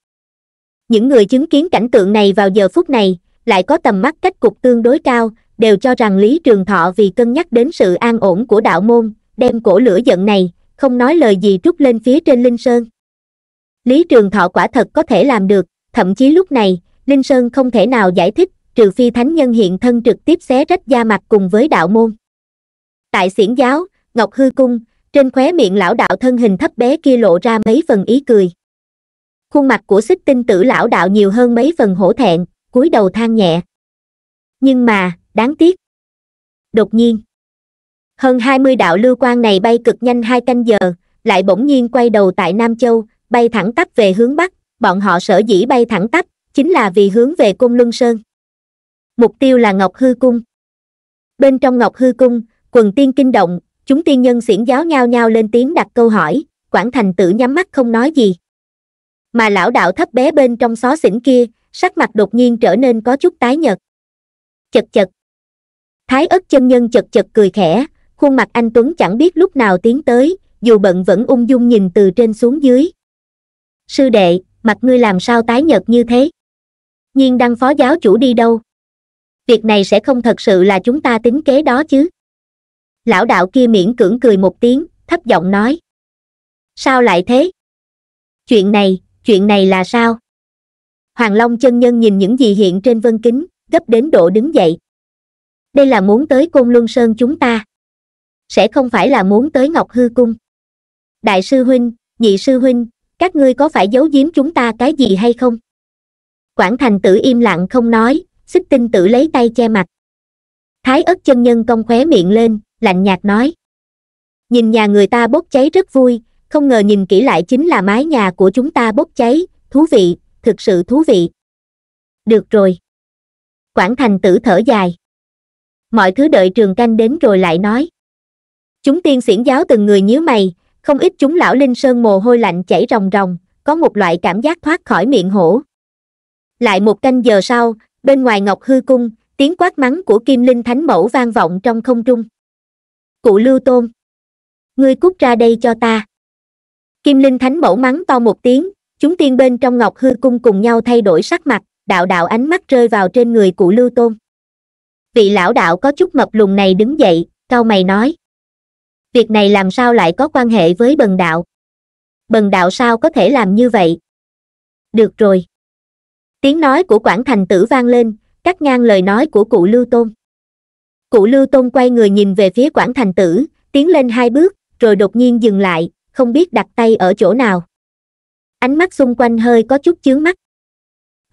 những người chứng kiến cảnh tượng này vào giờ phút này lại có tầm mắt cách cục tương đối cao đều cho rằng lý trường thọ vì cân nhắc đến sự an ổn của đạo môn đem cổ lửa giận này không nói lời gì trút lên phía trên linh sơn lý trường thọ quả thật có thể làm được thậm chí lúc này linh sơn không thể nào giải thích trừ phi thánh nhân hiện thân trực tiếp xé rách da mặt cùng với đạo môn tại xiển giáo ngọc hư cung trên khóe miệng lão đạo thân hình thấp bé kia lộ ra mấy phần ý cười khuôn mặt của xích tinh tử lão đạo nhiều hơn mấy phần hổ thẹn cúi đầu than nhẹ nhưng mà đáng tiếc đột nhiên hơn hai mươi đạo lưu quan này bay cực nhanh hai canh giờ lại bỗng nhiên quay đầu tại nam châu bay thẳng tắp về hướng bắc bọn họ sở dĩ bay thẳng tắp chính là vì hướng về cung luân sơn mục tiêu là ngọc hư cung bên trong ngọc hư cung quần tiên kinh động chúng tiên nhân xiển giáo nhao nhao lên tiếng đặt câu hỏi quản thành tử nhắm mắt không nói gì mà lão đạo thấp bé bên trong xó xỉnh kia sắc mặt đột nhiên trở nên có chút tái nhợt chật chật thái ất chân nhân chật chật cười khẽ khuôn mặt anh tuấn chẳng biết lúc nào tiến tới dù bận vẫn ung dung nhìn từ trên xuống dưới sư đệ mặt ngươi làm sao tái nhợt như thế nhiên đăng phó giáo chủ đi đâu việc này sẽ không thật sự là chúng ta tính kế đó chứ lão đạo kia miễn cưỡng cười một tiếng thấp giọng nói sao lại thế chuyện này chuyện này là sao hoàng long chân nhân nhìn những gì hiện trên vân kính gấp đến độ đứng dậy đây là muốn tới côn luân sơn chúng ta sẽ không phải là muốn tới ngọc hư cung đại sư huynh nhị sư huynh các ngươi có phải giấu giếm chúng ta cái gì hay không quảng thành tử im lặng không nói xích tinh tử lấy tay che mặt thái ất chân nhân cong khóe miệng lên lạnh nhạt nói nhìn nhà người ta bốc cháy rất vui không ngờ nhìn kỹ lại chính là mái nhà của chúng ta bốc cháy thú vị thực sự thú vị được rồi quảng thành tử thở dài mọi thứ đợi trường canh đến rồi lại nói chúng tiên xiển giáo từng người nhíu mày không ít chúng lão linh sơn mồ hôi lạnh chảy ròng ròng có một loại cảm giác thoát khỏi miệng hổ lại một canh giờ sau bên ngoài ngọc hư cung tiếng quát mắng của kim linh thánh mẫu vang vọng trong không trung cụ lưu tôn ngươi cút ra đây cho ta kim linh thánh mẫu mắng to một tiếng chúng tiên bên trong ngọc hư cung cùng nhau thay đổi sắc mặt đạo đạo ánh mắt rơi vào trên người cụ lưu tôn vị lão đạo có chút mập lùn này đứng dậy cau mày nói việc này làm sao lại có quan hệ với bần đạo bần đạo sao có thể làm như vậy được rồi tiếng nói của Quản thành tử vang lên cắt ngang lời nói của cụ lưu tôn cụ lưu tôn quay người nhìn về phía quảng thành tử tiến lên hai bước rồi đột nhiên dừng lại không biết đặt tay ở chỗ nào ánh mắt xung quanh hơi có chút chướng mắt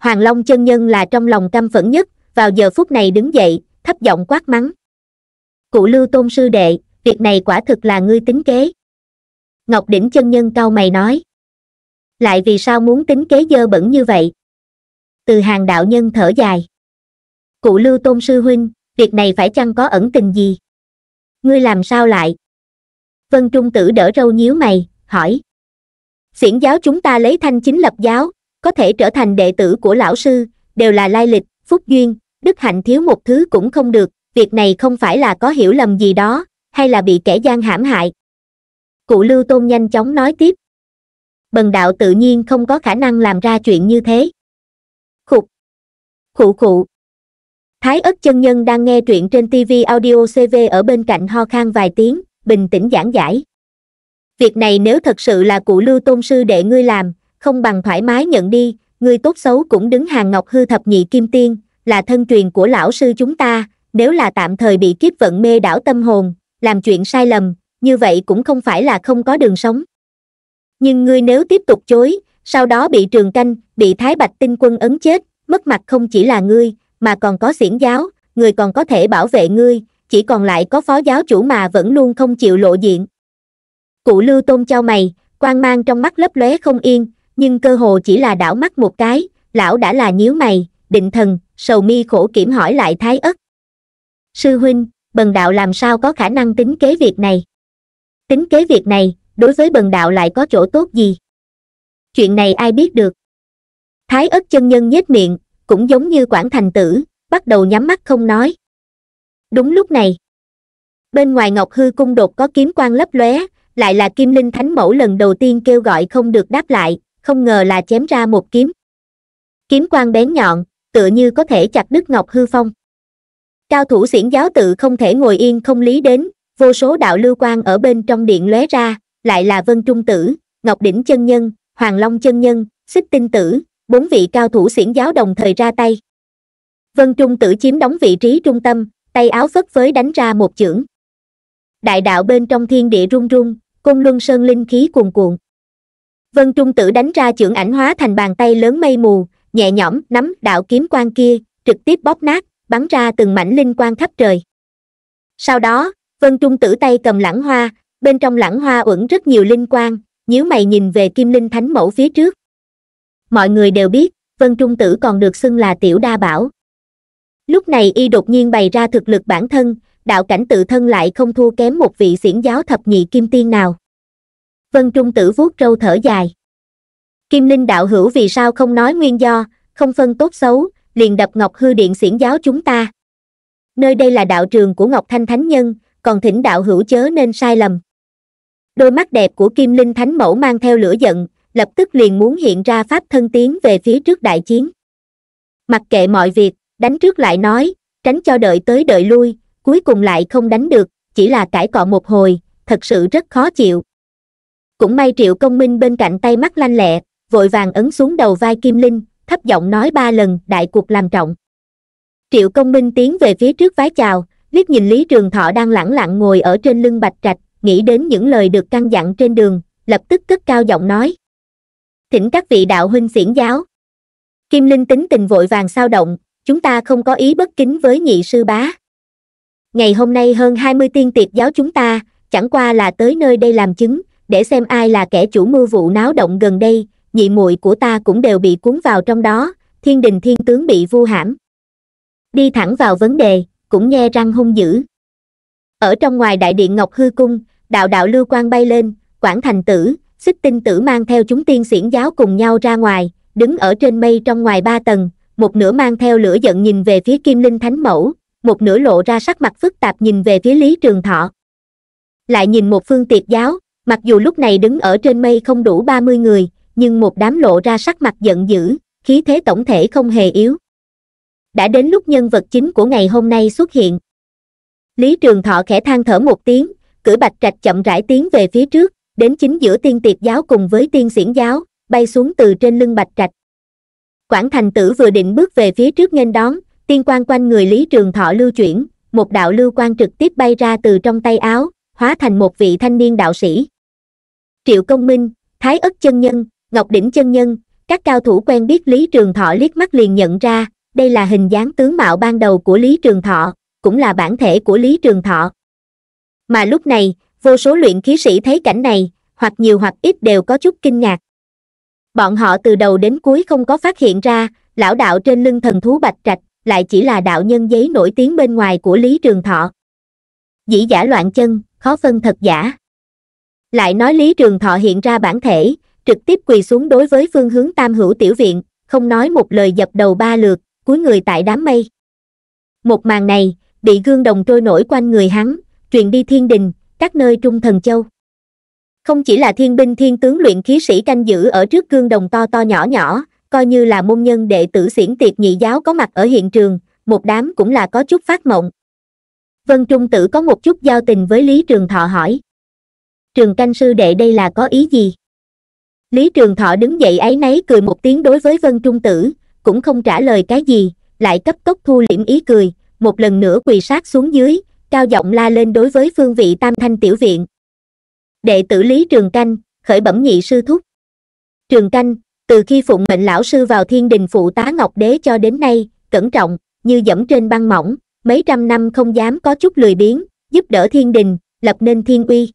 hoàng long chân nhân là trong lòng căm phẫn nhất vào giờ phút này đứng dậy thấp giọng quát mắng cụ lưu tôn sư đệ việc này quả thực là ngươi tính kế ngọc đỉnh chân nhân cau mày nói lại vì sao muốn tính kế dơ bẩn như vậy từ hàng đạo nhân thở dài cụ lưu tôn sư huynh việc này phải chăng có ẩn tình gì ngươi làm sao lại vân trung tử đỡ râu nhíu mày hỏi xiển giáo chúng ta lấy thanh chính lập giáo có thể trở thành đệ tử của lão sư đều là lai lịch phúc duyên đức hạnh thiếu một thứ cũng không được việc này không phải là có hiểu lầm gì đó hay là bị kẻ gian hãm hại cụ lưu tôn nhanh chóng nói tiếp bần đạo tự nhiên không có khả năng làm ra chuyện như thế khục khụ khụ thái ất chân nhân đang nghe truyện trên tv audio cv ở bên cạnh ho khan vài tiếng bình tĩnh giảng giải việc này nếu thật sự là cụ lưu tôn sư đệ ngươi làm không bằng thoải mái nhận đi ngươi tốt xấu cũng đứng hàng ngọc hư thập nhị kim tiên là thân truyền của lão sư chúng ta nếu là tạm thời bị kiếp vận mê đảo tâm hồn làm chuyện sai lầm như vậy cũng không phải là không có đường sống nhưng ngươi nếu tiếp tục chối sau đó bị trường canh bị thái bạch tinh quân ấn chết mất mặt không chỉ là ngươi mà còn có xiển giáo người còn có thể bảo vệ ngươi chỉ còn lại có phó giáo chủ mà vẫn luôn không chịu lộ diện cụ lưu tôn trao mày quan mang trong mắt lấp lóe không yên nhưng cơ hồ chỉ là đảo mắt một cái lão đã là nhíu mày định thần sầu mi khổ kiểm hỏi lại thái ất sư huynh bần đạo làm sao có khả năng tính kế việc này tính kế việc này đối với bần đạo lại có chỗ tốt gì chuyện này ai biết được thái ất chân nhân nhếch miệng cũng giống như quản thành tử bắt đầu nhắm mắt không nói đúng lúc này bên ngoài ngọc hư cung đột có kiếm quan lấp lóe lại là kim linh thánh mẫu lần đầu tiên kêu gọi không được đáp lại không ngờ là chém ra một kiếm kiếm quan bén nhọn tựa như có thể chặt đứt ngọc hư phong cao thủ xiển giáo tự không thể ngồi yên không lý đến vô số đạo lưu quan ở bên trong điện lóe ra lại là vân trung tử ngọc đỉnh chân nhân hoàng long chân nhân xích tinh tử bốn vị cao thủ xiển giáo đồng thời ra tay vân trung tử chiếm đóng vị trí trung tâm tay áo phất phới đánh ra một chưởng đại đạo bên trong thiên địa rung rung cung luân sơn linh khí cuồn cuộn vân trung tử đánh ra chưởng ảnh hóa thành bàn tay lớn mây mù nhẹ nhõm nắm đạo kiếm quan kia trực tiếp bóp nát bắn ra từng mảnh linh quan khắp trời sau đó vân trung tử tay cầm lãng hoa bên trong lãng hoa ẩn rất nhiều linh quan nhíu mày nhìn về kim linh thánh mẫu phía trước mọi người đều biết vân trung tử còn được xưng là tiểu đa bảo lúc này y đột nhiên bày ra thực lực bản thân đạo cảnh tự thân lại không thua kém một vị xiển giáo thập nhị kim tiên nào vân trung tử vuốt râu thở dài kim linh đạo hữu vì sao không nói nguyên do không phân tốt xấu liền đập ngọc hư điện xiển giáo chúng ta nơi đây là đạo trường của ngọc thanh thánh nhân còn thỉnh đạo hữu chớ nên sai lầm đôi mắt đẹp của kim linh thánh mẫu mang theo lửa giận lập tức liền muốn hiện ra pháp thân tiến về phía trước đại chiến mặc kệ mọi việc đánh trước lại nói tránh cho đợi tới đợi lui cuối cùng lại không đánh được chỉ là cãi cọ một hồi thật sự rất khó chịu cũng may triệu công minh bên cạnh tay mắt lanh lẹ vội vàng ấn xuống đầu vai kim linh thấp giọng nói ba lần đại cuộc làm trọng triệu công minh tiến về phía trước vái chào liếc nhìn lý trường thọ đang lẳng lặng ngồi ở trên lưng bạch trạch nghĩ đến những lời được căn dặn trên đường lập tức cất cao giọng nói thỉnh các vị đạo huynh xiển giáo kim linh tính tình vội vàng sao động chúng ta không có ý bất kính với nhị sư bá ngày hôm nay hơn hai mươi tiên tiệp giáo chúng ta chẳng qua là tới nơi đây làm chứng để xem ai là kẻ chủ mưu vụ náo động gần đây nhị muội của ta cũng đều bị cuốn vào trong đó thiên đình thiên tướng bị vu hãm đi thẳng vào vấn đề cũng nghe răng hung dữ ở trong ngoài đại điện ngọc hư cung đạo đạo lưu quan bay lên quảng thành tử xích tinh tử mang theo chúng tiên xiển giáo cùng nhau ra ngoài, đứng ở trên mây trong ngoài ba tầng, một nửa mang theo lửa giận nhìn về phía kim linh thánh mẫu, một nửa lộ ra sắc mặt phức tạp nhìn về phía lý trường thọ. Lại nhìn một phương tiệt giáo, mặc dù lúc này đứng ở trên mây không đủ 30 người, nhưng một đám lộ ra sắc mặt giận dữ, khí thế tổng thể không hề yếu. Đã đến lúc nhân vật chính của ngày hôm nay xuất hiện. Lý Trường Thọ khẽ than thở một tiếng, cử bạch trạch chậm rãi tiến về phía trước, đến chính giữa tiên tiệt giáo cùng với tiên diễn giáo bay xuống từ trên lưng bạch trạch quảng thành tử vừa định bước về phía trước nghênh đón tiên quan quanh người lý trường thọ lưu chuyển một đạo lưu quan trực tiếp bay ra từ trong tay áo hóa thành một vị thanh niên đạo sĩ triệu công minh thái ức chân nhân ngọc đỉnh chân nhân các cao thủ quen biết lý trường thọ liếc mắt liền nhận ra đây là hình dáng tướng mạo ban đầu của lý trường thọ cũng là bản thể của lý trường thọ mà lúc này vô số luyện khí sĩ thấy cảnh này hoặc nhiều hoặc ít đều có chút kinh ngạc bọn họ từ đầu đến cuối không có phát hiện ra lão đạo trên lưng thần thú bạch trạch lại chỉ là đạo nhân giấy nổi tiếng bên ngoài của lý trường thọ dĩ giả loạn chân khó phân thật giả lại nói lý trường thọ hiện ra bản thể trực tiếp quỳ xuống đối với phương hướng tam hữu tiểu viện không nói một lời dập đầu ba lượt cuối người tại đám mây một màn này bị gương đồng trôi nổi quanh người hắn truyền đi thiên đình các nơi trung thần châu không chỉ là thiên binh thiên tướng luyện khí sĩ canh giữ ở trước cương đồng to to nhỏ nhỏ coi như là môn nhân đệ tử xiển tiệc nhị giáo có mặt ở hiện trường một đám cũng là có chút phát mộng vân trung tử có một chút giao tình với lý trường thọ hỏi trường canh sư đệ đây là có ý gì lý trường thọ đứng dậy ấy nấy cười một tiếng đối với vân trung tử cũng không trả lời cái gì lại cấp tốc thu liễm ý cười một lần nữa quỳ sát xuống dưới cao giọng la lên đối với phương vị tam thanh tiểu viện đệ tử lý trường canh khởi bẩm nhị sư thúc trường canh từ khi phụng mệnh lão sư vào thiên đình phụ tá ngọc đế cho đến nay cẩn trọng như dẫm trên băng mỏng mấy trăm năm không dám có chút lười biếng giúp đỡ thiên đình lập nên thiên uy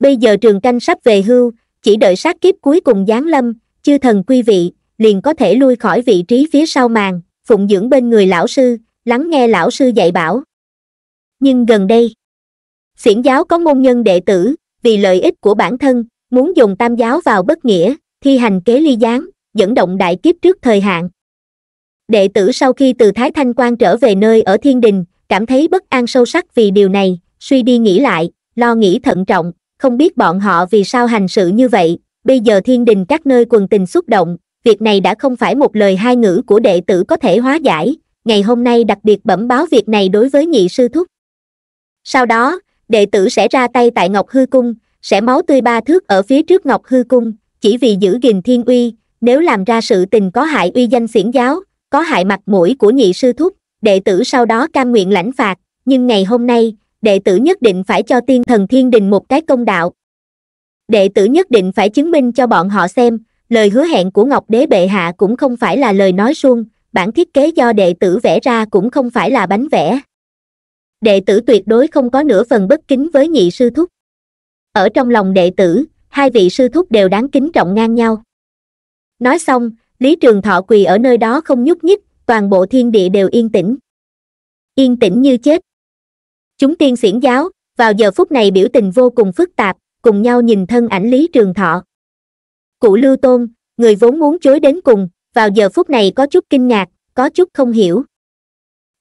bây giờ trường canh sắp về hưu chỉ đợi sát kiếp cuối cùng giáng lâm chư thần quy vị liền có thể lui khỏi vị trí phía sau màn phụng dưỡng bên người lão sư lắng nghe lão sư dạy bảo nhưng gần đây xiển giáo có môn nhân đệ tử vì lợi ích của bản thân muốn dùng tam giáo vào bất nghĩa thi hành kế ly gián dẫn động đại kiếp trước thời hạn đệ tử sau khi từ thái thanh quan trở về nơi ở thiên đình cảm thấy bất an sâu sắc vì điều này suy đi nghĩ lại lo nghĩ thận trọng không biết bọn họ vì sao hành sự như vậy bây giờ thiên đình các nơi quần tình xúc động việc này đã không phải một lời hai ngữ của đệ tử có thể hóa giải ngày hôm nay đặc biệt bẩm báo việc này đối với nhị sư thúc sau đó đệ tử sẽ ra tay tại ngọc hư cung sẽ máu tươi ba thước ở phía trước ngọc hư cung chỉ vì giữ gìn thiên uy nếu làm ra sự tình có hại uy danh xiển giáo có hại mặt mũi của nhị sư thúc đệ tử sau đó cam nguyện lãnh phạt nhưng ngày hôm nay đệ tử nhất định phải cho tiên thần thiên đình một cái công đạo đệ tử nhất định phải chứng minh cho bọn họ xem lời hứa hẹn của ngọc đế bệ hạ cũng không phải là lời nói suông bản thiết kế do đệ tử vẽ ra cũng không phải là bánh vẽ đệ tử tuyệt đối không có nửa phần bất kính với nhị sư thúc ở trong lòng đệ tử hai vị sư thúc đều đáng kính trọng ngang nhau nói xong lý trường thọ quỳ ở nơi đó không nhúc nhích toàn bộ thiên địa đều yên tĩnh yên tĩnh như chết chúng tiên xiển giáo vào giờ phút này biểu tình vô cùng phức tạp cùng nhau nhìn thân ảnh lý trường thọ cụ lưu tôn người vốn muốn chối đến cùng vào giờ phút này có chút kinh ngạc có chút không hiểu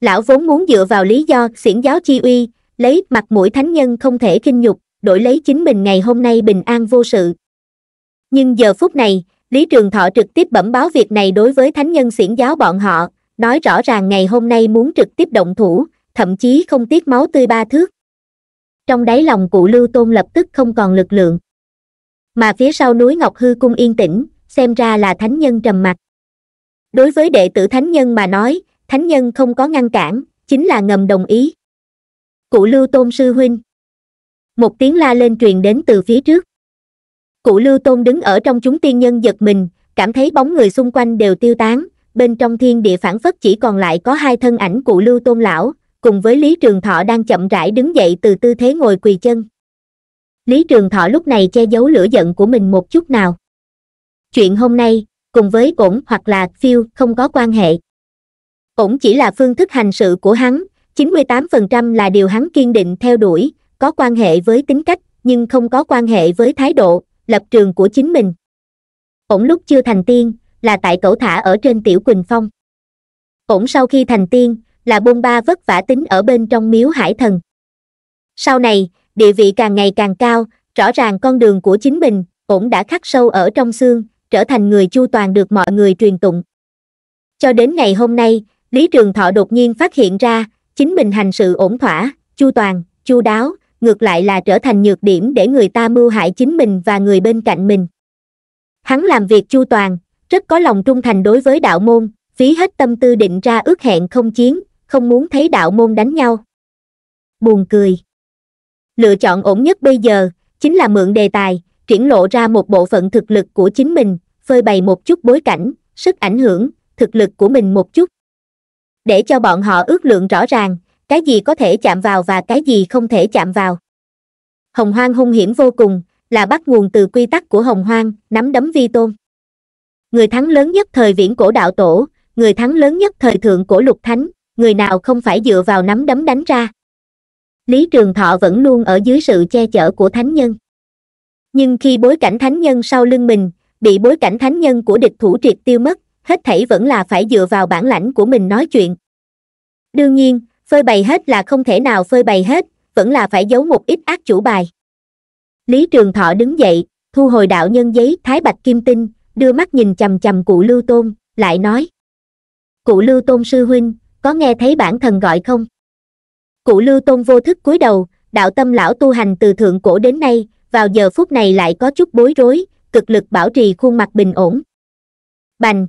lão vốn muốn dựa vào lý do xiển giáo chi uy lấy mặt mũi thánh nhân không thể kinh nhục đổi lấy chính mình ngày hôm nay bình an vô sự nhưng giờ phút này lý trường thọ trực tiếp bẩm báo việc này đối với thánh nhân xiển giáo bọn họ nói rõ ràng ngày hôm nay muốn trực tiếp động thủ thậm chí không tiếc máu tươi ba thước trong đáy lòng cụ lưu tôn lập tức không còn lực lượng mà phía sau núi ngọc hư cung yên tĩnh xem ra là thánh nhân trầm mặc đối với đệ tử thánh nhân mà nói thánh nhân không có ngăn cản chính là ngầm đồng ý cụ lưu tôn sư huynh một tiếng la lên truyền đến từ phía trước cụ lưu tôn đứng ở trong chúng tiên nhân giật mình cảm thấy bóng người xung quanh đều tiêu tán bên trong thiên địa phản phất chỉ còn lại có hai thân ảnh cụ lưu tôn lão cùng với lý trường thọ đang chậm rãi đứng dậy từ tư thế ngồi quỳ chân lý trường thọ lúc này che giấu lửa giận của mình một chút nào chuyện hôm nay cùng với cổn hoặc là phiêu không có quan hệ cũng chỉ là phương thức hành sự của hắn 98% là điều hắn kiên định theo đuổi có quan hệ với tính cách nhưng không có quan hệ với thái độ lập trường của chính mình ổn lúc chưa thành tiên là tại cẩu thả ở trên tiểu quỳnh phong ổn sau khi thành tiên là bôn ba vất vả tính ở bên trong miếu hải thần sau này địa vị càng ngày càng cao rõ ràng con đường của chính mình ổn đã khắc sâu ở trong xương trở thành người chu toàn được mọi người truyền tụng cho đến ngày hôm nay Lý Trường Thọ đột nhiên phát hiện ra, chính mình hành sự ổn thỏa, chu toàn, chu đáo, ngược lại là trở thành nhược điểm để người ta mưu hại chính mình và người bên cạnh mình. Hắn làm việc chu toàn, rất có lòng trung thành đối với đạo môn, phí hết tâm tư định ra ước hẹn không chiến, không muốn thấy đạo môn đánh nhau. Buồn cười. Lựa chọn ổn nhất bây giờ, chính là mượn đề tài, triển lộ ra một bộ phận thực lực của chính mình, phơi bày một chút bối cảnh, sức ảnh hưởng, thực lực của mình một chút để cho bọn họ ước lượng rõ ràng cái gì có thể chạm vào và cái gì không thể chạm vào hồng hoang hung hiểm vô cùng là bắt nguồn từ quy tắc của hồng hoang nắm đấm vi tôn người thắng lớn nhất thời viễn cổ đạo tổ người thắng lớn nhất thời thượng cổ lục thánh người nào không phải dựa vào nắm đấm đánh ra lý trường thọ vẫn luôn ở dưới sự che chở của thánh nhân nhưng khi bối cảnh thánh nhân sau lưng mình bị bối cảnh thánh nhân của địch thủ triệt tiêu mất hết thảy vẫn là phải dựa vào bản lãnh của mình nói chuyện đương nhiên phơi bày hết là không thể nào phơi bày hết vẫn là phải giấu một ít ác chủ bài lý trường thọ đứng dậy thu hồi đạo nhân giấy thái bạch kim tinh đưa mắt nhìn chằm chằm cụ lưu tôn lại nói cụ lưu tôn sư huynh có nghe thấy bản thần gọi không cụ lưu tôn vô thức cúi đầu đạo tâm lão tu hành từ thượng cổ đến nay vào giờ phút này lại có chút bối rối cực lực bảo trì khuôn mặt bình ổn bành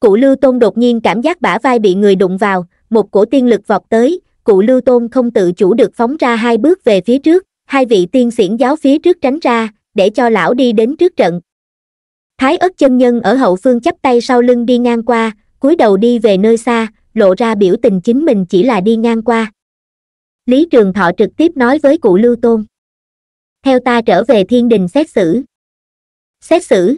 cụ lưu tôn đột nhiên cảm giác bả vai bị người đụng vào một cổ tiên lực vọt tới cụ lưu tôn không tự chủ được phóng ra hai bước về phía trước hai vị tiên xiển giáo phía trước tránh ra để cho lão đi đến trước trận thái ất chân nhân ở hậu phương chắp tay sau lưng đi ngang qua cúi đầu đi về nơi xa lộ ra biểu tình chính mình chỉ là đi ngang qua lý trường thọ trực tiếp nói với cụ lưu tôn theo ta trở về thiên đình xét xử xét xử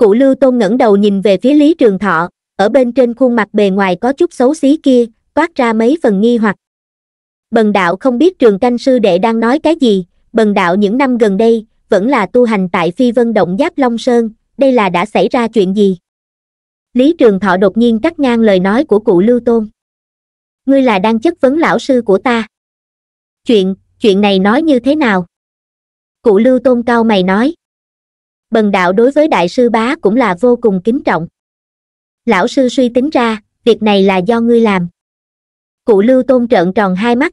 cụ lưu tôn ngẩng đầu nhìn về phía lý trường thọ ở bên trên khuôn mặt bề ngoài có chút xấu xí kia toát ra mấy phần nghi hoặc bần đạo không biết trường canh sư đệ đang nói cái gì bần đạo những năm gần đây vẫn là tu hành tại phi vân động giáp long sơn đây là đã xảy ra chuyện gì lý trường thọ đột nhiên cắt ngang lời nói của cụ lưu tôn ngươi là đang chất vấn lão sư của ta chuyện chuyện này nói như thế nào cụ lưu tôn cao mày nói bần đạo đối với đại sư bá cũng là vô cùng kính trọng lão sư suy tính ra việc này là do ngươi làm cụ lưu tôn trợn tròn hai mắt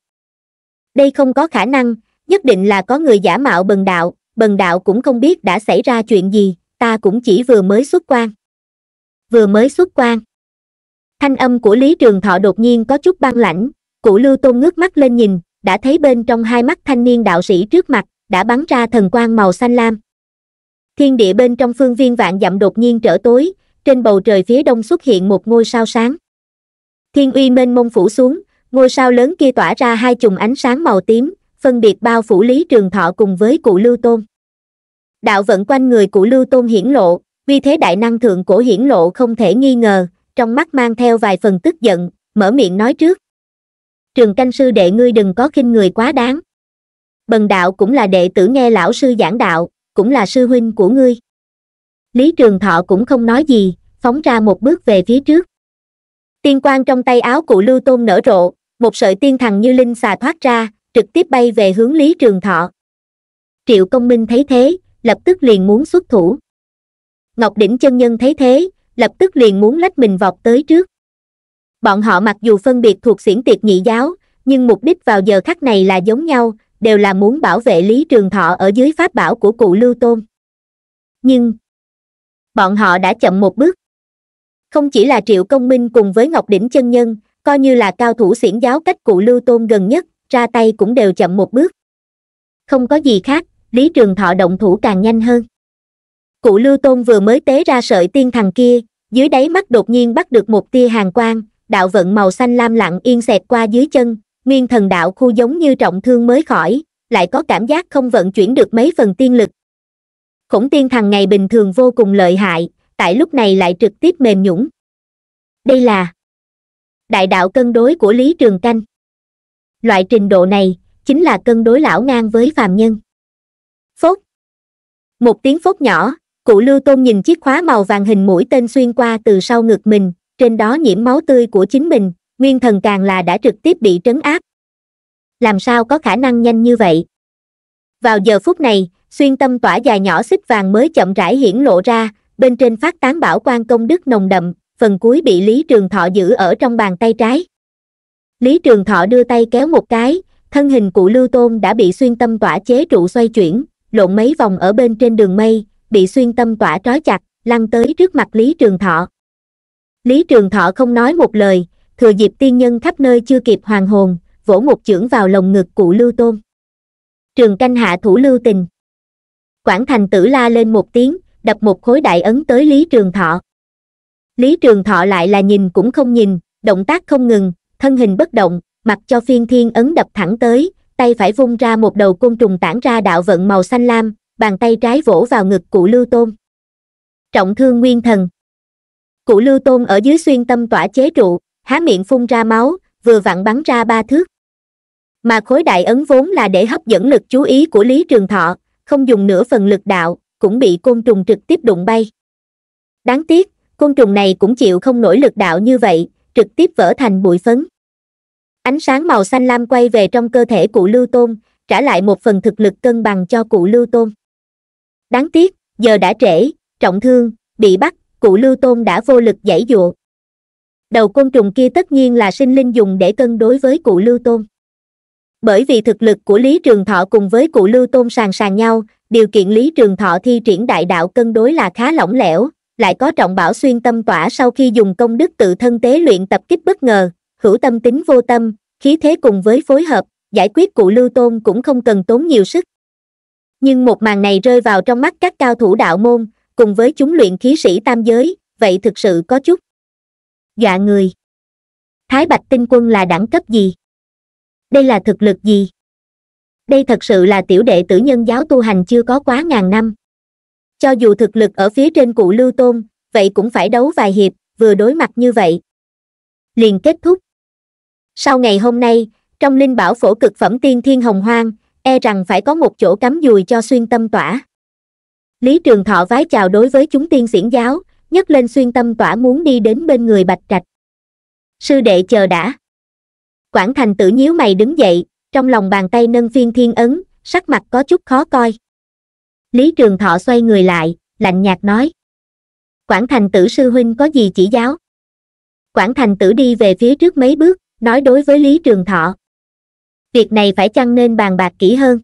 đây không có khả năng nhất định là có người giả mạo bần đạo bần đạo cũng không biết đã xảy ra chuyện gì ta cũng chỉ vừa mới xuất quan vừa mới xuất quan thanh âm của lý trường thọ đột nhiên có chút băng lãnh cụ lưu tôn ngước mắt lên nhìn đã thấy bên trong hai mắt thanh niên đạo sĩ trước mặt đã bắn ra thần quang màu xanh lam thiên địa bên trong phương viên vạn dặm đột nhiên trở tối trên bầu trời phía đông xuất hiện một ngôi sao sáng thiên uy mênh mông phủ xuống ngôi sao lớn kia tỏa ra hai chùm ánh sáng màu tím phân biệt bao phủ lý trường thọ cùng với cụ lưu tôn đạo vận quanh người cụ lưu tôn hiển lộ vì thế đại năng thượng cổ hiển lộ không thể nghi ngờ trong mắt mang theo vài phần tức giận mở miệng nói trước trường canh sư đệ ngươi đừng có khinh người quá đáng bần đạo cũng là đệ tử nghe lão sư giảng đạo cũng là sư huynh của ngươi lý trường thọ cũng không nói gì phóng ra một bước về phía trước tiên quang trong tay áo cụ lưu tôn nở rộ một sợi tiên thằng như linh xà thoát ra trực tiếp bay về hướng lý trường thọ triệu công minh thấy thế lập tức liền muốn xuất thủ ngọc đỉnh chân nhân thấy thế lập tức liền muốn lách mình vọt tới trước bọn họ mặc dù phân biệt thuộc xiển tiệt nhị giáo nhưng mục đích vào giờ khắc này là giống nhau đều là muốn bảo vệ Lý Trường Thọ ở dưới pháp bảo của cụ Lưu Tôn. Nhưng, bọn họ đã chậm một bước. Không chỉ là Triệu Công Minh cùng với Ngọc Đỉnh Chân Nhân, coi như là cao thủ xiển giáo cách cụ Lưu Tôn gần nhất, ra tay cũng đều chậm một bước. Không có gì khác, Lý Trường Thọ động thủ càng nhanh hơn. Cụ Lưu Tôn vừa mới tế ra sợi tiên thằng kia, dưới đáy mắt đột nhiên bắt được một tia hàng quang, đạo vận màu xanh lam lặng yên xẹt qua dưới chân, nguyên thần đạo khu giống như trọng thương mới khỏi lại có cảm giác không vận chuyển được mấy phần tiên lực khổng tiên thằng ngày bình thường vô cùng lợi hại tại lúc này lại trực tiếp mềm nhũng đây là đại đạo cân đối của lý trường canh loại trình độ này chính là cân đối lão ngang với phàm nhân phốt một tiếng phốt nhỏ cụ lưu tôn nhìn chiếc khóa màu vàng hình mũi tên xuyên qua từ sau ngực mình trên đó nhiễm máu tươi của chính mình nguyên thần càng là đã trực tiếp bị trấn áp làm sao có khả năng nhanh như vậy vào giờ phút này xuyên tâm tỏa dài nhỏ xích vàng mới chậm rãi hiển lộ ra bên trên phát tán bảo quan công đức nồng đậm phần cuối bị lý trường thọ giữ ở trong bàn tay trái lý trường thọ đưa tay kéo một cái thân hình cụ lưu tôn đã bị xuyên tâm tỏa chế trụ xoay chuyển lộn mấy vòng ở bên trên đường mây bị xuyên tâm tỏa trói chặt lăn tới trước mặt lý trường thọ lý trường thọ không nói một lời thừa dịp tiên nhân khắp nơi chưa kịp hoàng hồn vỗ một chưởng vào lồng ngực cụ lưu tôn trường canh hạ thủ lưu tình quảng thành tử la lên một tiếng đập một khối đại ấn tới lý trường thọ lý trường thọ lại là nhìn cũng không nhìn động tác không ngừng thân hình bất động mặc cho phiên thiên ấn đập thẳng tới tay phải vung ra một đầu côn trùng tản ra đạo vận màu xanh lam bàn tay trái vỗ vào ngực cụ lưu tôn trọng thương nguyên thần cụ lưu tôn ở dưới xuyên tâm tỏa chế trụ há miệng phun ra máu vừa vặn bắn ra ba thước mà khối đại ấn vốn là để hấp dẫn lực chú ý của lý trường thọ không dùng nửa phần lực đạo cũng bị côn trùng trực tiếp đụng bay đáng tiếc côn trùng này cũng chịu không nổi lực đạo như vậy trực tiếp vỡ thành bụi phấn ánh sáng màu xanh lam quay về trong cơ thể cụ lưu tôn trả lại một phần thực lực cân bằng cho cụ lưu tôn đáng tiếc giờ đã trễ trọng thương bị bắt cụ lưu tôn đã vô lực giải dụa đầu côn trùng kia tất nhiên là sinh linh dùng để cân đối với cụ lưu tôn bởi vì thực lực của lý trường thọ cùng với cụ lưu tôn sàng sàng nhau điều kiện lý trường thọ thi triển đại đạo cân đối là khá lỏng lẻo lại có trọng bảo xuyên tâm tỏa sau khi dùng công đức tự thân tế luyện tập kích bất ngờ hữu tâm tính vô tâm khí thế cùng với phối hợp giải quyết cụ lưu tôn cũng không cần tốn nhiều sức nhưng một màn này rơi vào trong mắt các cao thủ đạo môn cùng với chúng luyện khí sĩ tam giới vậy thực sự có chút dọa dạ người thái bạch tinh quân là đẳng cấp gì đây là thực lực gì đây thật sự là tiểu đệ tử nhân giáo tu hành chưa có quá ngàn năm cho dù thực lực ở phía trên cụ lưu tôn vậy cũng phải đấu vài hiệp vừa đối mặt như vậy liền kết thúc sau ngày hôm nay trong linh bảo phổ cực phẩm tiên thiên hồng hoang e rằng phải có một chỗ cắm dùi cho xuyên tâm tỏa lý trường thọ vái chào đối với chúng tiên diễn giáo nhấc lên xuyên tâm tỏa muốn đi đến bên người bạch trạch sư đệ chờ đã quảng thành tử nhíu mày đứng dậy trong lòng bàn tay nâng phiên thiên ấn sắc mặt có chút khó coi lý trường thọ xoay người lại lạnh nhạt nói quảng thành tử sư huynh có gì chỉ giáo quảng thành tử đi về phía trước mấy bước nói đối với lý trường thọ việc này phải chăng nên bàn bạc kỹ hơn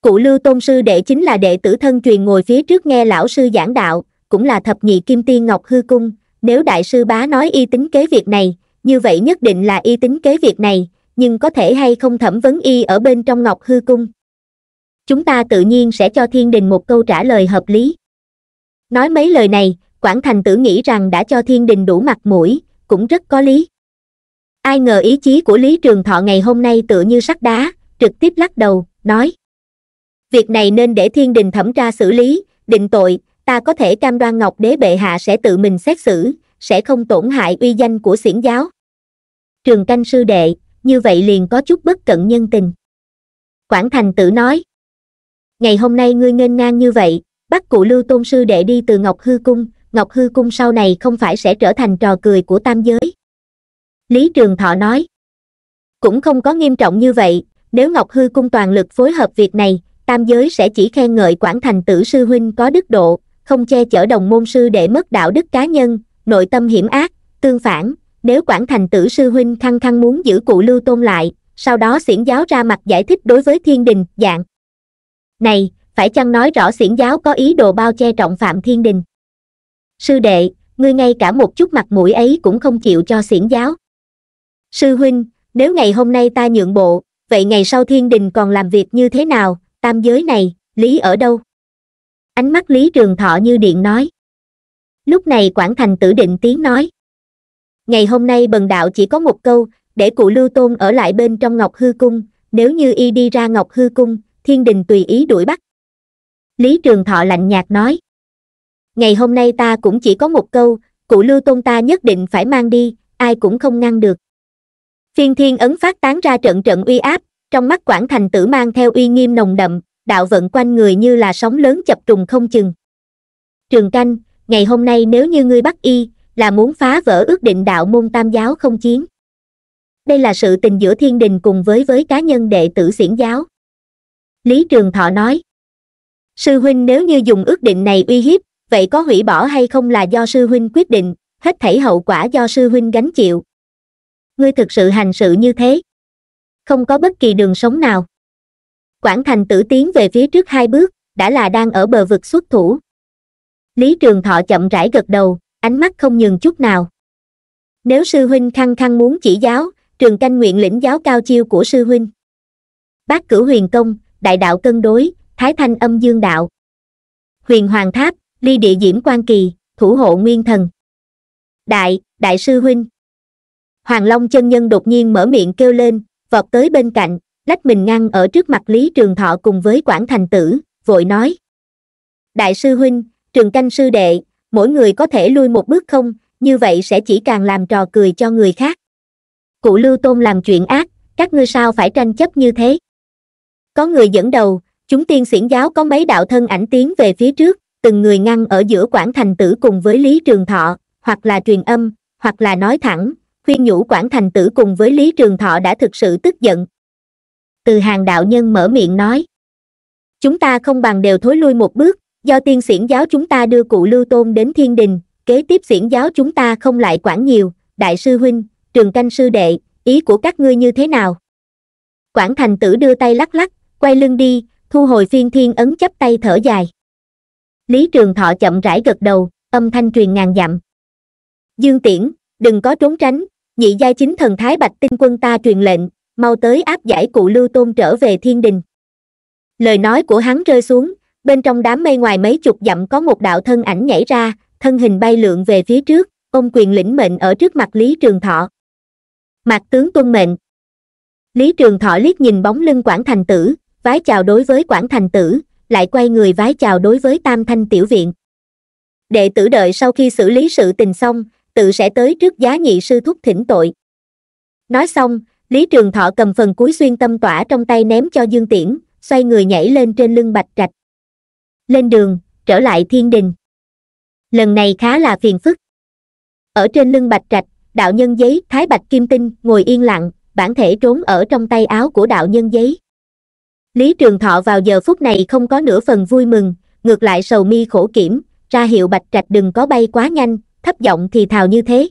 cụ lưu tôn sư đệ chính là đệ tử thân truyền ngồi phía trước nghe lão sư giảng đạo cũng là thập nhị kim tiên ngọc hư cung, nếu đại sư bá nói y tính kế việc này, như vậy nhất định là y tính kế việc này, nhưng có thể hay không thẩm vấn y ở bên trong ngọc hư cung. Chúng ta tự nhiên sẽ cho thiên đình một câu trả lời hợp lý. Nói mấy lời này, Quảng Thành tử nghĩ rằng đã cho thiên đình đủ mặt mũi, cũng rất có lý. Ai ngờ ý chí của Lý Trường Thọ ngày hôm nay tựa như sắt đá, trực tiếp lắc đầu, nói. Việc này nên để thiên đình thẩm tra xử lý, định tội, ta có thể cam đoan Ngọc Đế Bệ Hạ sẽ tự mình xét xử, sẽ không tổn hại uy danh của xiển giáo. Trường canh sư đệ, như vậy liền có chút bất cận nhân tình. Quảng Thành tử nói, ngày hôm nay ngươi nghênh ngang như vậy, bắt cụ lưu tôn sư đệ đi từ Ngọc Hư Cung, Ngọc Hư Cung sau này không phải sẽ trở thành trò cười của tam giới. Lý Trường Thọ nói, cũng không có nghiêm trọng như vậy, nếu Ngọc Hư Cung toàn lực phối hợp việc này, tam giới sẽ chỉ khen ngợi Quảng Thành tử sư huynh có đức độ, không che chở đồng môn sư để mất đạo đức cá nhân nội tâm hiểm ác tương phản nếu quản thành tử sư huynh khăng khăng muốn giữ cụ lưu tôn lại sau đó xiển giáo ra mặt giải thích đối với thiên đình dạng này phải chăng nói rõ xiển giáo có ý đồ bao che trọng phạm thiên đình sư đệ ngươi ngay cả một chút mặt mũi ấy cũng không chịu cho xiển giáo sư huynh nếu ngày hôm nay ta nhượng bộ vậy ngày sau thiên đình còn làm việc như thế nào tam giới này lý ở đâu ánh mắt lý trường thọ như điện nói lúc này quảng thành tử định tiếng nói ngày hôm nay bần đạo chỉ có một câu để cụ lưu tôn ở lại bên trong ngọc hư cung nếu như y đi ra ngọc hư cung thiên đình tùy ý đuổi bắt lý trường thọ lạnh nhạt nói ngày hôm nay ta cũng chỉ có một câu cụ lưu tôn ta nhất định phải mang đi ai cũng không ngăn được phiên thiên ấn phát tán ra trận trận uy áp trong mắt quảng thành tử mang theo uy nghiêm nồng đậm đạo vận quanh người như là sóng lớn chập trùng không chừng. Trường canh, ngày hôm nay nếu như ngươi bắt y, là muốn phá vỡ ước định đạo môn tam giáo không chiến. Đây là sự tình giữa thiên đình cùng với với cá nhân đệ tử xiển giáo. Lý Trường Thọ nói, Sư huynh nếu như dùng ước định này uy hiếp, vậy có hủy bỏ hay không là do sư huynh quyết định, hết thảy hậu quả do sư huynh gánh chịu. Ngươi thực sự hành sự như thế. Không có bất kỳ đường sống nào quảng thành tử tiến về phía trước hai bước đã là đang ở bờ vực xuất thủ lý trường thọ chậm rãi gật đầu ánh mắt không nhường chút nào nếu sư huynh khăng khăng muốn chỉ giáo trường canh nguyện lĩnh giáo cao chiêu của sư huynh bác cử huyền công đại đạo cân đối thái thanh âm dương đạo huyền hoàng tháp ly địa diễm quan kỳ thủ hộ nguyên thần đại đại sư huynh hoàng long chân nhân đột nhiên mở miệng kêu lên vọt tới bên cạnh lách mình ngăn ở trước mặt lý trường thọ cùng với quản thành tử vội nói đại sư huynh trường canh sư đệ mỗi người có thể lui một bước không như vậy sẽ chỉ càng làm trò cười cho người khác cụ lưu tôn làm chuyện ác các ngươi sao phải tranh chấp như thế có người dẫn đầu chúng tiên xiển giáo có mấy đạo thân ảnh tiến về phía trước từng người ngăn ở giữa quản thành tử cùng với lý trường thọ hoặc là truyền âm hoặc là nói thẳng khuyên nhủ quản thành tử cùng với lý trường thọ đã thực sự tức giận từ hàng đạo nhân mở miệng nói chúng ta không bằng đều thối lui một bước do tiên xiển giáo chúng ta đưa cụ lưu tôn đến thiên đình kế tiếp xiển giáo chúng ta không lại quản nhiều đại sư huynh trường canh sư đệ ý của các ngươi như thế nào quản thành tử đưa tay lắc lắc quay lưng đi thu hồi phiên thiên ấn chấp tay thở dài lý trường thọ chậm rãi gật đầu âm thanh truyền ngàn dặm dương tiễn đừng có trốn tránh nhị giai chính thần thái bạch tinh quân ta truyền lệnh mau tới áp giải cụ lưu tôn trở về thiên đình lời nói của hắn rơi xuống bên trong đám mây ngoài mấy chục dặm có một đạo thân ảnh nhảy ra thân hình bay lượn về phía trước ông quyền lĩnh mệnh ở trước mặt lý trường thọ mặt tướng tuân mệnh lý trường thọ liếc nhìn bóng lưng quảng thành tử vái chào đối với quảng thành tử lại quay người vái chào đối với tam thanh tiểu viện đệ tử đợi sau khi xử lý sự tình xong tự sẽ tới trước giá nhị sư thúc thỉnh tội nói xong Lý Trường Thọ cầm phần cuối xuyên tâm tỏa trong tay ném cho Dương Tiễn, xoay người nhảy lên trên lưng bạch trạch. Lên đường, trở lại thiên đình. Lần này khá là phiền phức. Ở trên lưng bạch trạch, đạo nhân giấy Thái Bạch Kim Tinh ngồi yên lặng, bản thể trốn ở trong tay áo của đạo nhân giấy. Lý Trường Thọ vào giờ phút này không có nửa phần vui mừng, ngược lại sầu mi khổ kiểm, ra hiệu bạch trạch đừng có bay quá nhanh, thấp giọng thì thào như thế.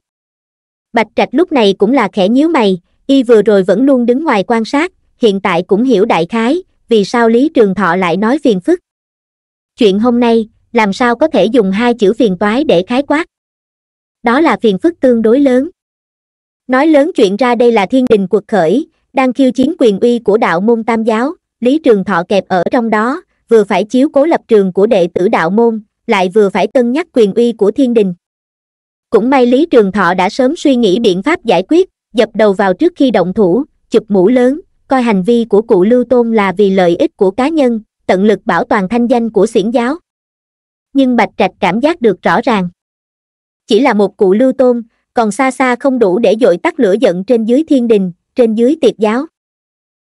Bạch trạch lúc này cũng là khẽ nhíu mày, y vừa rồi vẫn luôn đứng ngoài quan sát hiện tại cũng hiểu đại khái vì sao lý trường thọ lại nói phiền phức chuyện hôm nay làm sao có thể dùng hai chữ phiền toái để khái quát đó là phiền phức tương đối lớn nói lớn chuyện ra đây là thiên đình cuộc khởi đang khiêu chiến quyền uy của đạo môn tam giáo lý trường thọ kẹp ở trong đó vừa phải chiếu cố lập trường của đệ tử đạo môn lại vừa phải cân nhắc quyền uy của thiên đình cũng may lý trường thọ đã sớm suy nghĩ biện pháp giải quyết dập đầu vào trước khi động thủ chụp mũ lớn coi hành vi của cụ lưu tôn là vì lợi ích của cá nhân tận lực bảo toàn thanh danh của xiển giáo nhưng bạch trạch cảm giác được rõ ràng chỉ là một cụ lưu tôn còn xa xa không đủ để dội tắt lửa giận trên dưới thiên đình trên dưới tiệp giáo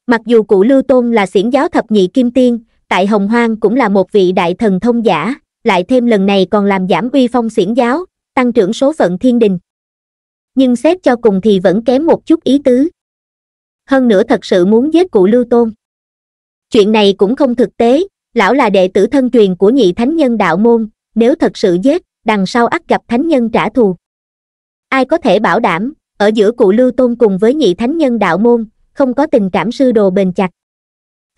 mặc dù cụ lưu tôn là xiển giáo thập nhị kim tiên tại hồng hoang cũng là một vị đại thần thông giả lại thêm lần này còn làm giảm uy phong xiển giáo tăng trưởng số phận thiên đình nhưng xét cho cùng thì vẫn kém một chút ý tứ hơn nữa thật sự muốn giết cụ lưu tôn chuyện này cũng không thực tế lão là đệ tử thân truyền của nhị thánh nhân đạo môn nếu thật sự giết đằng sau ắt gặp thánh nhân trả thù ai có thể bảo đảm ở giữa cụ lưu tôn cùng với nhị thánh nhân đạo môn không có tình cảm sư đồ bền chặt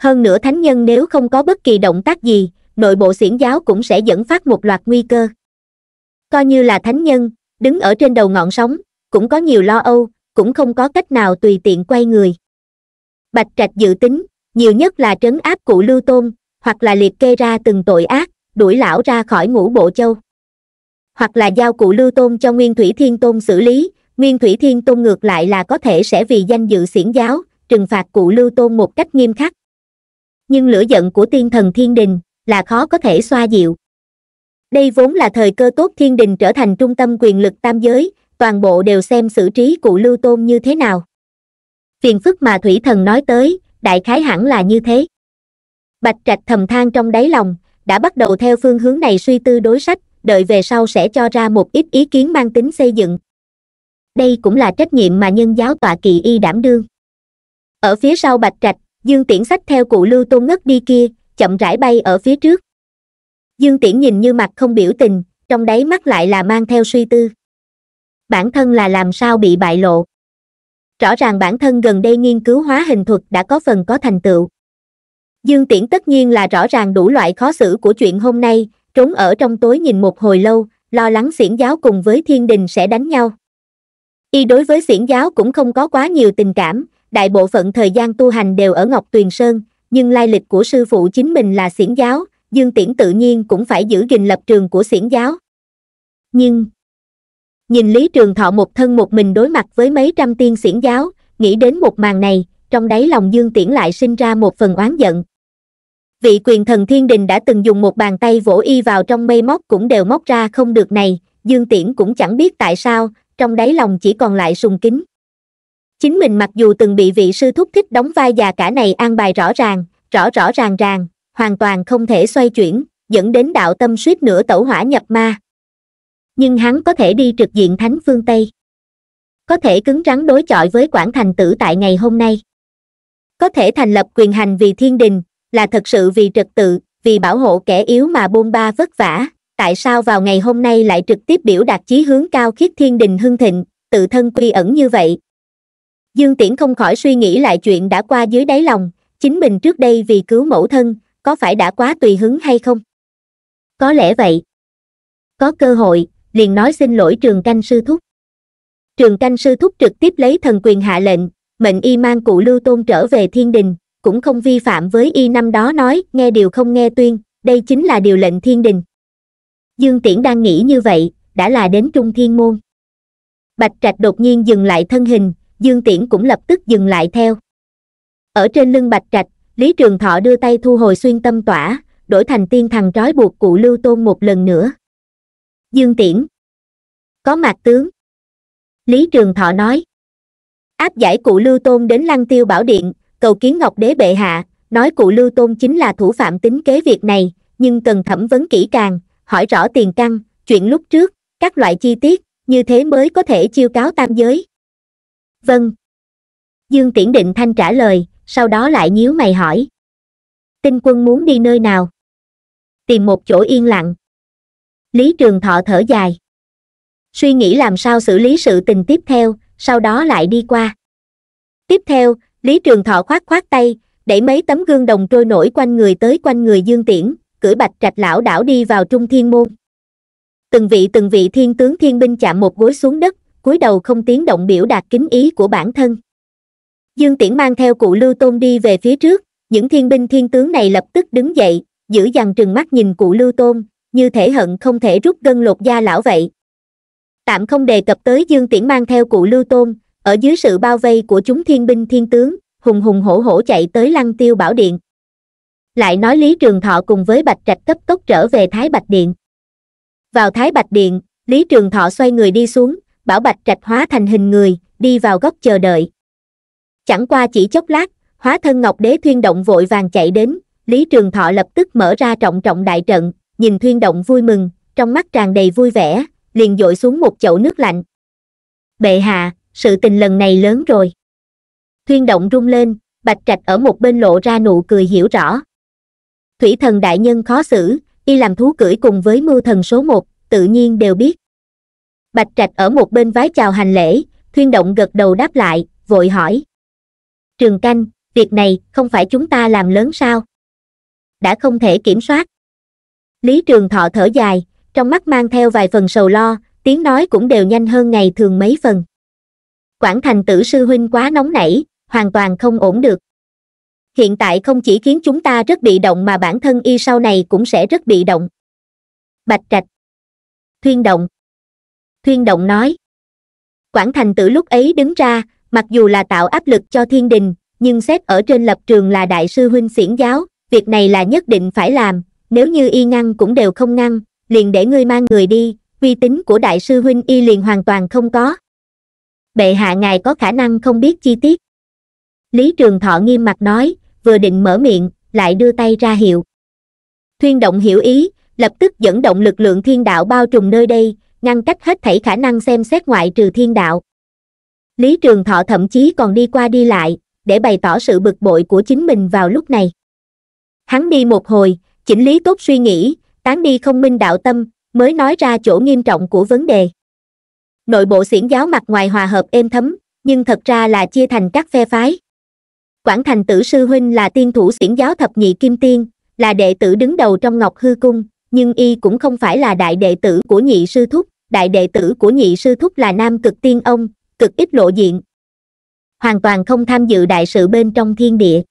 hơn nữa thánh nhân nếu không có bất kỳ động tác gì nội bộ xiển giáo cũng sẽ dẫn phát một loạt nguy cơ coi như là thánh nhân đứng ở trên đầu ngọn sóng cũng có nhiều lo âu cũng không có cách nào tùy tiện quay người bạch trạch dự tính nhiều nhất là trấn áp cụ lưu tôn hoặc là liệt kê ra từng tội ác đuổi lão ra khỏi ngũ bộ châu hoặc là giao cụ lưu tôn cho nguyên thủy thiên tôn xử lý nguyên thủy thiên tôn ngược lại là có thể sẽ vì danh dự xiển giáo trừng phạt cụ lưu tôn một cách nghiêm khắc nhưng lửa giận của tiên thần thiên đình là khó có thể xoa dịu đây vốn là thời cơ tốt thiên đình trở thành trung tâm quyền lực tam giới toàn bộ đều xem xử trí cụ lưu tôn như thế nào phiền phức mà thủy thần nói tới đại khái hẳn là như thế bạch trạch thầm than trong đáy lòng đã bắt đầu theo phương hướng này suy tư đối sách đợi về sau sẽ cho ra một ít ý kiến mang tính xây dựng đây cũng là trách nhiệm mà nhân giáo tọa kỳ y đảm đương ở phía sau bạch trạch dương tiễn sách theo cụ lưu tôn ngất đi kia chậm rãi bay ở phía trước dương tiễn nhìn như mặt không biểu tình trong đáy mắt lại là mang theo suy tư bản thân là làm sao bị bại lộ rõ ràng bản thân gần đây nghiên cứu hóa hình thuật đã có phần có thành tựu dương tiễn tất nhiên là rõ ràng đủ loại khó xử của chuyện hôm nay trốn ở trong tối nhìn một hồi lâu lo lắng xiển giáo cùng với thiên đình sẽ đánh nhau y đối với xiển giáo cũng không có quá nhiều tình cảm đại bộ phận thời gian tu hành đều ở ngọc tuyền sơn nhưng lai lịch của sư phụ chính mình là xiển giáo dương tiễn tự nhiên cũng phải giữ gìn lập trường của xiển giáo nhưng nhìn lý trường thọ một thân một mình đối mặt với mấy trăm tiên xiển giáo nghĩ đến một màn này trong đáy lòng dương tiễn lại sinh ra một phần oán giận vị quyền thần thiên đình đã từng dùng một bàn tay vỗ y vào trong mây móc cũng đều móc ra không được này dương tiễn cũng chẳng biết tại sao trong đáy lòng chỉ còn lại sùng kính chính mình mặc dù từng bị vị sư thúc thích đóng vai già cả này an bài rõ ràng rõ rõ ràng ràng hoàn toàn không thể xoay chuyển dẫn đến đạo tâm suýt nửa tẩu hỏa nhập ma nhưng hắn có thể đi trực diện thánh phương tây có thể cứng rắn đối chọi với quản thành tử tại ngày hôm nay có thể thành lập quyền hành vì thiên đình là thật sự vì trật tự vì bảo hộ kẻ yếu mà bôn ba vất vả tại sao vào ngày hôm nay lại trực tiếp biểu đạt chí hướng cao khiết thiên đình hưng thịnh tự thân quy ẩn như vậy dương tiễn không khỏi suy nghĩ lại chuyện đã qua dưới đáy lòng chính mình trước đây vì cứu mẫu thân có phải đã quá tùy hứng hay không có lẽ vậy có cơ hội liền nói xin lỗi trường canh sư thúc trường canh sư thúc trực tiếp lấy thần quyền hạ lệnh mệnh y mang cụ lưu tôn trở về thiên đình cũng không vi phạm với y năm đó nói nghe điều không nghe tuyên đây chính là điều lệnh thiên đình dương tiễn đang nghĩ như vậy đã là đến trung thiên môn bạch trạch đột nhiên dừng lại thân hình dương tiễn cũng lập tức dừng lại theo ở trên lưng bạch trạch lý trường thọ đưa tay thu hồi xuyên tâm tỏa đổi thành tiên thằng trói buộc cụ lưu tôn một lần nữa dương tiễn có mặt tướng lý trường thọ nói áp giải cụ lưu tôn đến lăng tiêu bảo điện cầu kiến ngọc đế bệ hạ nói cụ lưu tôn chính là thủ phạm tính kế việc này nhưng cần thẩm vấn kỹ càng hỏi rõ tiền căn chuyện lúc trước các loại chi tiết như thế mới có thể chiêu cáo tam giới vâng dương tiễn định thanh trả lời sau đó lại nhíu mày hỏi tinh quân muốn đi nơi nào tìm một chỗ yên lặng lý trường thọ thở dài suy nghĩ làm sao xử lý sự tình tiếp theo sau đó lại đi qua tiếp theo lý trường thọ khoát khoát tay đẩy mấy tấm gương đồng trôi nổi quanh người tới quanh người dương tiễn cưỡi bạch trạch lão đảo đi vào trung thiên môn từng vị từng vị thiên tướng thiên binh chạm một gối xuống đất cúi đầu không tiếng động biểu đạt kính ý của bản thân dương tiễn mang theo cụ lưu tôn đi về phía trước những thiên binh thiên tướng này lập tức đứng dậy giữ dằn trừng mắt nhìn cụ lưu tôn như thể hận không thể rút gân lột da lão vậy tạm không đề cập tới dương tiễn mang theo cụ lưu tôn ở dưới sự bao vây của chúng thiên binh thiên tướng hùng hùng hổ hổ chạy tới lăng tiêu bảo điện lại nói lý trường thọ cùng với bạch trạch cấp tốc trở về thái bạch điện vào thái bạch điện lý trường thọ xoay người đi xuống bảo bạch trạch hóa thành hình người đi vào góc chờ đợi chẳng qua chỉ chốc lát hóa thân ngọc đế thuyên động vội vàng chạy đến lý trường thọ lập tức mở ra trọng trọng đại trận nhìn Thuyên Động vui mừng, trong mắt tràn đầy vui vẻ, liền dội xuống một chậu nước lạnh. Bệ hạ, sự tình lần này lớn rồi. Thuyên Động rung lên, Bạch Trạch ở một bên lộ ra nụ cười hiểu rõ. Thủy thần đại nhân khó xử, y làm thú cưỡi cùng với mưu thần số một, tự nhiên đều biết. Bạch Trạch ở một bên vái chào hành lễ, Thuyên Động gật đầu đáp lại, vội hỏi. Trường Canh, việc này không phải chúng ta làm lớn sao? Đã không thể kiểm soát, Lý Trường Thọ thở dài, trong mắt mang theo vài phần sầu lo, tiếng nói cũng đều nhanh hơn ngày thường mấy phần. Quảng thành tử sư huynh quá nóng nảy, hoàn toàn không ổn được. Hiện tại không chỉ khiến chúng ta rất bị động mà bản thân y sau này cũng sẽ rất bị động. Bạch trạch. Thuyên động. Thuyên động nói. Quảng thành tử lúc ấy đứng ra, mặc dù là tạo áp lực cho thiên đình, nhưng xét ở trên lập trường là đại sư huynh xiển giáo, việc này là nhất định phải làm, nếu như y ngăn cũng đều không ngăn liền để ngươi mang người đi uy tín của đại sư huynh y liền hoàn toàn không có bệ hạ ngài có khả năng không biết chi tiết lý trường thọ nghiêm mặt nói vừa định mở miệng lại đưa tay ra hiệu thuyên động hiểu ý lập tức dẫn động lực lượng thiên đạo bao trùm nơi đây ngăn cách hết thảy khả năng xem xét ngoại trừ thiên đạo lý trường thọ thậm chí còn đi qua đi lại để bày tỏ sự bực bội của chính mình vào lúc này hắn đi một hồi chỉnh lý tốt suy nghĩ tán đi không minh đạo tâm mới nói ra chỗ nghiêm trọng của vấn đề nội bộ xiển giáo mặt ngoài hòa hợp êm thấm nhưng thật ra là chia thành các phe phái quảng thành tử sư huynh là tiên thủ xiển giáo thập nhị kim tiên là đệ tử đứng đầu trong ngọc hư cung nhưng y cũng không phải là đại đệ tử của nhị sư thúc đại đệ tử của nhị sư thúc là nam cực tiên ông cực ít lộ diện hoàn toàn không tham dự đại sự bên trong thiên địa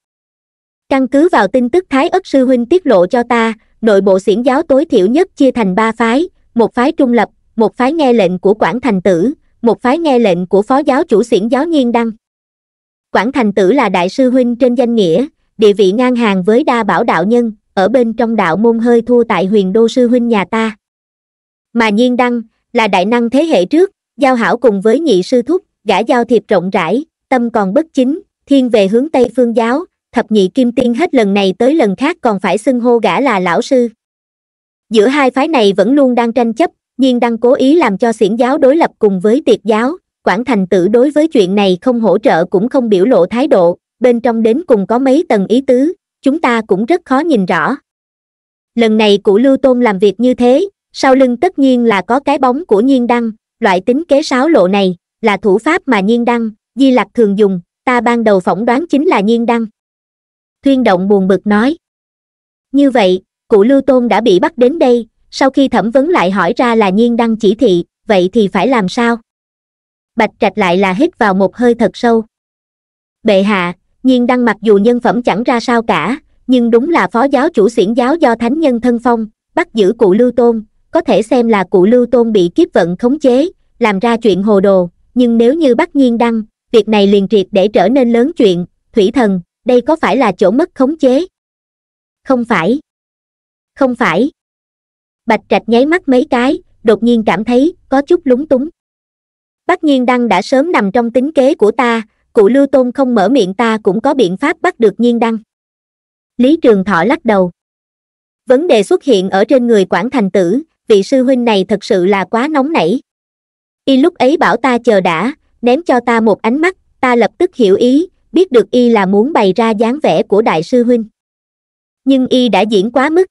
Căn cứ vào tin tức Thái Ất Sư Huynh tiết lộ cho ta, nội bộ xiển giáo tối thiểu nhất chia thành ba phái, một phái trung lập, một phái nghe lệnh của Quảng Thành Tử, một phái nghe lệnh của Phó Giáo chủ xiển giáo Nhiên Đăng. Quảng Thành Tử là đại sư huynh trên danh nghĩa, địa vị ngang hàng với đa bảo đạo nhân, ở bên trong đạo môn hơi thua tại huyền đô sư huynh nhà ta. Mà Nhiên Đăng, là đại năng thế hệ trước, giao hảo cùng với nhị sư thúc, gã giao thiệp rộng rãi, tâm còn bất chính, thiên về hướng Tây Phương giáo, thập nhị kim tiên hết lần này tới lần khác còn phải xưng hô gã là lão sư giữa hai phái này vẫn luôn đang tranh chấp Nhiên đang cố ý làm cho xiển giáo đối lập cùng với tiệt giáo Quản thành tử đối với chuyện này không hỗ trợ cũng không biểu lộ thái độ bên trong đến cùng có mấy tầng ý tứ chúng ta cũng rất khó nhìn rõ lần này cụ lưu tôn làm việc như thế sau lưng tất nhiên là có cái bóng của nhiên đăng loại tính kế sáo lộ này là thủ pháp mà nhiên đăng di lạc thường dùng ta ban đầu phỏng đoán chính là nhiên đăng thuyên động buồn bực nói như vậy cụ lưu tôn đã bị bắt đến đây sau khi thẩm vấn lại hỏi ra là nhiên đăng chỉ thị vậy thì phải làm sao bạch trạch lại là hít vào một hơi thật sâu bệ hạ nhiên đăng mặc dù nhân phẩm chẳng ra sao cả nhưng đúng là phó giáo chủ xiển giáo do thánh nhân thân phong bắt giữ cụ lưu tôn có thể xem là cụ lưu tôn bị kiếp vận khống chế làm ra chuyện hồ đồ nhưng nếu như bắt nhiên đăng việc này liền triệt để trở nên lớn chuyện thủy thần đây có phải là chỗ mất khống chế không phải không phải bạch trạch nháy mắt mấy cái đột nhiên cảm thấy có chút lúng túng bác nhiên đăng đã sớm nằm trong tính kế của ta cụ lưu tôn không mở miệng ta cũng có biện pháp bắt được nhiên đăng lý trường thọ lắc đầu vấn đề xuất hiện ở trên người Quản thành tử vị sư huynh này thật sự là quá nóng nảy y lúc ấy bảo ta chờ đã ném cho ta một ánh mắt ta lập tức hiểu ý biết được y là muốn bày ra dáng vẻ của đại sư huynh nhưng y đã diễn quá mức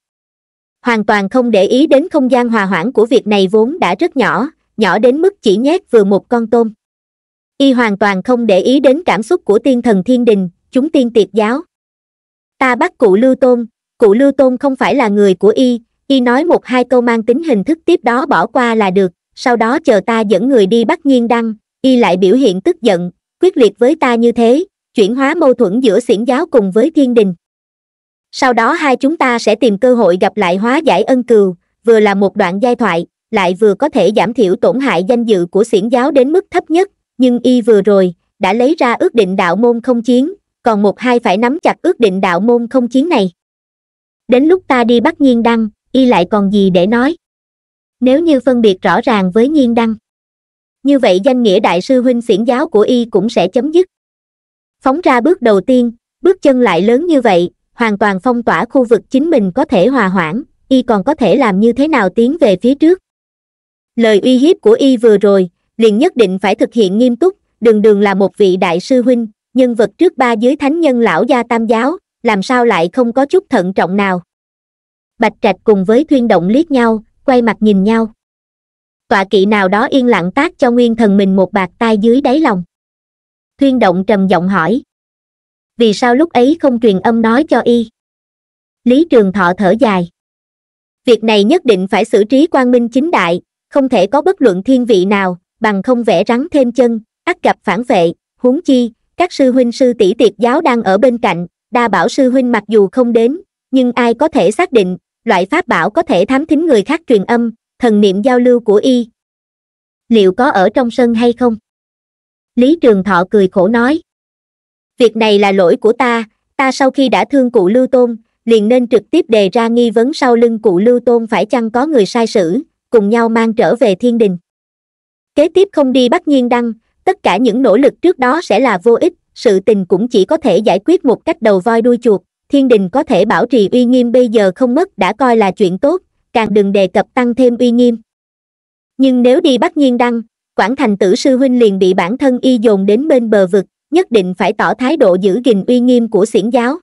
hoàn toàn không để ý đến không gian hòa hoãn của việc này vốn đã rất nhỏ nhỏ đến mức chỉ nhét vừa một con tôm y hoàn toàn không để ý đến cảm xúc của tiên thần thiên đình chúng tiên tiệt giáo ta bắt cụ lưu tôn cụ lưu tôn không phải là người của y y nói một hai câu mang tính hình thức tiếp đó bỏ qua là được sau đó chờ ta dẫn người đi bắt nhiên đăng y lại biểu hiện tức giận quyết liệt với ta như thế chuyển hóa mâu thuẫn giữa xiển giáo cùng với thiên đình sau đó hai chúng ta sẽ tìm cơ hội gặp lại hóa giải ân cừu vừa là một đoạn giai thoại lại vừa có thể giảm thiểu tổn hại danh dự của xiển giáo đến mức thấp nhất nhưng y vừa rồi đã lấy ra ước định đạo môn không chiến còn một hai phải nắm chặt ước định đạo môn không chiến này đến lúc ta đi bắt nhiên đăng y lại còn gì để nói nếu như phân biệt rõ ràng với nhiên đăng như vậy danh nghĩa đại sư huynh xiển giáo của y cũng sẽ chấm dứt phóng ra bước đầu tiên bước chân lại lớn như vậy hoàn toàn phong tỏa khu vực chính mình có thể hòa hoãn y còn có thể làm như thế nào tiến về phía trước lời uy hiếp của y vừa rồi liền nhất định phải thực hiện nghiêm túc đường đường là một vị đại sư huynh nhân vật trước ba dưới thánh nhân lão gia tam giáo làm sao lại không có chút thận trọng nào bạch trạch cùng với thuyên động liếc nhau quay mặt nhìn nhau tọa kỵ nào đó yên lặng tác cho nguyên thần mình một bạc tai dưới đáy lòng Thuyên Động trầm giọng hỏi. Vì sao lúc ấy không truyền âm nói cho y? Lý Trường Thọ thở dài. Việc này nhất định phải xử trí quan minh chính đại, không thể có bất luận thiên vị nào, bằng không vẽ rắn thêm chân, ắt gặp phản vệ, huống chi, các sư huynh sư tỷ tiệc giáo đang ở bên cạnh, đa bảo sư huynh mặc dù không đến, nhưng ai có thể xác định, loại pháp bảo có thể thám thính người khác truyền âm, thần niệm giao lưu của y. Liệu có ở trong sân hay không? lý trường thọ cười khổ nói việc này là lỗi của ta ta sau khi đã thương cụ lưu tôn liền nên trực tiếp đề ra nghi vấn sau lưng cụ lưu tôn phải chăng có người sai sử cùng nhau mang trở về thiên đình kế tiếp không đi bắt nhiên đăng tất cả những nỗ lực trước đó sẽ là vô ích sự tình cũng chỉ có thể giải quyết một cách đầu voi đuôi chuột thiên đình có thể bảo trì uy nghiêm bây giờ không mất đã coi là chuyện tốt càng đừng đề cập tăng thêm uy nghiêm nhưng nếu đi bắt nhiên đăng Quản Thành Tử sư huynh liền bị bản thân y dồn đến bên bờ vực, nhất định phải tỏ thái độ giữ gìn uy nghiêm của xiển giáo.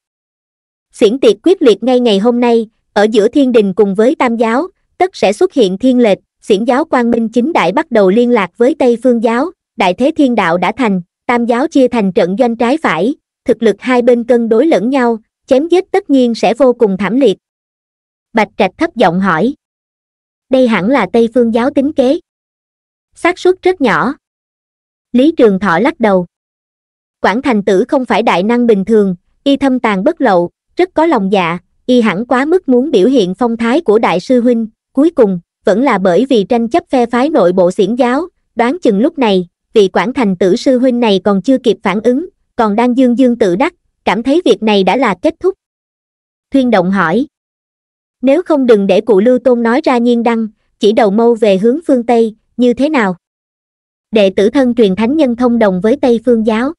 Xiển tiệc quyết liệt ngay ngày hôm nay, ở giữa thiên đình cùng với tam giáo, tất sẽ xuất hiện thiên lệch, xiển giáo quang minh chính đại bắt đầu liên lạc với Tây Phương giáo, đại thế thiên đạo đã thành, tam giáo chia thành trận doanh trái phải, thực lực hai bên cân đối lẫn nhau, chém giết tất nhiên sẽ vô cùng thảm liệt. Bạch Trạch thấp giọng hỏi. Đây hẳn là Tây Phương giáo tính kế xác suất rất nhỏ lý trường thọ lắc đầu quảng thành tử không phải đại năng bình thường y thâm tàn bất lậu rất có lòng dạ y hẳn quá mức muốn biểu hiện phong thái của đại sư huynh cuối cùng vẫn là bởi vì tranh chấp phe phái nội bộ xiển giáo đoán chừng lúc này vị quảng thành tử sư huynh này còn chưa kịp phản ứng còn đang dương dương tự đắc cảm thấy việc này đã là kết thúc thuyên động hỏi nếu không đừng để cụ lưu tôn nói ra nhiên đăng chỉ đầu mâu về hướng phương tây như thế nào đệ tử thân truyền thánh nhân thông đồng với tây phương giáo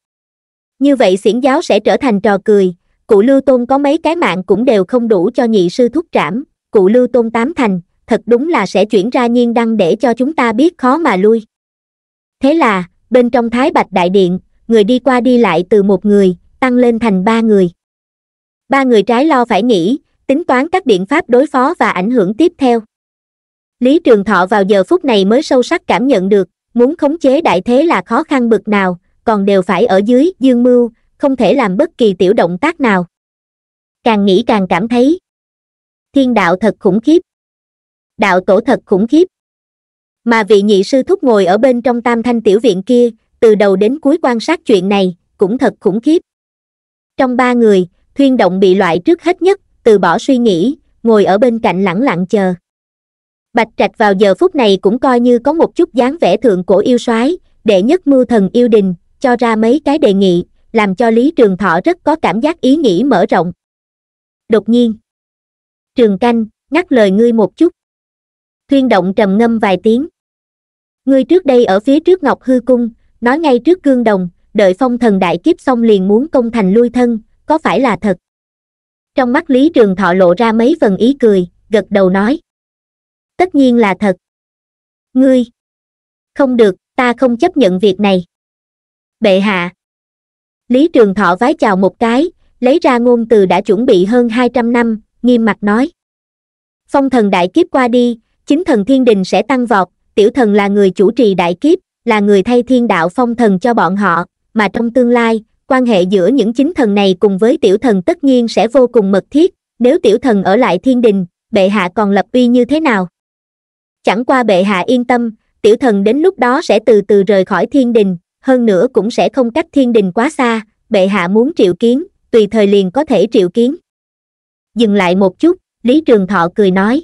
như vậy xiển giáo sẽ trở thành trò cười cụ lưu tôn có mấy cái mạng cũng đều không đủ cho nhị sư thúc trảm cụ lưu tôn tám thành thật đúng là sẽ chuyển ra nhiên đăng để cho chúng ta biết khó mà lui thế là bên trong thái bạch đại điện người đi qua đi lại từ một người tăng lên thành ba người ba người trái lo phải nghĩ tính toán các biện pháp đối phó và ảnh hưởng tiếp theo lý trường thọ vào giờ phút này mới sâu sắc cảm nhận được muốn khống chế đại thế là khó khăn bực nào còn đều phải ở dưới dương mưu không thể làm bất kỳ tiểu động tác nào càng nghĩ càng cảm thấy thiên đạo thật khủng khiếp đạo tổ thật khủng khiếp mà vị nhị sư thúc ngồi ở bên trong tam thanh tiểu viện kia từ đầu đến cuối quan sát chuyện này cũng thật khủng khiếp trong ba người thuyên động bị loại trước hết nhất từ bỏ suy nghĩ ngồi ở bên cạnh lẳng lặng chờ bạch trạch vào giờ phút này cũng coi như có một chút dáng vẻ thượng cổ yêu soái để nhất mưu thần yêu đình cho ra mấy cái đề nghị làm cho lý trường thọ rất có cảm giác ý nghĩ mở rộng đột nhiên trường canh ngắt lời ngươi một chút thuyên động trầm ngâm vài tiếng ngươi trước đây ở phía trước ngọc hư cung nói ngay trước cương đồng đợi phong thần đại kiếp xong liền muốn công thành lui thân có phải là thật trong mắt lý trường thọ lộ ra mấy phần ý cười gật đầu nói tất nhiên là thật ngươi không được ta không chấp nhận việc này bệ hạ lý trường thọ vái chào một cái lấy ra ngôn từ đã chuẩn bị hơn hai trăm năm nghiêm mặt nói phong thần đại kiếp qua đi chính thần thiên đình sẽ tăng vọt tiểu thần là người chủ trì đại kiếp là người thay thiên đạo phong thần cho bọn họ mà trong tương lai quan hệ giữa những chính thần này cùng với tiểu thần tất nhiên sẽ vô cùng mật thiết nếu tiểu thần ở lại thiên đình bệ hạ còn lập uy như thế nào chẳng qua bệ hạ yên tâm tiểu thần đến lúc đó sẽ từ từ rời khỏi thiên đình hơn nữa cũng sẽ không cách thiên đình quá xa bệ hạ muốn triệu kiến tùy thời liền có thể triệu kiến dừng lại một chút lý trường thọ cười nói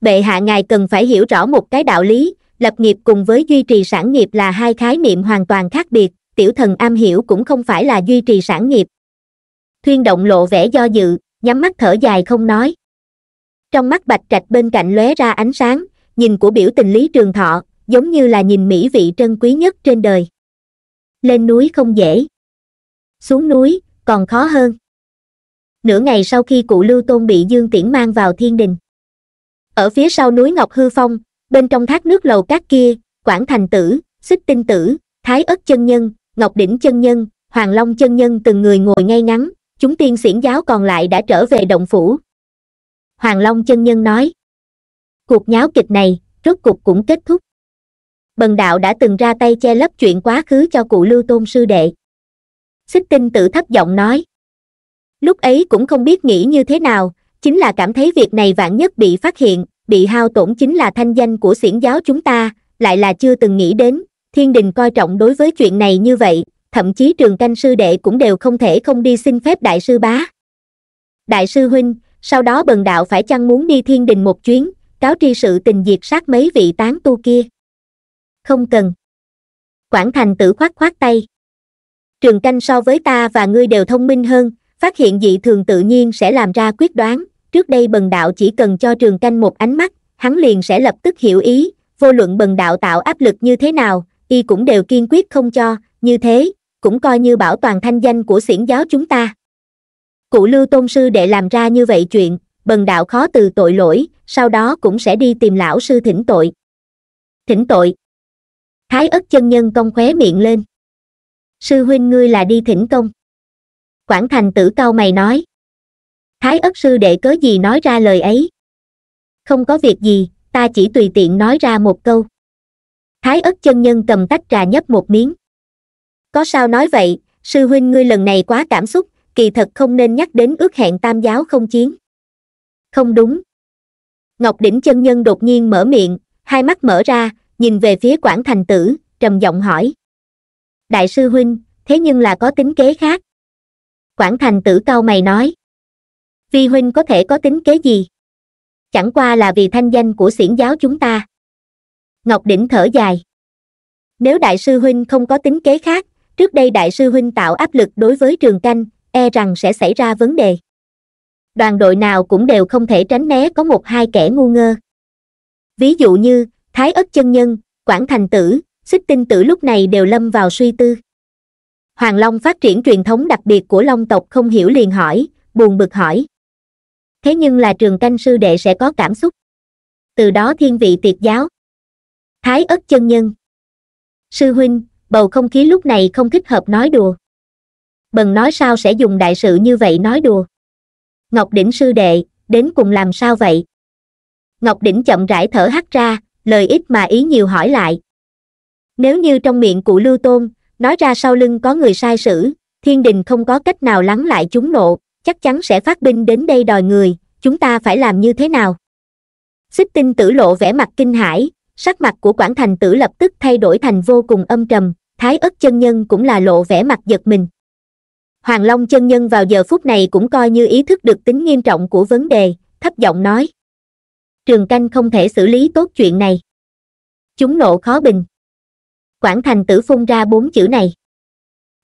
bệ hạ ngài cần phải hiểu rõ một cái đạo lý lập nghiệp cùng với duy trì sản nghiệp là hai khái niệm hoàn toàn khác biệt tiểu thần am hiểu cũng không phải là duy trì sản nghiệp thuyên động lộ vẻ do dự nhắm mắt thở dài không nói trong mắt bạch trạch bên cạnh lóe ra ánh sáng nhìn của biểu tình lý trường thọ giống như là nhìn mỹ vị trân quý nhất trên đời lên núi không dễ xuống núi còn khó hơn nửa ngày sau khi cụ lưu tôn bị dương tiễn mang vào thiên đình ở phía sau núi ngọc hư phong bên trong thác nước lầu cát kia quảng thành tử xích tinh tử thái ất chân nhân ngọc đỉnh chân nhân hoàng long chân nhân từng người ngồi ngay ngắn chúng tiên xiển giáo còn lại đã trở về động phủ hoàng long chân nhân nói cuộc nháo kịch này rốt cục cũng kết thúc bần đạo đã từng ra tay che lấp chuyện quá khứ cho cụ lưu tôn sư đệ xích tinh Tử thấp giọng nói lúc ấy cũng không biết nghĩ như thế nào chính là cảm thấy việc này vạn nhất bị phát hiện bị hao tổn chính là thanh danh của xiển giáo chúng ta lại là chưa từng nghĩ đến thiên đình coi trọng đối với chuyện này như vậy thậm chí trường canh sư đệ cũng đều không thể không đi xin phép đại sư bá đại sư huynh sau đó bần đạo phải chăng muốn đi thiên đình một chuyến cáo tri sự tình diệt sát mấy vị tán tu kia. Không cần. Quảng Thành tử khoát khoát tay. Trường canh so với ta và ngươi đều thông minh hơn, phát hiện dị thường tự nhiên sẽ làm ra quyết đoán. Trước đây bần đạo chỉ cần cho trường canh một ánh mắt, hắn liền sẽ lập tức hiểu ý, vô luận bần đạo tạo áp lực như thế nào, y cũng đều kiên quyết không cho, như thế, cũng coi như bảo toàn thanh danh của xiển giáo chúng ta. Cụ Lưu Tôn Sư Đệ làm ra như vậy chuyện, bần đạo khó từ tội lỗi sau đó cũng sẽ đi tìm lão sư thỉnh tội thỉnh tội thái ất chân nhân công khóe miệng lên sư huynh ngươi là đi thỉnh công quảng thành tử cao mày nói thái ất sư đệ cớ gì nói ra lời ấy không có việc gì ta chỉ tùy tiện nói ra một câu thái ất chân nhân cầm tách trà nhấp một miếng có sao nói vậy sư huynh ngươi lần này quá cảm xúc kỳ thật không nên nhắc đến ước hẹn tam giáo không chiến không đúng ngọc đỉnh chân nhân đột nhiên mở miệng hai mắt mở ra nhìn về phía quản thành tử trầm giọng hỏi đại sư huynh thế nhưng là có tính kế khác quản thành tử cau mày nói phi huynh có thể có tính kế gì chẳng qua là vì thanh danh của xiển giáo chúng ta ngọc đỉnh thở dài nếu đại sư huynh không có tính kế khác trước đây đại sư huynh tạo áp lực đối với trường canh e rằng sẽ xảy ra vấn đề đoàn đội nào cũng đều không thể tránh né có một hai kẻ ngu ngơ ví dụ như thái ất chân nhân quảng thành tử xích tinh tử lúc này đều lâm vào suy tư hoàng long phát triển truyền thống đặc biệt của long tộc không hiểu liền hỏi buồn bực hỏi thế nhưng là trường canh sư đệ sẽ có cảm xúc từ đó thiên vị tiệt giáo thái ất chân nhân sư huynh bầu không khí lúc này không thích hợp nói đùa bần nói sao sẽ dùng đại sự như vậy nói đùa ngọc đỉnh sư đệ đến cùng làm sao vậy ngọc đỉnh chậm rãi thở hắt ra lời ít mà ý nhiều hỏi lại nếu như trong miệng cụ lưu tôn nói ra sau lưng có người sai sử thiên đình không có cách nào lắng lại chúng nộ chắc chắn sẽ phát binh đến đây đòi người chúng ta phải làm như thế nào xích tinh tử lộ vẻ mặt kinh hãi sắc mặt của quảng thành tử lập tức thay đổi thành vô cùng âm trầm thái ất chân nhân cũng là lộ vẻ mặt giật mình hoàng long chân nhân vào giờ phút này cũng coi như ý thức được tính nghiêm trọng của vấn đề thấp giọng nói trường canh không thể xử lý tốt chuyện này chúng nộ khó bình quảng thành tử phun ra bốn chữ này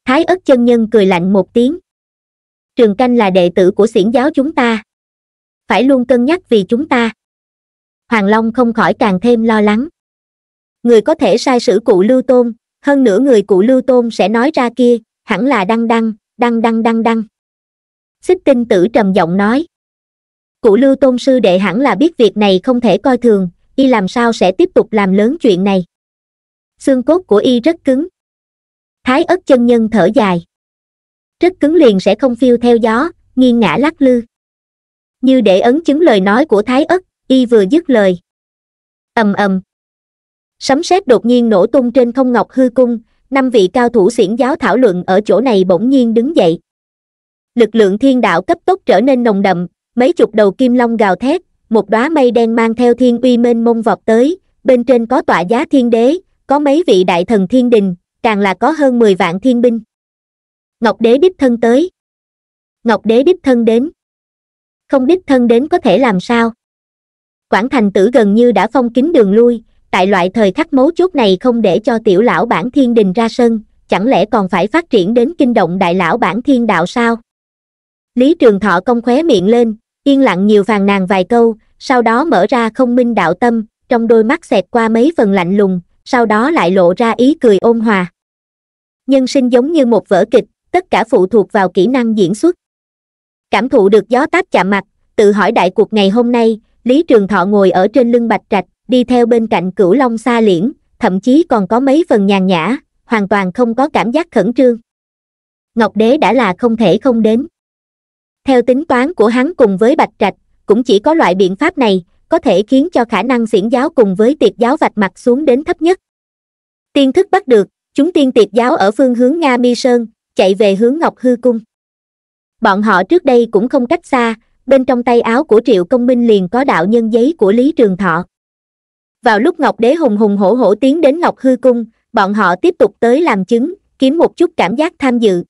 thái ất chân nhân cười lạnh một tiếng trường canh là đệ tử của xiển giáo chúng ta phải luôn cân nhắc vì chúng ta hoàng long không khỏi càng thêm lo lắng người có thể sai sử cụ lưu tôn hơn nữa người cụ lưu tôn sẽ nói ra kia hẳn là đăng đăng đăng đăng đăng đăng xích tinh tử trầm giọng nói cụ lưu tôn sư đệ hẳn là biết việc này không thể coi thường y làm sao sẽ tiếp tục làm lớn chuyện này xương cốt của y rất cứng thái ất chân nhân thở dài rất cứng liền sẽ không phiêu theo gió nghiêng ngã lắc lư như để ấn chứng lời nói của thái ất y vừa dứt lời ầm ầm sấm sét đột nhiên nổ tung trên không ngọc hư cung năm vị cao thủ xiển giáo thảo luận ở chỗ này bỗng nhiên đứng dậy lực lượng thiên đạo cấp tốc trở nên nồng đậm mấy chục đầu kim long gào thét một đóa mây đen mang theo thiên uy mênh mông vọt tới bên trên có tọa giá thiên đế có mấy vị đại thần thiên đình càng là có hơn mười vạn thiên binh ngọc đế đích thân tới ngọc đế đích thân đến không đích thân đến có thể làm sao quảng thành tử gần như đã phong kín đường lui tại loại thời khắc mấu chốt này không để cho tiểu lão bản thiên đình ra sân chẳng lẽ còn phải phát triển đến kinh động đại lão bản thiên đạo sao lý trường thọ công khóe miệng lên yên lặng nhiều phàn nàn vài câu sau đó mở ra không minh đạo tâm trong đôi mắt xẹt qua mấy phần lạnh lùng sau đó lại lộ ra ý cười ôn hòa nhân sinh giống như một vở kịch tất cả phụ thuộc vào kỹ năng diễn xuất cảm thụ được gió táp chạm mặt tự hỏi đại cuộc ngày hôm nay lý trường thọ ngồi ở trên lưng bạch trạch đi theo bên cạnh cửu long xa liễn, thậm chí còn có mấy phần nhàn nhã, hoàn toàn không có cảm giác khẩn trương. Ngọc Đế đã là không thể không đến. Theo tính toán của hắn cùng với Bạch Trạch, cũng chỉ có loại biện pháp này, có thể khiến cho khả năng xiển giáo cùng với tiệt giáo vạch mặt xuống đến thấp nhất. Tiên thức bắt được, chúng tiên tiệt giáo ở phương hướng Nga Mi Sơn, chạy về hướng Ngọc Hư Cung. Bọn họ trước đây cũng không cách xa, bên trong tay áo của Triệu Công Minh liền có đạo nhân giấy của Lý Trường Thọ vào lúc ngọc đế hùng hùng hổ hổ tiến đến ngọc hư cung bọn họ tiếp tục tới làm chứng kiếm một chút cảm giác tham dự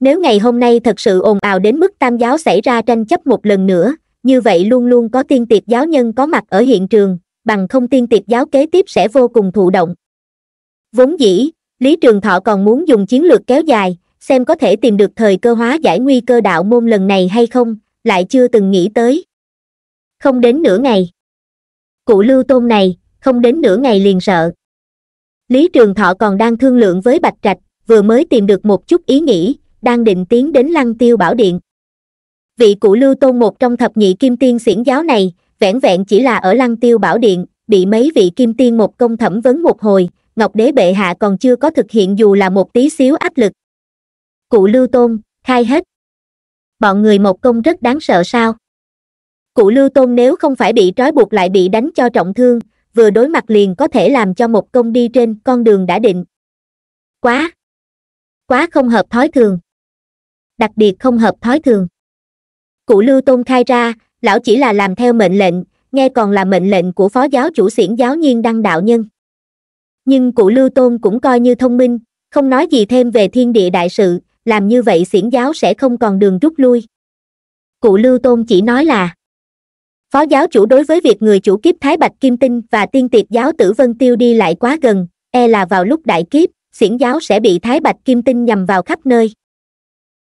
nếu ngày hôm nay thật sự ồn ào đến mức tam giáo xảy ra tranh chấp một lần nữa như vậy luôn luôn có tiên tiệp giáo nhân có mặt ở hiện trường bằng không tiên tiệp giáo kế tiếp sẽ vô cùng thụ động vốn dĩ lý trường thọ còn muốn dùng chiến lược kéo dài xem có thể tìm được thời cơ hóa giải nguy cơ đạo môn lần này hay không lại chưa từng nghĩ tới không đến nửa ngày cụ lưu tôn này không đến nửa ngày liền sợ lý trường thọ còn đang thương lượng với bạch trạch vừa mới tìm được một chút ý nghĩ đang định tiến đến lăng tiêu bảo điện vị cụ lưu tôn một trong thập nhị kim tiên xiển giáo này vẻn vẹn chỉ là ở lăng tiêu bảo điện bị mấy vị kim tiên một công thẩm vấn một hồi ngọc đế bệ hạ còn chưa có thực hiện dù là một tí xíu áp lực cụ lưu tôn khai hết bọn người một công rất đáng sợ sao cụ lưu tôn nếu không phải bị trói buộc lại bị đánh cho trọng thương vừa đối mặt liền có thể làm cho một công đi trên con đường đã định quá quá không hợp thói thường đặc biệt không hợp thói thường cụ lưu tôn khai ra lão chỉ là làm theo mệnh lệnh nghe còn là mệnh lệnh của phó giáo chủ xiển giáo nhiên đăng đạo nhân nhưng cụ lưu tôn cũng coi như thông minh không nói gì thêm về thiên địa đại sự làm như vậy xiển giáo sẽ không còn đường rút lui cụ lưu tôn chỉ nói là phó giáo chủ đối với việc người chủ kiếp thái bạch kim tinh và tiên tiệp giáo tử vân tiêu đi lại quá gần e là vào lúc đại kiếp xiển giáo sẽ bị thái bạch kim tinh nhằm vào khắp nơi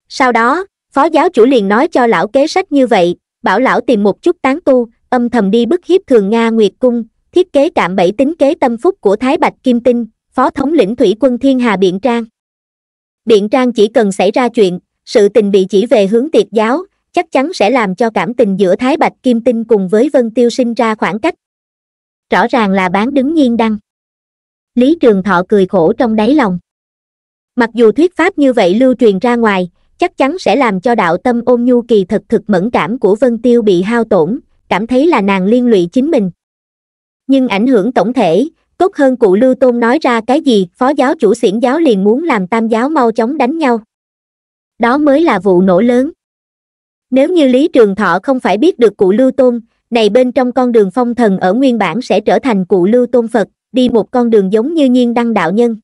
sau đó phó giáo chủ liền nói cho lão kế sách như vậy bảo lão tìm một chút tán tu âm thầm đi bức hiếp thường nga nguyệt cung thiết kế cạm bẫy tính kế tâm phúc của thái bạch kim tinh phó thống lĩnh thủy quân thiên hà biện trang biện trang chỉ cần xảy ra chuyện sự tình bị chỉ về hướng tiệt giáo chắc chắn sẽ làm cho cảm tình giữa Thái Bạch Kim Tinh cùng với Vân Tiêu sinh ra khoảng cách. Rõ ràng là bán đứng nhiên đăng. Lý Trường Thọ cười khổ trong đáy lòng. Mặc dù thuyết pháp như vậy lưu truyền ra ngoài, chắc chắn sẽ làm cho đạo tâm ôn nhu kỳ thật thực mẫn cảm của Vân Tiêu bị hao tổn, cảm thấy là nàng liên lụy chính mình. Nhưng ảnh hưởng tổng thể, tốt hơn cụ Lưu Tôn nói ra cái gì, phó giáo chủ xiển giáo liền muốn làm tam giáo mau chóng đánh nhau. Đó mới là vụ nổ lớn nếu như lý trường thọ không phải biết được cụ lưu tôn này bên trong con đường phong thần ở nguyên bản sẽ trở thành cụ lưu tôn phật đi một con đường giống như nhiên đăng đạo nhân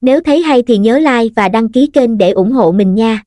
nếu thấy hay thì nhớ like và đăng ký kênh để ủng hộ mình nha